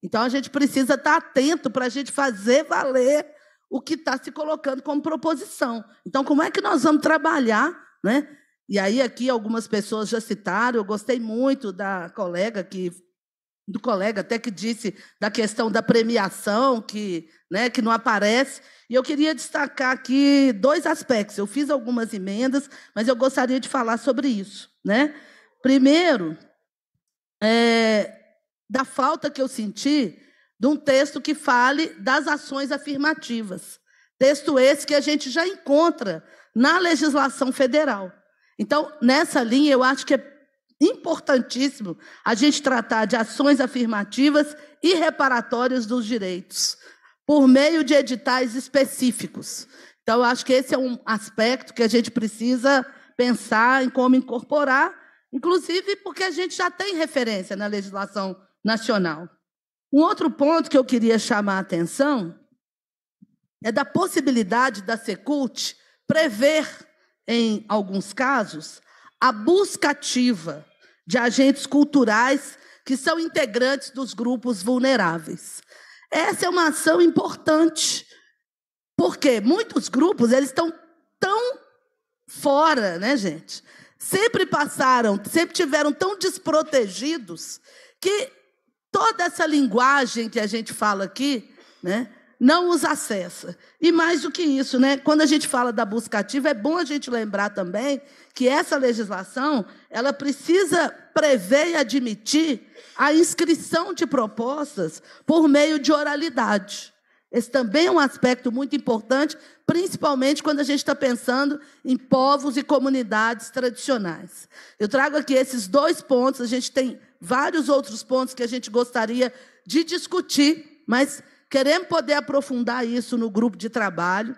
Então a gente precisa estar tá atento para a gente fazer valer o que está se colocando como proposição. Então, como é que nós vamos trabalhar, né? E aí aqui algumas pessoas já citaram, eu gostei muito da colega que do colega até que disse da questão da premiação, que né, que não aparece. E eu queria destacar aqui dois aspectos. Eu fiz algumas emendas, mas eu gostaria de falar sobre isso. Né? Primeiro, é, da falta que eu senti de um texto que fale das ações afirmativas. Texto esse que a gente já encontra na legislação federal. Então, nessa linha, eu acho que é importantíssimo a gente tratar de ações afirmativas e reparatórias dos direitos por meio de editais específicos. Então, eu acho que esse é um aspecto que a gente precisa pensar em como incorporar, inclusive porque a gente já tem referência na legislação nacional. Um outro ponto que eu queria chamar a atenção é da possibilidade da Secult prever, em alguns casos, a busca ativa de agentes culturais que são integrantes dos grupos vulneráveis. Essa é uma ação importante. Porque muitos grupos, eles estão tão fora, né, gente? Sempre passaram, sempre tiveram tão desprotegidos que toda essa linguagem que a gente fala aqui, né, não os acessa. E mais do que isso, né, quando a gente fala da busca ativa, é bom a gente lembrar também que essa legislação, ela precisa prevê e admitir a inscrição de propostas por meio de oralidade. Esse também é um aspecto muito importante, principalmente quando a gente está pensando em povos e comunidades tradicionais. Eu trago aqui esses dois pontos, a gente tem vários outros pontos que a gente gostaria de discutir, mas queremos poder aprofundar isso no grupo de trabalho.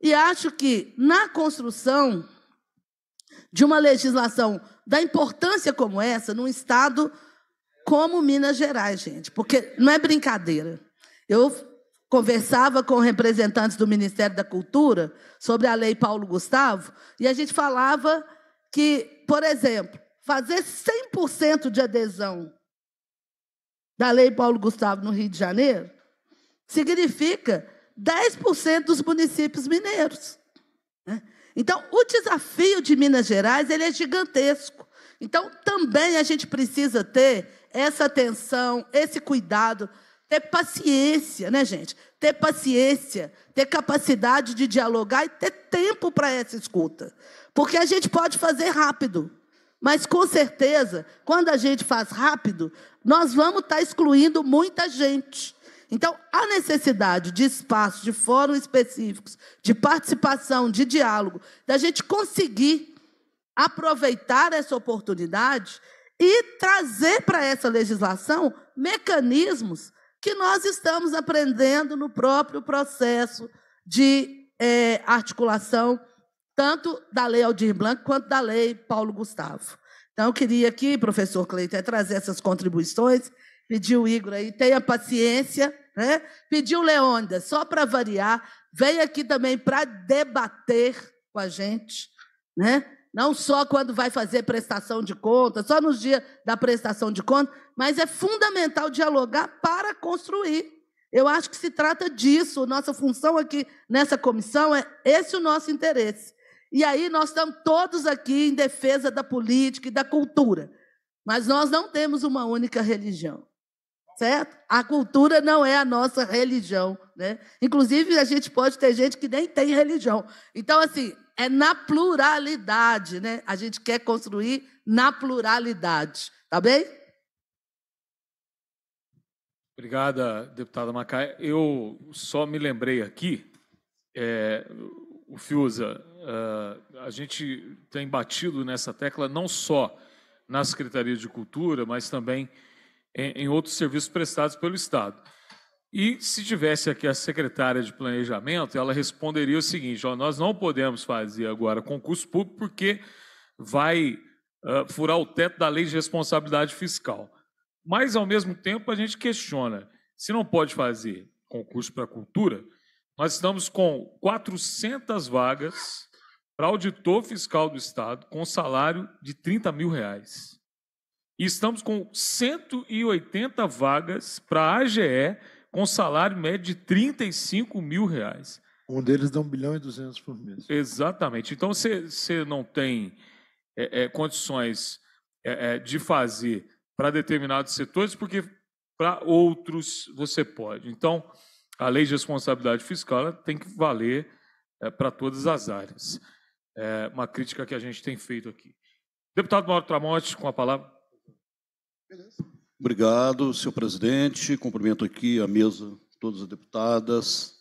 E acho que na construção de uma legislação da importância como essa num estado como Minas Gerais, gente, porque não é brincadeira. Eu conversava com representantes do Ministério da Cultura sobre a Lei Paulo Gustavo e a gente falava que, por exemplo, fazer 100% de adesão da Lei Paulo Gustavo no Rio de Janeiro significa 10% dos municípios mineiros. Né? Então, o desafio de Minas Gerais ele é gigantesco. Então, também a gente precisa ter essa atenção, esse cuidado, ter paciência, né, gente? Ter paciência, ter capacidade de dialogar e ter tempo para essa escuta. Porque a gente pode fazer rápido, mas com certeza, quando a gente faz rápido, nós vamos estar excluindo muita gente. Então, há necessidade de espaços, de fóruns específicos, de participação, de diálogo, da gente conseguir aproveitar essa oportunidade e trazer para essa legislação mecanismos que nós estamos aprendendo no próprio processo de é, articulação, tanto da Lei Aldir Blanc quanto da Lei Paulo Gustavo. Então, eu queria aqui, professor Cleiton, é trazer essas contribuições Pediu o Igor aí, tenha paciência. Né? Pediu Leônida, só para variar, vem aqui também para debater com a gente, né? não só quando vai fazer prestação de conta, só nos dias da prestação de conta, mas é fundamental dialogar para construir. Eu acho que se trata disso. Nossa função aqui nessa comissão é esse o nosso interesse. E aí nós estamos todos aqui em defesa da política e da cultura, mas nós não temos uma única religião. Certo? A cultura não é a nossa religião. Né? Inclusive, a gente pode ter gente que nem tem religião. Então, assim, é na pluralidade. Né? A gente quer construir na pluralidade. Tá bem? Obrigada, deputada Macaia. Eu só me lembrei aqui, é, o Fiuza, é, a gente tem batido nessa tecla não só na Secretaria de Cultura, mas também em, em outros serviços prestados pelo Estado. E se tivesse aqui a secretária de planejamento, ela responderia o seguinte: ó, nós não podemos fazer agora concurso público porque vai uh, furar o teto da lei de responsabilidade fiscal. Mas, ao mesmo tempo, a gente questiona: se não pode fazer concurso para cultura, nós estamos com 400 vagas para auditor fiscal do Estado com salário de 30 mil reais. E estamos com 180 vagas para a AGE com salário médio de 35 mil reais. Um deles dá 1 bilhão e 200 por mês. Exatamente. Então, você não tem é, é, condições é, é de fazer para determinados setores, porque para outros você pode. Então, a lei de responsabilidade fiscal tem que valer é, para todas as áreas. É uma crítica que a gente tem feito aqui. Deputado Mauro Tramonte, com a palavra. Obrigado, senhor presidente. Cumprimento aqui a mesa, todas as deputadas,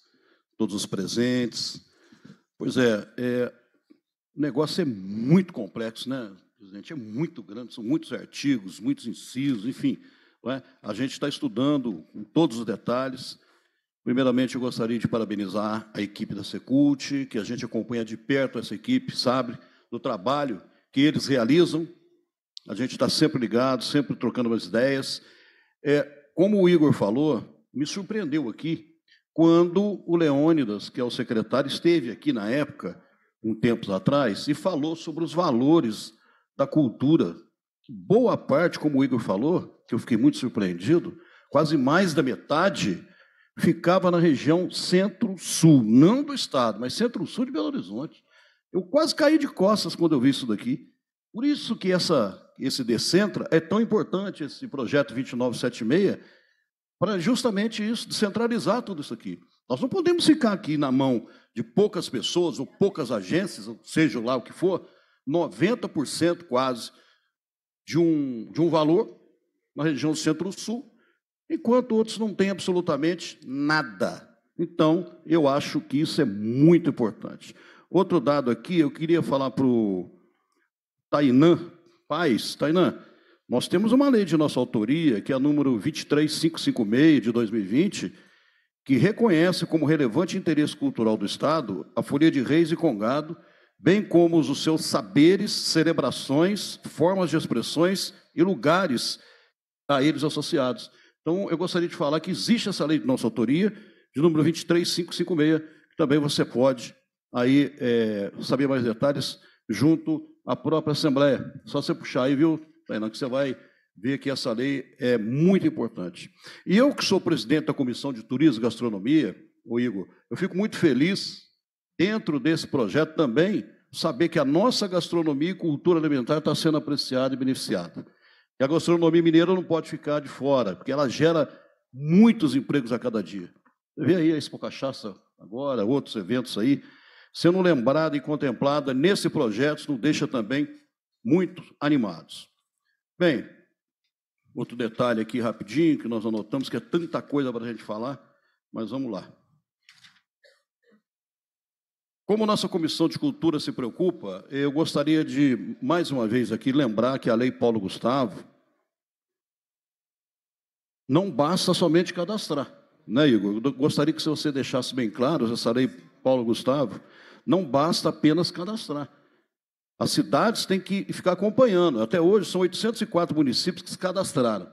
todos os presentes. Pois é, é o negócio é muito complexo, né, presidente? É muito grande, são muitos artigos, muitos incisos, enfim. É? A gente está estudando com todos os detalhes. Primeiramente, eu gostaria de parabenizar a equipe da Secult, que a gente acompanha de perto essa equipe, sabe, do trabalho que eles realizam a gente está sempre ligado, sempre trocando umas ideias. É, como o Igor falou, me surpreendeu aqui quando o Leônidas, que é o secretário, esteve aqui na época, um tempo atrás, e falou sobre os valores da cultura. Boa parte, como o Igor falou, que eu fiquei muito surpreendido, quase mais da metade ficava na região centro-sul, não do estado, mas centro-sul de Belo Horizonte. Eu quase caí de costas quando eu vi isso daqui. Por isso que essa, esse Decentra é tão importante, esse projeto 2976, para justamente isso, descentralizar tudo isso aqui. Nós não podemos ficar aqui na mão de poucas pessoas ou poucas agências, ou seja lá o que for, 90% quase de um, de um valor na região centro-sul, enquanto outros não têm absolutamente nada. Então, eu acho que isso é muito importante. Outro dado aqui, eu queria falar para o Tainã Paz, Tainã, nós temos uma lei de nossa autoria, que é a número 23556 de 2020, que reconhece como relevante interesse cultural do Estado a Folia de Reis e Congado, bem como os seus saberes, celebrações, formas de expressões e lugares a eles associados. Então, eu gostaria de falar que existe essa lei de nossa autoria, de número 23556, que também você pode aí é, saber mais detalhes junto a própria Assembleia. Só você puxar aí, viu, Tainan, que você vai ver que essa lei é muito importante. E eu, que sou presidente da Comissão de Turismo e Gastronomia, o Igor, eu fico muito feliz, dentro desse projeto também, saber que a nossa gastronomia e cultura alimentar está sendo apreciada e beneficiada. E a gastronomia mineira não pode ficar de fora, porque ela gera muitos empregos a cada dia. Você vê aí a Expo Cachaça agora, outros eventos aí, sendo lembrada e contemplada nesse projeto, nos deixa também muito animados. Bem, outro detalhe aqui rapidinho que nós anotamos, que é tanta coisa para a gente falar, mas vamos lá. Como nossa Comissão de Cultura se preocupa, eu gostaria de, mais uma vez aqui, lembrar que a Lei Paulo Gustavo não basta somente cadastrar. Né, Igor? Eu gostaria que você deixasse bem claro, essa Lei Paulo Gustavo, não basta apenas cadastrar. As cidades têm que ficar acompanhando. Até hoje são 804 municípios que se cadastraram.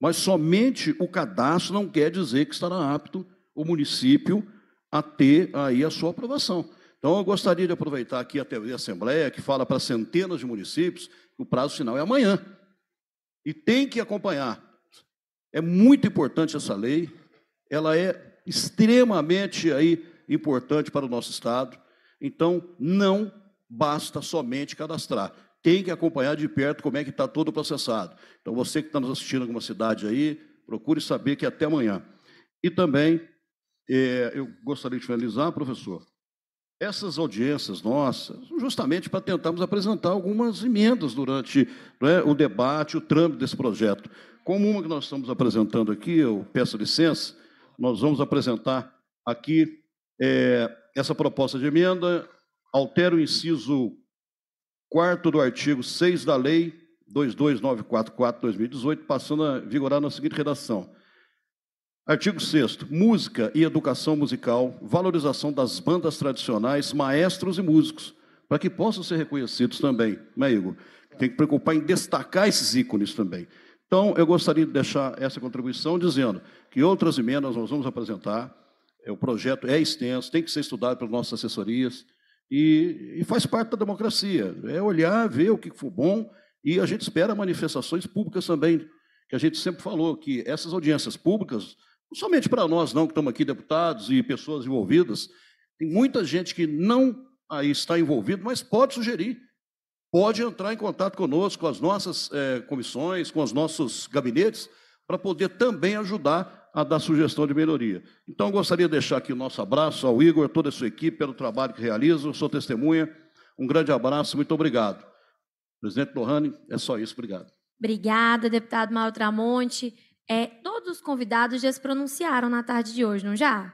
Mas somente o cadastro não quer dizer que estará apto o município a ter aí a sua aprovação. Então, eu gostaria de aproveitar aqui a TV Assembleia, que fala para centenas de municípios, que o prazo final é amanhã. E tem que acompanhar. É muito importante essa lei, ela é extremamente aí importante para o nosso Estado. Então, não basta somente cadastrar. Tem que acompanhar de perto como é que está todo o processado. Então, você que está nos assistindo em alguma cidade aí, procure saber que é até amanhã. E também, eh, eu gostaria de finalizar, professor, essas audiências nossas, justamente para tentarmos apresentar algumas emendas durante né, o debate, o trâmite desse projeto. Como uma que nós estamos apresentando aqui, eu peço licença, nós vamos apresentar aqui é, essa proposta de emenda altera o inciso 4 do artigo 6 da Lei 22944-2018, passando a vigorar na seguinte redação. Artigo 6 Música e educação musical, valorização das bandas tradicionais, maestros e músicos, para que possam ser reconhecidos também, né, Igor? Tem que preocupar em destacar esses ícones também. Então, eu gostaria de deixar essa contribuição dizendo que outras emendas nós vamos apresentar, é, o projeto é extenso, tem que ser estudado pelas nossas assessorias e, e faz parte da democracia. É olhar, ver o que for bom e a gente espera manifestações públicas também, que a gente sempre falou que essas audiências públicas, não somente para nós não que estamos aqui deputados e pessoas envolvidas, tem muita gente que não aí está envolvido, mas pode sugerir, pode entrar em contato conosco, com as nossas é, comissões, com os nossos gabinetes, para poder também ajudar a dar sugestão de melhoria. Então, gostaria de deixar aqui o nosso abraço ao Igor, toda a sua equipe, pelo trabalho que realizam, sou testemunha. Um grande abraço, muito obrigado. Presidente Lohane, é só isso, obrigado. Obrigada, deputado Mauro Tramonte. É, todos os convidados já se pronunciaram na tarde de hoje, não já?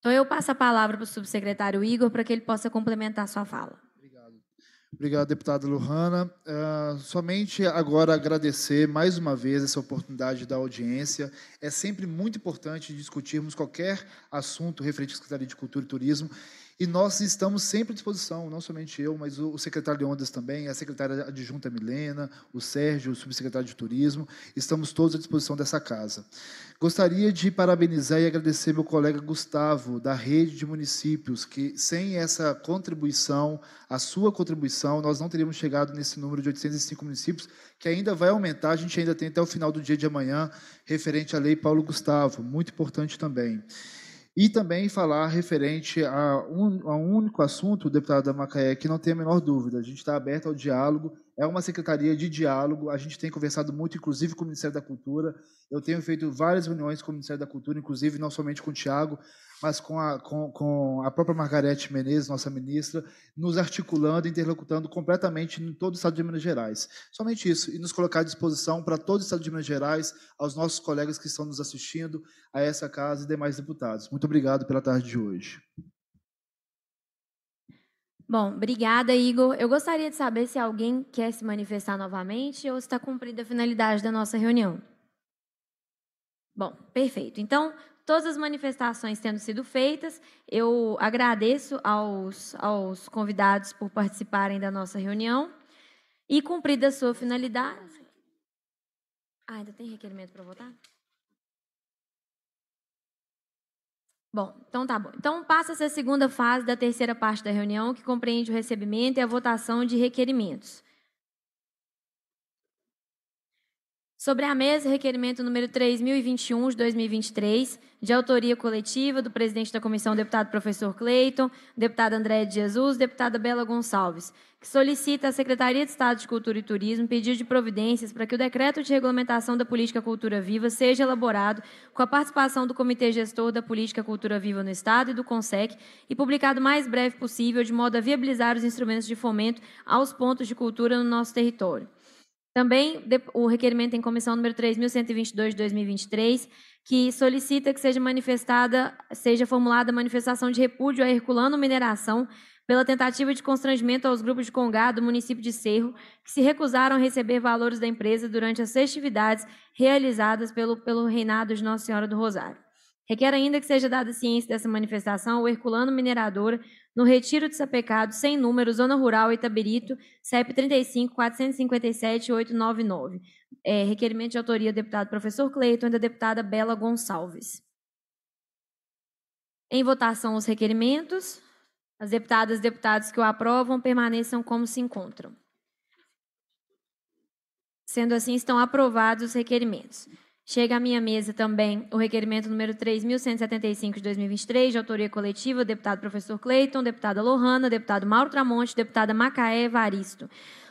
Então, eu passo a palavra para o subsecretário Igor para que ele possa complementar sua fala. Obrigado, deputada Lujana. Uh, é, somente agora agradecer mais uma vez essa oportunidade da audiência. É sempre muito importante discutirmos qualquer assunto referente à Secretaria de Cultura e Turismo. E nós estamos sempre à disposição, não somente eu, mas o secretário de Ondas também, a secretária adjunta Milena, o Sérgio, o subsecretário de Turismo. Estamos todos à disposição dessa casa. Gostaria de parabenizar e agradecer meu colega Gustavo, da rede de municípios, que sem essa contribuição, a sua contribuição, nós não teríamos chegado nesse número de 805 municípios, que ainda vai aumentar, a gente ainda tem até o final do dia de amanhã, referente à lei Paulo Gustavo, muito importante também. E também falar referente a um, a um único assunto, deputado da Macaé, que não tem a menor dúvida, a gente está aberto ao diálogo é uma secretaria de diálogo. A gente tem conversado muito, inclusive, com o Ministério da Cultura. Eu tenho feito várias reuniões com o Ministério da Cultura, inclusive não somente com o Tiago, mas com a, com, com a própria Margarete Menezes, nossa ministra, nos articulando, interlocutando completamente em todo o Estado de Minas Gerais. Somente isso, e nos colocar à disposição para todo o Estado de Minas Gerais, aos nossos colegas que estão nos assistindo, a essa casa e demais deputados. Muito obrigado pela tarde de hoje. Bom, obrigada, Igor. Eu gostaria de saber se alguém quer se manifestar novamente ou se está cumprida a finalidade da nossa reunião. Bom, perfeito. Então, todas as manifestações tendo sido feitas, eu agradeço aos, aos convidados por participarem da nossa reunião e cumprida a sua finalidade. Ah, ainda tem requerimento para votar? Bom, então tá bom. Então passa-se a segunda fase da terceira parte da reunião, que compreende o recebimento e a votação de requerimentos. Sobre a mesa, requerimento número 3021 de 2023, de autoria coletiva do presidente da comissão, deputado professor Cleiton, deputada Andréa de Jesus, deputada Bela Gonçalves, que solicita à Secretaria de Estado de Cultura e Turismo pedido de providências para que o decreto de regulamentação da política Cultura Viva seja elaborado com a participação do Comitê Gestor da Política Cultura Viva no Estado e do CONSEC e publicado o mais breve possível, de modo a viabilizar os instrumentos de fomento aos pontos de cultura no nosso território. Também o requerimento em comissão número 3122 de 2023, que solicita que seja manifestada, seja formulada manifestação de repúdio à Herculano Mineração pela tentativa de constrangimento aos grupos de Congá do município de Cerro, que se recusaram a receber valores da empresa durante as festividades realizadas pelo, pelo reinado de Nossa Senhora do Rosário. Requer ainda que seja dada ciência dessa manifestação ao Herculano Mineradora, no Retiro de Sapecado, sem número, Zona Rural, Itabirito, CEP 35 457 899. É, requerimento de autoria do deputado professor Cleiton e da deputada Bela Gonçalves. Em votação os requerimentos. As deputadas e deputados que o aprovam permaneçam como se encontram. Sendo assim, estão aprovados os requerimentos. Chega à minha mesa também o requerimento número 3.175 de 2023, de autoria coletiva, deputado professor Cleiton, deputada Lohana, deputado Mauro Tramonte, deputada Macaé Varisto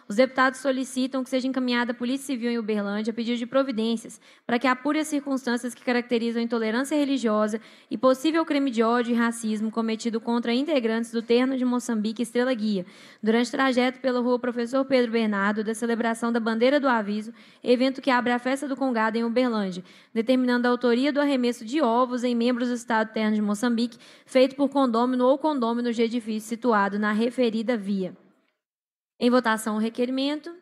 os deputados solicitam que seja encaminhada a Polícia Civil em Uberlândia a pedido de providências para que apure as circunstâncias que caracterizam a intolerância religiosa e possível crime de ódio e racismo cometido contra integrantes do terno de Moçambique Estrela Guia, durante o trajeto pela rua Professor Pedro Bernardo da celebração da Bandeira do Aviso, evento que abre a Festa do Congado em Uberlândia, determinando a autoria do arremesso de ovos em membros do Estado Terno de Moçambique, feito por condômino ou condômino de edifício situado na referida via. Em votação o requerimento,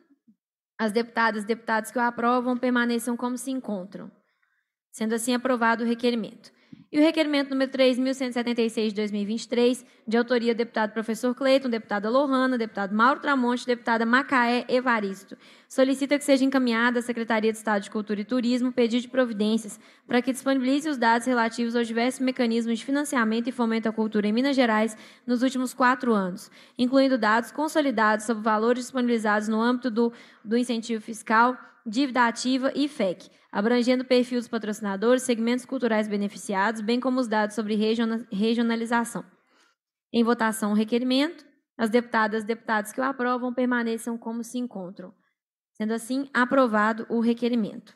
as deputadas e deputados que o aprovam permaneçam como se encontram, sendo assim aprovado o requerimento. E o requerimento número 3.176 de 2023, de autoria do deputado professor Cleiton, deputada Lohana, deputado Mauro Tramonte, deputada Macaé Evaristo. Solicita que seja encaminhada à Secretaria de Estado de Cultura e Turismo pedido de providências para que disponibilize os dados relativos aos diversos mecanismos de financiamento e fomento à cultura em Minas Gerais nos últimos quatro anos, incluindo dados consolidados sobre valores disponibilizados no âmbito do, do incentivo fiscal dívida ativa e FEC, abrangendo o perfil dos patrocinadores, segmentos culturais beneficiados, bem como os dados sobre regionalização. Em votação, o requerimento. As deputadas e deputados que o aprovam permaneçam como se encontram. Sendo assim, aprovado o requerimento.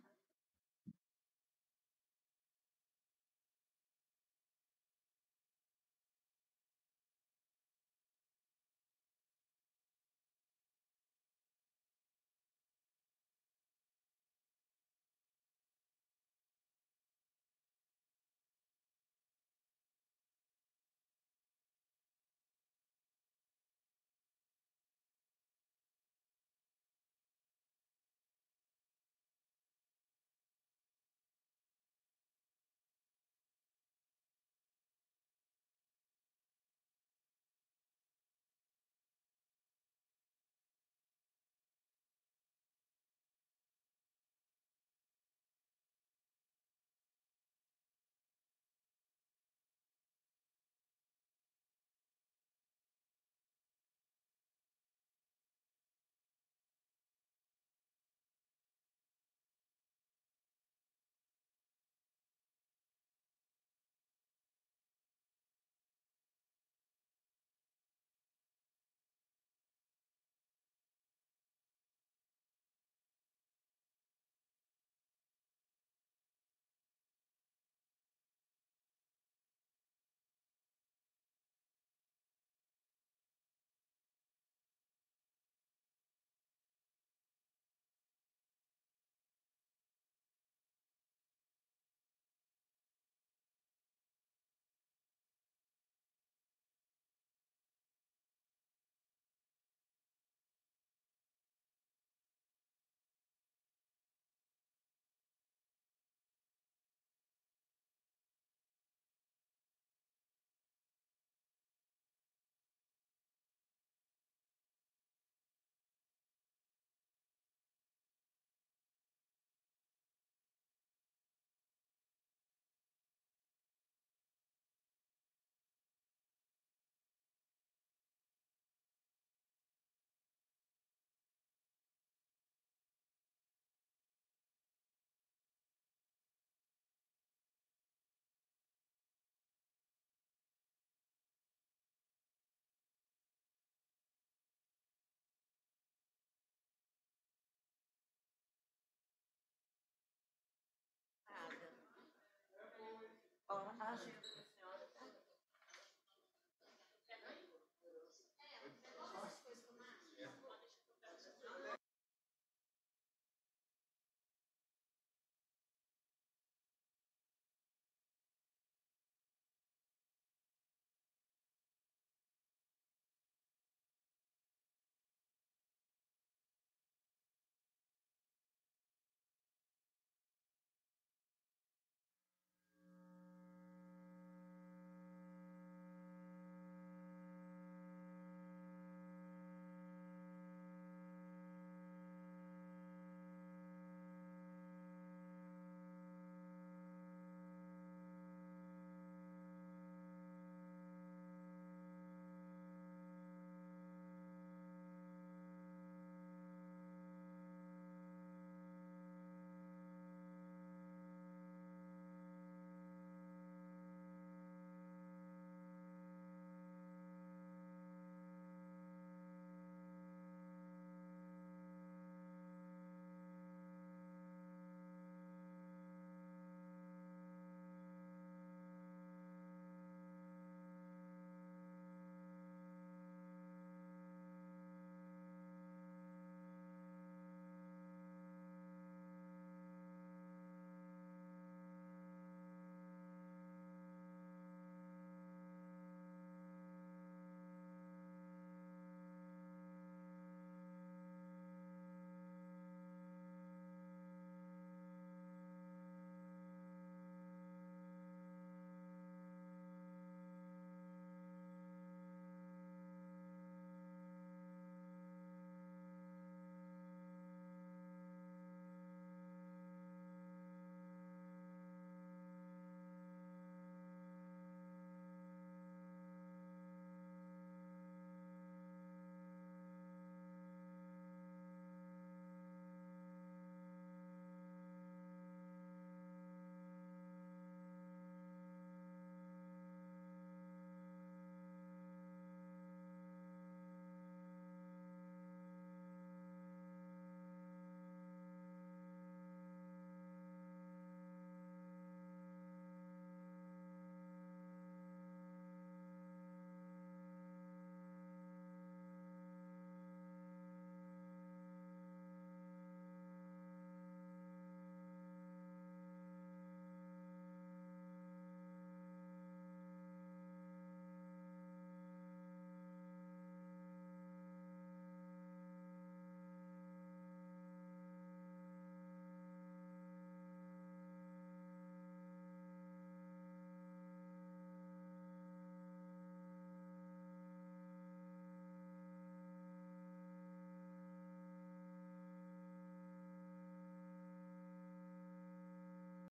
好，像是。